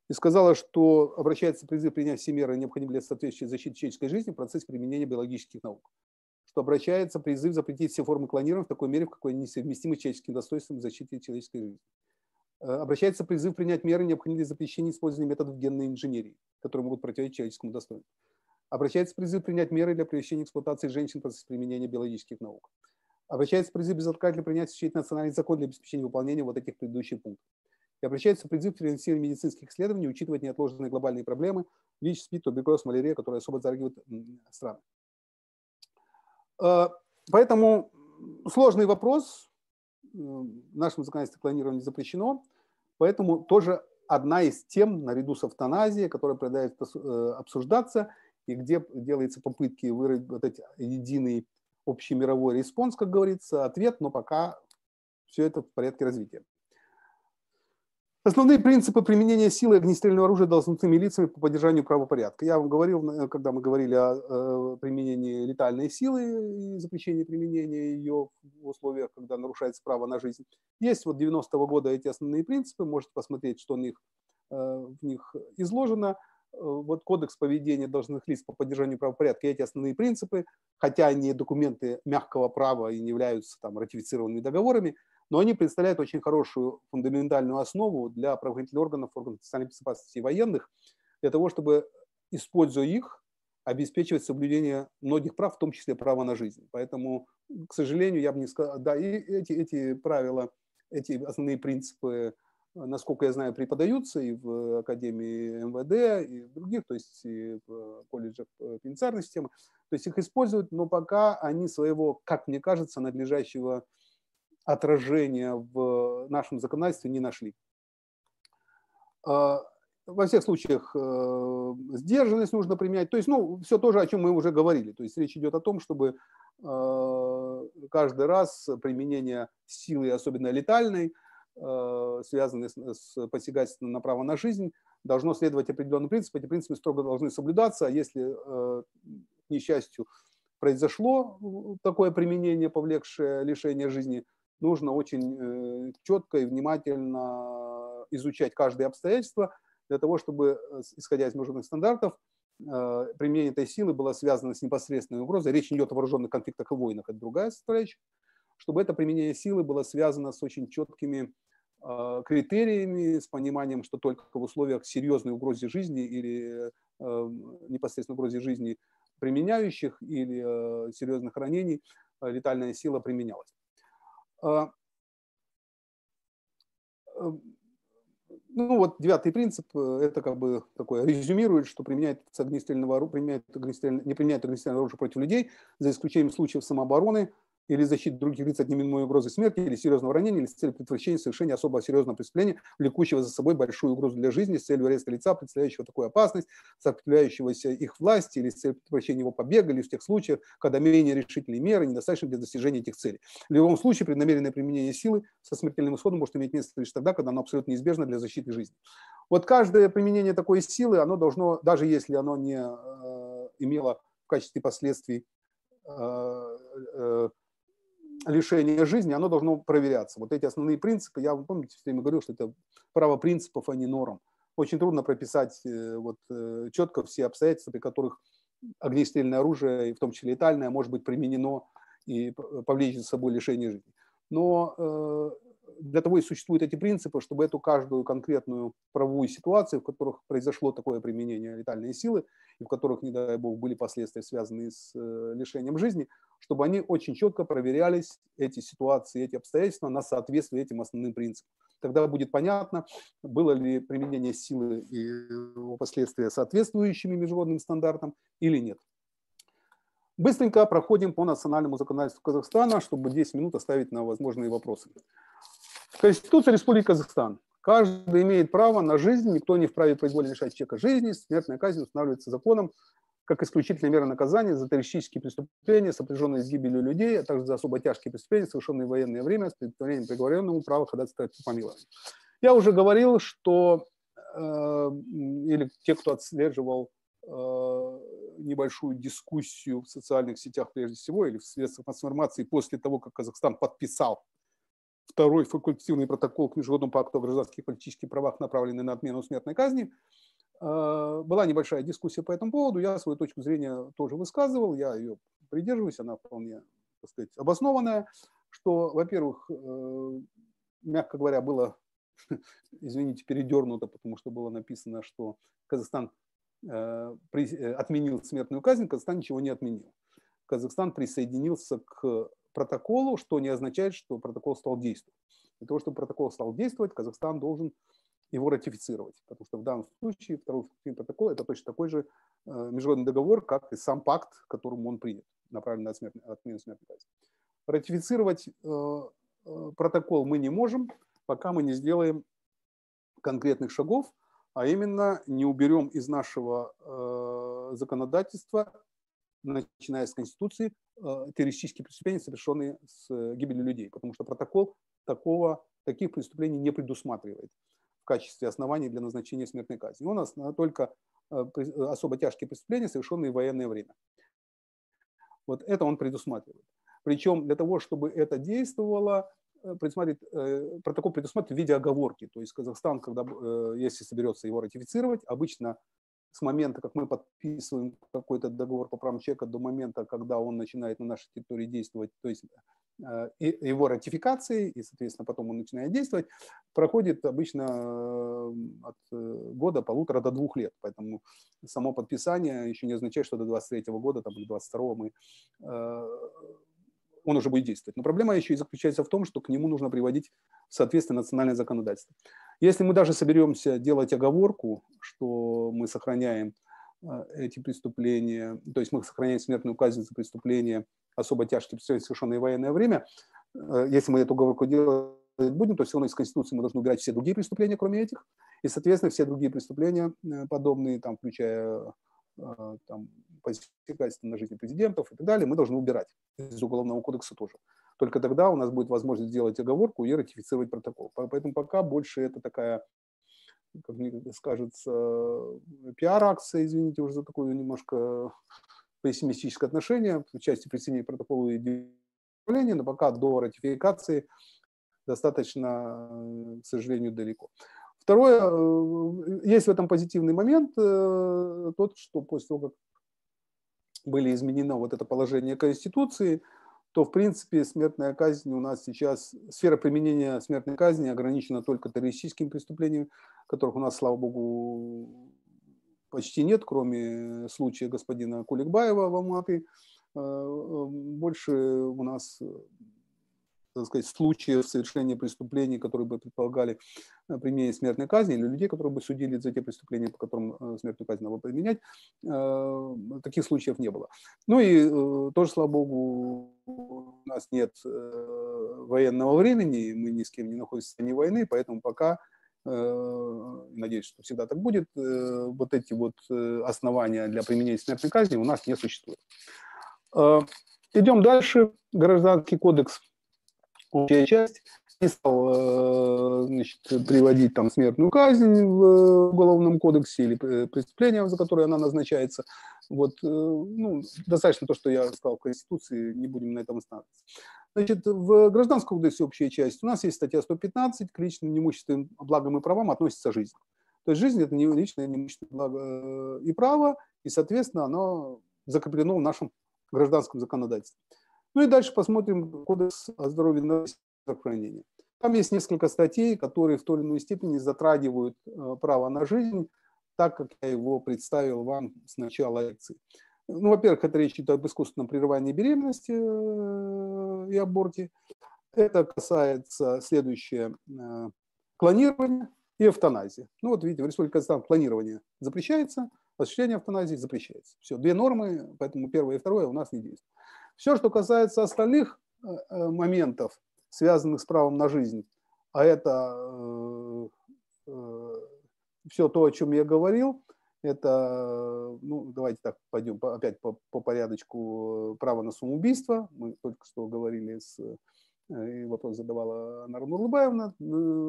и сказала, что обращается призыв принять все меры, необходимые для соответствующей защиты человеческой жизни в процессе применения биологических наук. Что обращается призыв запретить все формы клонирования в такой мере, в какой они несовместимы с человеческим достоинством и защитой человеческой жизни. Э, обращается призыв принять меры, необходимые для запрещения использования методов генной инженерии, которые могут противоречить человеческому достоинству. Обращается призыв принять меры для превращения эксплуатации женщин в процессе применения биологических наук. Обращается призыв безотказательно принять исключительно национальный закон для обеспечения выполнения вот этих предыдущих пунктов и обращается призыв к финансированию медицинских исследований, учитывать неотложные глобальные проблемы, ВИЧ, СПИД, туберкулез, малярия, которые особо затрагивают страны. Э, поэтому сложный вопрос. В э, нашем законодательстве клонирование запрещено, поэтому тоже одна из тем наряду с автоназией, которая продолжает э, обсуждаться и где делаются попытки выработать вот эти единый общемировой респонс, как говорится, ответ, но пока все это в порядке развития. Основные принципы применения силы и огнестрельного оружия должностными лицами по поддержанию правопорядка. Я вам говорил, э, когда мы говорили о э, применении летальной силы и запрещении применения ее в условиях, когда нарушается право на жизнь. Есть вот 90-го года эти основные принципы, можете посмотреть, что в них, э, в них изложено. Вот кодекс поведения должностных лиц по поддержанию правопорядка и эти основные принципы, хотя они документы мягкого права и не являются там ратифицированными договорами, но они представляют очень хорошую фундаментальную основу для правоохранительных органов, органов социальной безопасности и военных, для того, чтобы, используя их, обеспечивать соблюдение многих прав, в том числе права на жизнь. Поэтому, к сожалению, я бы не сказал, да, и эти, эти правила, эти основные принципы, насколько я знаю, преподаются и в Академии МВД, и в других, то есть и в колледжах э, пенитенциарной системы. То есть их используют, но пока они своего, как мне кажется, надлежащего отражения в нашем законодательстве не нашли. А, во всех случаях э, сдержанность нужно применять. То есть, ну, все то же, о чем мы уже говорили. То есть речь идет о том, чтобы э, каждый раз применение силы, особенно летальной, э, связанной с посягательством на право на жизнь, должно следовать определенным принципам. Эти принципы строго должны соблюдаться. А если, к несчастью, произошло такое применение, повлекшее лишение жизни – нужно очень э, четко и внимательно изучать каждое обстоятельство для того, чтобы, э, исходя из международных стандартов, э, применение этой силы было связано с непосредственной угрозой. Речь не идет о вооруженных конфликтах и войнах, это другая составляющая. Чтобы это применение силы было связано с очень четкими критериями, с пониманием, что только в условиях серьезной угрозы жизни или непосредственно угрозы жизни применяющих или серьезных ранений летальная сила применялась. А, э, ну вот девятый принцип, э, это как бы такое резюмирует, что применяет огнестрельного оружия, применяет огнестрельное, не применяет огнестрельное оружие против людей, за исключением случаев самообороны, или защиты других лиц от неминуемой угрозы смерти или серьезного ранения, или с целью предотвращения совершения особо серьезного преступления, влекущего за собой большую угрозу для жизни, с целью ареста лица, представляющего такую опасность, сопротивляющегося их власти, или с целью предотвращения его побега, или в тех случаях, когда менее решительные меры недостаточно для достижения этих целей. В любом случае, преднамеренное применение силы со смертельным исходом может иметь место лишь тогда, когда оно абсолютно неизбежно для защиты жизни. Вот каждое применение такой силы, оно должно, даже если оно не э, имело в качестве последствий э, э, лишения жизни, оно должно проверяться. Вот эти основные принципы, я, вы помните, все время говорил, что это право принципов, а не норм. Очень трудно прописать э, вот, э, четко все обстоятельства, при которых огнестрельное оружие, в том числе летальное, может быть применено и повлечь за собой лишение жизни. Но э, для того и существуют эти принципы, чтобы эту каждую конкретную правовую ситуацию, в которых произошло такое применение летальной силы, и в которых, не дай бог, были последствия, связанные с лишением жизни, чтобы они очень четко проверялись эти ситуации, эти обстоятельства на соответствие этим основным принципам. Тогда будет понятно, было ли применение силы и его последствия соответствующими международным стандартам или нет. Быстренько проходим по национальному законодательству Казахстана, чтобы 10 минут оставить на возможные вопросы. Конституция Республики Казахстан. Каждый имеет право на жизнь, никто не вправе произвольно лишать человека жизни, смертная казнь устанавливается законом как исключительная мера наказания за террористические преступления, сопряженные с гибелью людей, а также за особо тяжкие преступления, совершенные в военное время с предоставлением приговоренному права ходатайствовать по помилованию. Я уже говорил, что э, или те, кто отслеживал э, небольшую дискуссию в социальных сетях прежде всего, или в средствах массовой информации после того, как Казахстан подписал второй факультативный протокол к Международному пакту о гражданских и политических правах, направленный на отмену смертной казни, а, была небольшая дискуссия по этому поводу, я свою точку зрения тоже высказывал, я ее придерживаюсь, она вполне, так сказать, обоснованная, что, во-первых, э, мягко говоря, было, <laughs> извините, передернуто, потому что было написано, что Казахстан э, э, отменил смертную казнь, Казахстан ничего не отменил. Казахстан присоединился к протоколу, что не означает, что протокол стал действовать. Для того, чтобы протокол стал действовать, Казахстан должен его ратифицировать. Потому что в данном случае второй протокол – это точно такой же э, международный договор, как и сам пакт, которым он принят, направленный на смерть, отмену смертной казни. Ратифицировать э, э, протокол мы не можем, пока мы не сделаем конкретных шагов, а именно не уберем из нашего законодательства, начиная с Конституции, террористические преступления, совершенные с гибелью людей, потому что протокол такого, таких преступлений не предусматривает качестве оснований для назначения смертной казни. У нас а, только а, особо тяжкие преступления, совершенные в военное время. Вот это он предусматривает. Причем для того, чтобы это действовало, э, предусматривает, э, протокол предусматривает в виде оговорки. То есть Казахстан, когда, э, если соберется его ратифицировать, обычно с момента, как мы подписываем какой-то договор по правам человека до момента, когда он начинает на нашей территории действовать, то есть Э, его ратификации, и, соответственно, потом он начинает действовать, проходит обычно э, от э, года, полутора до двух лет. Поэтому само подписание еще не означает, что до 23 года там, или 22 мы он уже будет действовать. Но проблема еще и заключается в том, что к нему нужно приводить соответствие национальное законодательство. Если мы даже соберемся делать оговорку, что мы сохраняем а, эти преступления, то есть мы сохраняем смертную казнь за преступления особо тяжкие преступления, совершенные в военное время. А, если мы эту оговорку делать будем, то все равно из Конституции мы должны убирать все другие преступления, кроме этих, и, соответственно, все другие преступления э, подобные, там, включая э, там, посягательство на жизни президентов и так далее, мы должны убирать из Уголовного кодекса тоже. Только тогда у нас будет возможность сделать оговорку и ратифицировать протокол. Поэтому пока больше это такая как мне скажется, э, пиар-акция, извините уже за такое немножко э, пессимистическое отношение в части присоединения протокола и управления, но пока до ратификации достаточно, э, к сожалению, далеко. Второе, есть в этом позитивный момент, тот, что после того, как были изменено вот это положение Конституции, то, в принципе, смертная казнь у нас сейчас, сфера применения смертной казни ограничена только террористическими преступлениями, которых у нас, слава богу, почти нет, кроме случая господина Куликбаева в Алматы. Э, э, больше у нас так сказать, случаев совершения преступлений, которые бы предполагали э, применение смертной казни, или людей, которые бы судили за те преступления, по которым э, смертную казнь надо применять, э, таких случаев не было. Ну и тоже, слава богу, у нас нет военного времени, мы ни с кем не находимся в ни войны, поэтому пока надеюсь, что всегда так будет, вот эти вот основания для применения смертной казни у нас не существует. Идем дальше. Гражданский кодекс общая часть не стал э, значит, приводить там смертную казнь в э, уголовном кодексе или э, преступление, за которое она назначается. Вот, ну, достаточно то, что я сказал в Конституции, не будем на этом останавливаться. Значит, в Гражданском кодексе общая часть у нас есть статья 115, к личным имущественным благам и правам относится жизнь. То есть жизнь – это не личное имущественное благо и право, и, соответственно, оно закреплено в нашем гражданском законодательстве. Ну и дальше посмотрим Кодекс о здоровье и здравоохранения. Там есть несколько статей, которые в той или иной степени затрагивают э, право на жизнь, так как я его представил вам с начала лекции. Ну, во-первых, это речь идет об искусственном прерывании беременности э, и аборте. Это касается следующее э, клонирование и эвтаназии. Ну, вот видите, в Республике Казахстан клонирование запрещается, осуществление эвтаназии запрещается. Все, две нормы, поэтому первое и второе у нас не действуют. Все, что касается остальных э, э, моментов, связанных с правом на жизнь, а это э, все то, о чем я говорил, это, ну, давайте так пойдем опять по, по порядочку Право на самоубийство. Мы только что говорили с и вопрос задавала Анара Нурлыбаевна,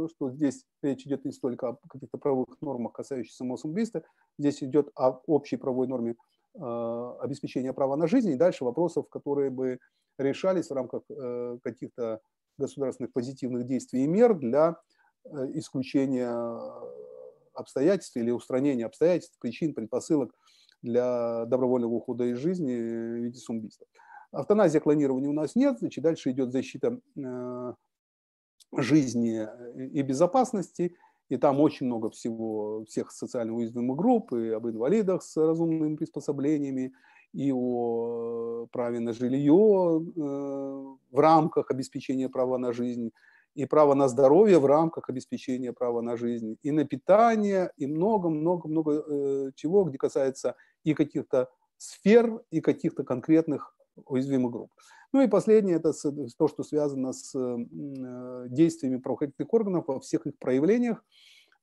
что здесь речь идет не столько о каких-то правовых нормах, касающихся самоубийства, здесь идет о общей правовой норме а, обеспечения права на жизнь и дальше вопросов, которые бы решались в рамках э, каких-то государственных позитивных действий и мер для э, исключения обстоятельств или устранения обстоятельств, причин, предпосылок для добровольного ухода из жизни в виде самоубийства. Автоназия клонирования у нас нет, значит, дальше идет защита э, жизни и безопасности – и там очень много всего, всех социально уязвимых групп, и об инвалидах с разумными приспособлениями, и о э, праве на жилье э, в рамках обеспечения права на жизнь, и право на здоровье в рамках обеспечения права на жизнь, и на питание, и много-много-много э, чего, где касается и каких-то сфер, и каких-то конкретных уязвимых групп. Ну и последнее, это то, что связано с э, действиями правоохранительных органов во всех их проявлениях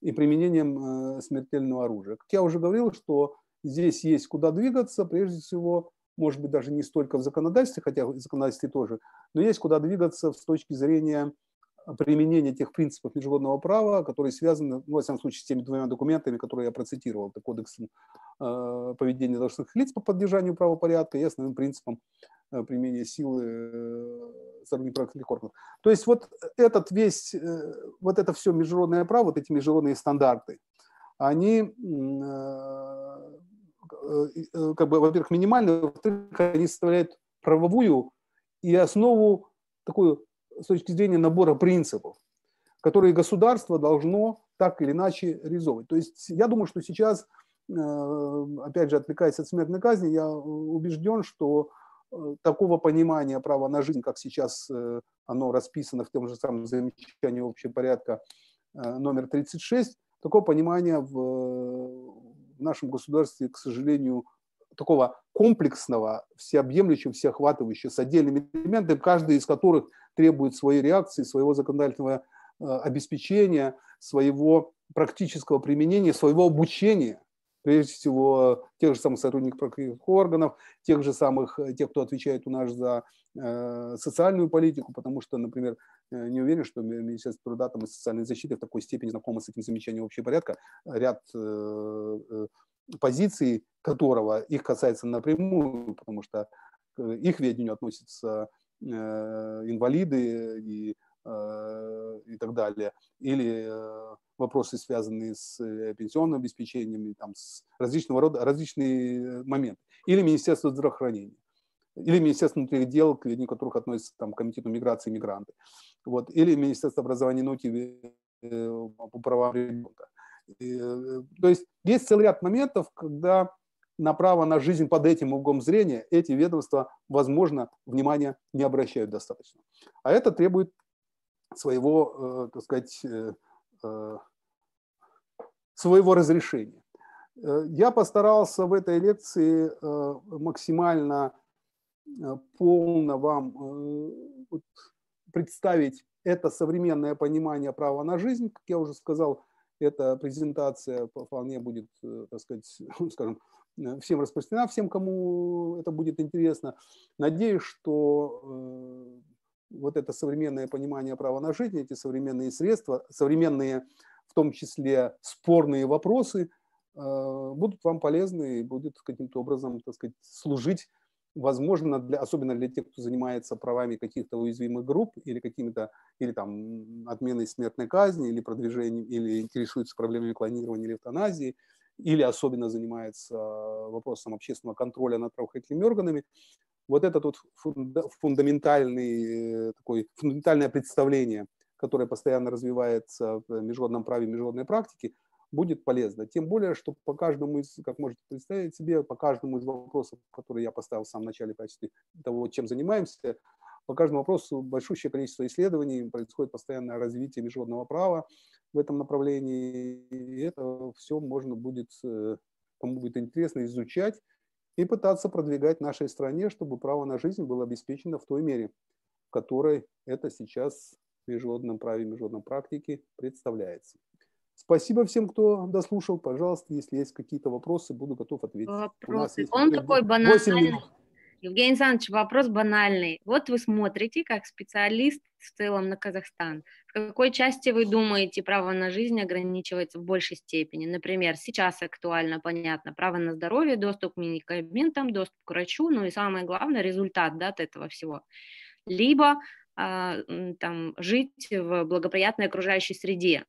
и применением э, смертельного оружия. Как я уже говорил, что здесь есть куда двигаться, прежде всего, может быть, даже не столько в законодательстве, хотя в законодательстве тоже, но есть куда двигаться с точки зрения применение тех принципов международного права, которые связаны, ну, во всяком случае, с теми двумя документами, которые я процитировал, это кодексом э, поведения должностных лиц по поддержанию правопорядка и основным принципом э, применения силы э, сторонних правоохранительных органов. То есть вот этот весь, э, вот это все международное право, вот эти международные стандарты, они э, э, э, как бы, во-первых, минимальны, во-вторых, они составляют правовую и основу такую с точки зрения набора принципов, которые государство должно так или иначе реализовывать. То есть я думаю, что сейчас, э, опять же, отвлекаясь от смертной казни, я э, убежден, что э, такого понимания права на жизнь, как сейчас оно расписано в том же самом замечании порядка номер 36, такого понимания в нашем государстве, к сожалению, такого комплексного, всеобъемлющего, всеохватывающего, с отдельными элементами, каждый из которых требует своей реакции, своего законодательного э, обеспечения, своего практического применения, своего обучения, прежде всего тех же самых сотрудников прокурорских органов, тех же самых, э, тех, кто отвечает у нас за э, социальную политику, потому что, например, не уверен, что Министерство труда там, и социальной защиты в такой степени знакомо с этим замечанием общего порядка. Ряд позиции которого их касается напрямую, потому что э, их ведению относятся э, инвалиды и, э, и так далее, или вопросы, связанные с пенсионным обеспечением, там, с различного рода, различные моменты, или Министерство здравоохранения или Министерство внутренних дел, к ведению которых относятся там, комитету миграции и мигранты, вот, или Министерство образования и науки по правам ребенка. Э, то есть есть целый ряд моментов, когда на право на жизнь под этим углом зрения эти ведомства, возможно, внимания не обращают достаточно. А это требует своего, э, так сказать, э, своего разрешения. Я постарался в этой лекции максимально полно вам представить это современное понимание права на жизнь, как я уже сказал, эта презентация вполне будет, э, так сказать, <laughs> скажем, э, всем распространена, всем, кому это будет интересно. Надеюсь, что э, вот это современное понимание права на жизнь, эти современные средства, современные, в том числе, спорные вопросы, будут вам полезны и будут каким-то образом, так сказать, служить возможно, для, особенно для тех, кто занимается правами каких-то уязвимых групп или какими-то, или там отменой смертной казни, или продвижением, или интересуется проблемами клонирования или эвтаназии, или особенно занимается э, вопросом общественного контроля над правоохранительными органами, вот это вот фундаментальный, э, такой, фундаментальное представление, которое постоянно развивается в международном праве, международной практике – будет полезно. Тем более, что по каждому из, как можете представить себе, по каждому из вопросов, которые я поставил в самом начале в качестве того, чем занимаемся, по каждому вопросу большущее количество исследований, происходит постоянное развитие международного права в этом направлении, и это все можно будет, э, кому будет интересно, изучать и пытаться продвигать нашей стране, чтобы право на жизнь было обеспечено в той мере, в которой это сейчас в международном праве, международной практике представляется. Спасибо всем, кто дослушал. Пожалуйста, если есть какие-то вопросы, буду готов ответить. Вопросы. Он такой банальный. Евгений Александрович, вопрос банальный. Вот вы смотрите, как специалист в целом на Казахстан. В какой части вы думаете, право на жизнь ограничивается в большей степени? Например, сейчас актуально, понятно, право на здоровье, доступ к медикаментам, доступ к врачу, ну и самое главное, результат да, от этого всего. Либо а, там, жить в благоприятной окружающей среде.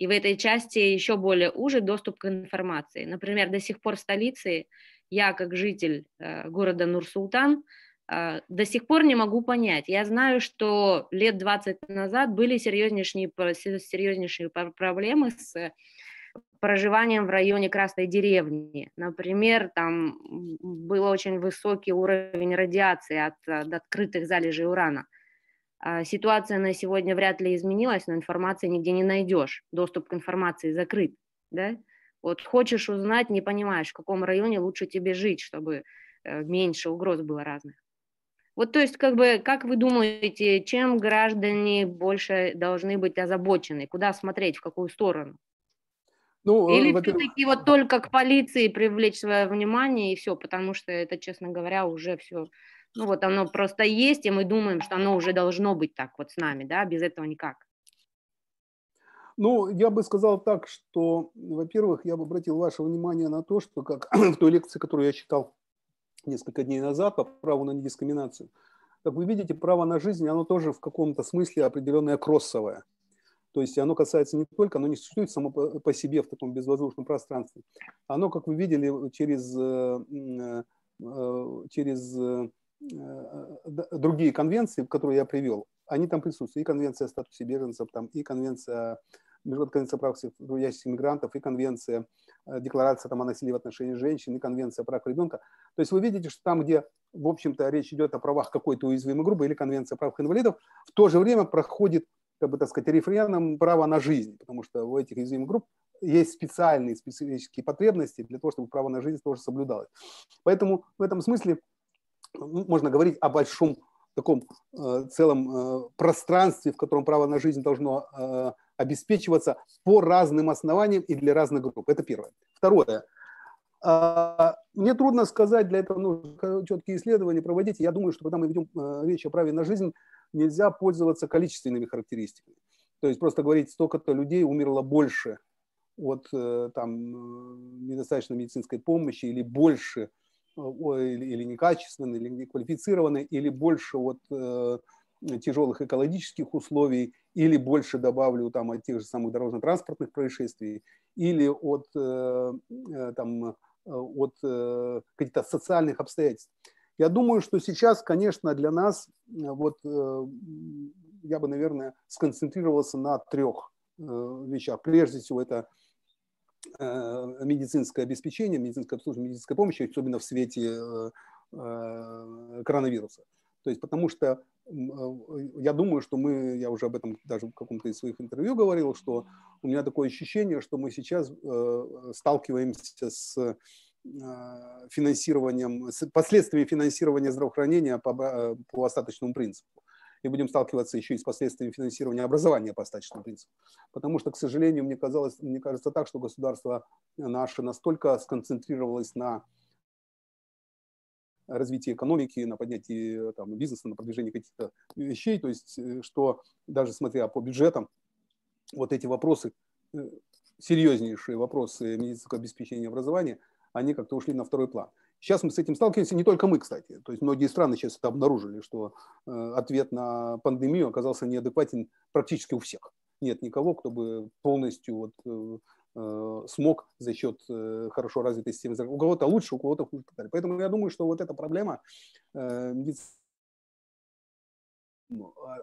И в этой части еще более уже доступ к информации. Например, до сих пор в столице я, как житель э, города Нур-Султан, э, до сих пор не могу понять. Я знаю, что лет 20 назад были серьезнейшие, серьезнейшие проблемы с проживанием в районе Красной деревни. Например, там был очень высокий уровень радиации от, от открытых залежей урана. А, ситуация на сегодня вряд ли изменилась, но информации нигде не найдешь. Доступ к информации закрыт. Да? Вот хочешь узнать, не понимаешь, в каком районе лучше тебе жить, чтобы э, меньше угроз было разных. Вот, то есть, как бы, как вы думаете, чем граждане больше должны быть озабочены? Куда смотреть, в какую сторону? Ну, э, Или все-таки вот только к полиции привлечь свое внимание и все, потому что это, честно говоря, уже все ну вот оно просто есть, и мы думаем, что оно уже должно быть так вот с нами, да, без этого никак. Ну, я бы сказал так, что, во-первых, я бы обратил ваше внимание на то, что как <clears throat> в той лекции, которую я читал несколько дней назад по праву на недискриминацию, как вы видите, право на жизнь, оно тоже в каком-то смысле определенное кроссовое. То есть оно касается не только, оно не существует само по себе в таком безвоздушном пространстве. Оно, как вы видели, через, э, э, э, через Э, э, другие конвенции, которые я привел, они там присутствуют. И конвенция о статусе беженцев, там, и конвенция Международная конвенция прав трудящихся иммигрантов, и конвенция, э, декларация там, о насилии в отношении женщин и конвенция прав ребенка. То есть вы видите, что там, где, в общем-то, речь идет о правах какой-то уязвимой группы или конвенция прав инвалидов, в то же время проходит, как бы так сказать, рефреном право на жизнь, потому что у этих уязвимых групп есть специальные специфические потребности для того, чтобы право на жизнь тоже соблюдалось. Поэтому в этом смысле ну, можно говорить о большом таком э, целом э, пространстве, в котором право на жизнь должно э, обеспечиваться по разным основаниям и для разных групп. Это первое. Второе. А, мне трудно сказать, для этого нужно четкие исследования проводить. Я думаю, что когда мы ведем э, речь о праве на жизнь, нельзя пользоваться количественными характеристиками. То есть просто говорить, столько-то людей умерло больше от э, там, э, недостаточно медицинской помощи или больше – Э, или, некачественные, или неквалифицированные, или больше вот э, тяжелых экологических условий, или больше, добавлю, там, от тех же самых дорожно-транспортных происшествий, или от, э, там, от каких-то социальных обстоятельств. Я думаю, что сейчас, конечно, для нас, вот, я бы, наверное, сконцентрировался на трех вещах. Прежде всего, это Э, медицинское обеспечение, медицинское обслуживание, медицинская помощь, особенно в свете э, коронавируса. То есть потому что э, я думаю, что мы, я уже об этом даже в каком-то из своих интервью говорил, что у меня такое ощущение, что мы сейчас сталкиваемся с финансированием, с последствиями финансирования здравоохранения по, по остаточному принципу и будем сталкиваться еще и с последствиями финансирования образования по остаточному принципу. Потому что, к сожалению, мне, казалось, мне кажется так, что государство наше настолько сконцентрировалось на развитии экономики, на поднятии там, бизнеса, на продвижении каких-то вещей, то есть э, что даже смотря по бюджетам, вот эти вопросы, э, серьезнейшие вопросы медицинского обеспечения образования, они как-то ушли на второй план. Сейчас мы с этим сталкиваемся, не только мы, кстати. То есть многие страны сейчас это обнаружили, что э, ответ на пандемию оказался неадекватен практически у всех. Нет никого, кто бы полностью вот, э, э, смог за счет хорошо развитой системы У кого-то лучше, у кого-то хуже. Поэтому я думаю, что вот эта проблема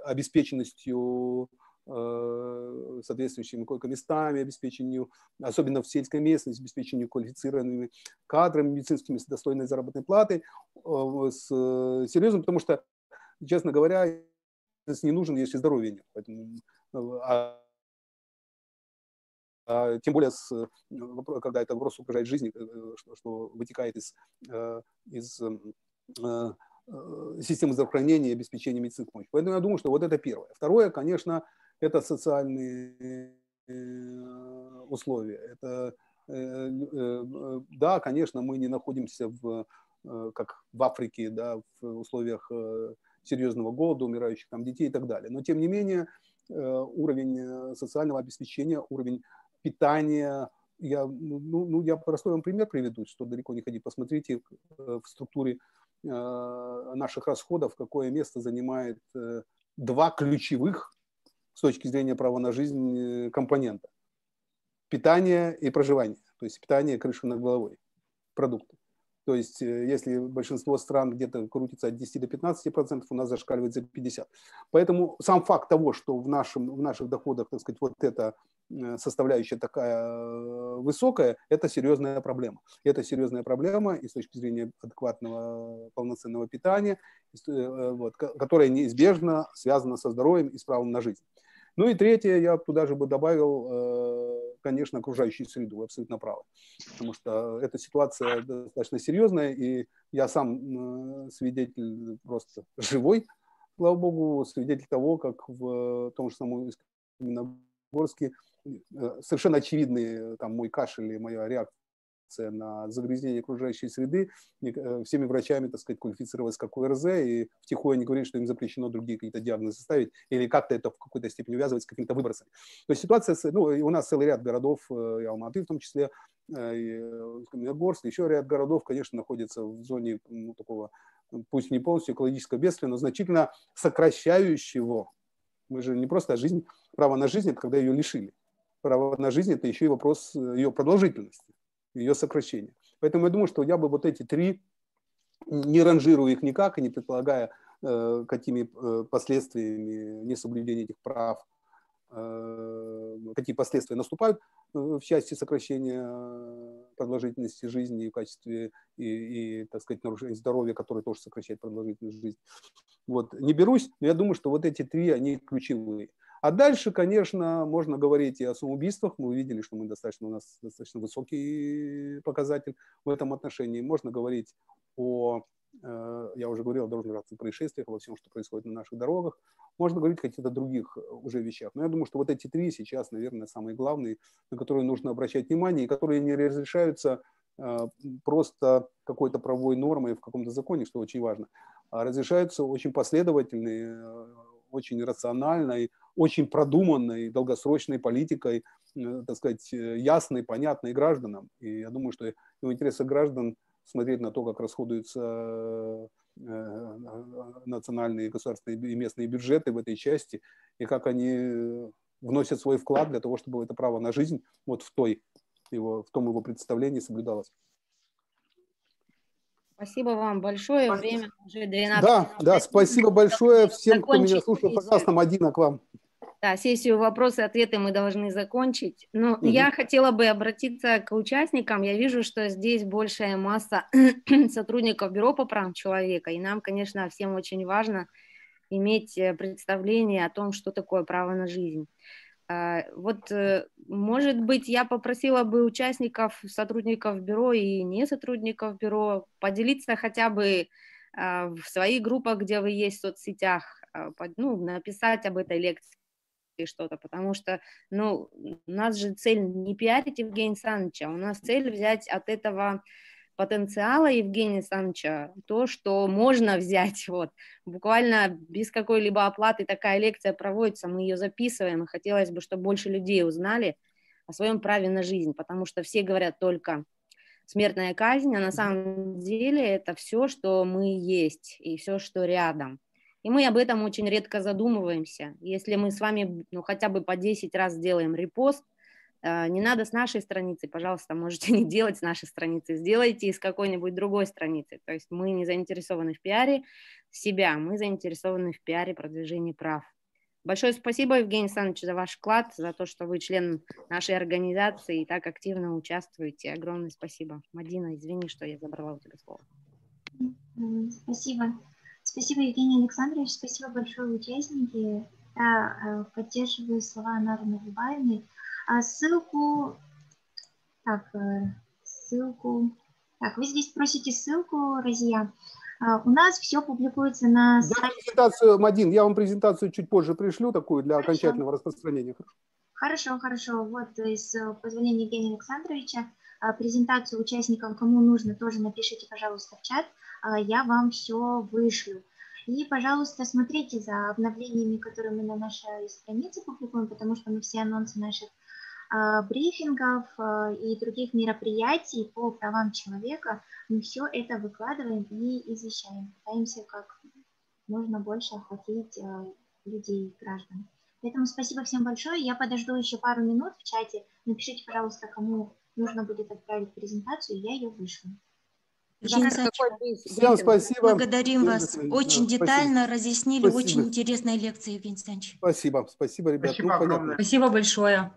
обеспеченностью Э, соответствующими койко-местами, обеспечению, особенно в сельской местности, обеспечению квалифицированными кадрами медицинскими с достойной заработной платой, э, с э, серьезным, потому что, честно говоря, не нужен, если здоровья нет. Поэтому, а, а, тем более, с, когда это вопрос угрожает жизни, что, что вытекает из, из системы здравоохранения и обеспечения медицинской помощи. Поэтому я думаю, что вот это первое. Второе, конечно, это социальные э, условия. Это, э, э, да, конечно, мы не находимся в, как в Африке, да, в условиях серьезного голода, умирающих там детей и так далее. Но, тем не менее, уровень социального обеспечения, уровень питания, я, ну, ну, я простой вам пример приведу, что далеко не ходить. Посмотрите в структуре наших расходов, какое место занимает два ключевых с точки зрения права на жизнь э, компонента. Питание и проживание, то есть питание, крыша над головой, продукты. То есть, э, если большинство стран где-то крутится от 10 до 15 процентов, у нас зашкаливает за 50. Поэтому сам факт того, что в, нашем, в наших доходах, так сказать, вот эта э, составляющая такая высокая, это серьезная проблема. Это серьезная проблема и с точки зрения адекватного полноценного питания, вот, которая неизбежно связана со здоровьем и с правом на жизнь. Ну и третье, я туда же бы добавил, э, конечно, окружающую среду, абсолютно право. Потому что эта ситуация достаточно серьезная, и я сам э, свидетель просто живой, слава богу, свидетель того, как в том же самом Искаменогорске э, совершенно очевидные там мой кашель и моя реакция на загрязнение окружающей среды, э, всеми врачами, так сказать, квалифицировалось как ОРЗ, и втихую они говорят, что им запрещено другие какие-то диагнозы ставить, или как-то это в какой-то степени увязывать с какими-то выбросами. То есть ситуация, ну, у нас целый ряд городов, э, и Алматы в том числе, э, Горск, еще ряд городов, конечно, находится в зоне ну, такого, пусть не полностью экологического бедствия, но значительно сокращающего. Мы же не просто жизнь, право на жизнь, это когда ее лишили. Право на жизнь – это еще и вопрос ее продолжительности ее сокращение. Поэтому я думаю, что я бы вот эти три, не ранжируя их никак и не предполагая, э, какими э, последствиями несоблюдения этих прав, э, какие последствия наступают э, в части сокращения продолжительности жизни в качестве и, и так сказать, нарушения здоровья, которое тоже сокращает продолжительность жизни. Вот. Не берусь, но я думаю, что вот эти три, они ключевые. А дальше, конечно, можно говорить и о самоубийствах. Мы увидели, что мы достаточно, у нас достаточно высокий показатель в этом отношении. Можно говорить о, э, я уже говорил о дорожных происшествиях, во всем, что происходит на наших дорогах. Можно говорить о каких-то других э, уже вещах. Но я думаю, что вот эти три сейчас, наверное, самые главные, на которые нужно обращать внимание, и которые не разрешаются э, просто какой-то правовой нормой в каком-то законе, что очень важно, а разрешаются очень последовательные, очень рациональной, очень продуманной долгосрочной политикой, э, так сказать, э, ясной, понятной гражданам. И я думаю, что в интересах граждан смотреть на то, как расходуются э, национальные, государственные и местные бюджеты в этой части, и как они вносят свой вклад для того, чтобы это право на жизнь вот в, той, его, в том его представлении соблюдалось. Спасибо вам большое. Время уже 12. Да, да, спасибо большое всем, кто меня слушал. Пожалуйста, Мадина, к вам. Да, сессию вопросы и ответы мы должны закончить. Но угу. я хотела бы обратиться к участникам. Я вижу, что здесь большая масса <clears throat> сотрудников Бюро по правам человека. И нам, конечно, всем очень важно иметь э, представление о том, что такое право на жизнь. А, вот, э, может быть, я попросила бы участников, сотрудников бюро и не сотрудников бюро поделиться хотя бы а, в своих группах, где вы есть в соцсетях, а, ну, написать об этой лекции и что-то, потому что, ну, у нас же цель не пиарить Евгения Александровича, а у нас цель взять от этого потенциала Евгения Александровича то, что можно взять, вот, буквально без какой-либо оплаты такая лекция проводится, мы ее записываем, и хотелось бы, чтобы больше людей узнали о своем праве на жизнь, потому что все говорят только смертная казнь, а на самом деле это все, что мы есть, и все, что рядом – и мы об этом очень редко задумываемся. Если мы с вами ну, хотя бы по 10 раз сделаем репост, э, не надо с нашей страницы, пожалуйста, можете <laughs> не делать с нашей страницы, сделайте из какой-нибудь другой страницы. То есть мы не заинтересованы в пиаре себя, мы заинтересованы в пиаре продвижении прав. Большое спасибо, Евгений Александрович, за ваш вклад, за то, что вы член нашей организации и так активно участвуете. Огромное спасибо. Мадина, извини, что я забрала у тебя слово. Спасибо. Спасибо, Евгений Александрович, спасибо большое, участники. Я э, поддерживаю слова Анары Навибаевны. А ссылку... Так, э, ссылку... Так, вы здесь просите ссылку, Разия. А, у нас все публикуется на сайте. Я презентацию, Мадин, я вам презентацию чуть позже пришлю, такую для хорошо. окончательного распространения. Хорошо, хорошо. Вот э, из позволения Евгения Александровича а, презентацию участникам, кому нужно, тоже напишите, пожалуйста, в чат. А, я вам все вышлю. И, пожалуйста, смотрите за обновлениями, которые мы на нашей странице публикуем, потому что мы все анонсы наших а, брифингов а, и других мероприятий по правам человека, мы все это выкладываем и извещаем. Пытаемся как можно больше охватить людей, граждан. Поэтому спасибо всем большое. Я подожду еще пару минут в чате. Напишите, пожалуйста, кому нужно будет отправить презентацию, я ее вышлю. Жан Всем спасибо. Благодарим вас. Очень детально спасибо. разъяснили. Спасибо. Очень интересная лекция, Евгений Александрович. Спасибо. Спасибо, ребята. Спасибо, ну, спасибо большое.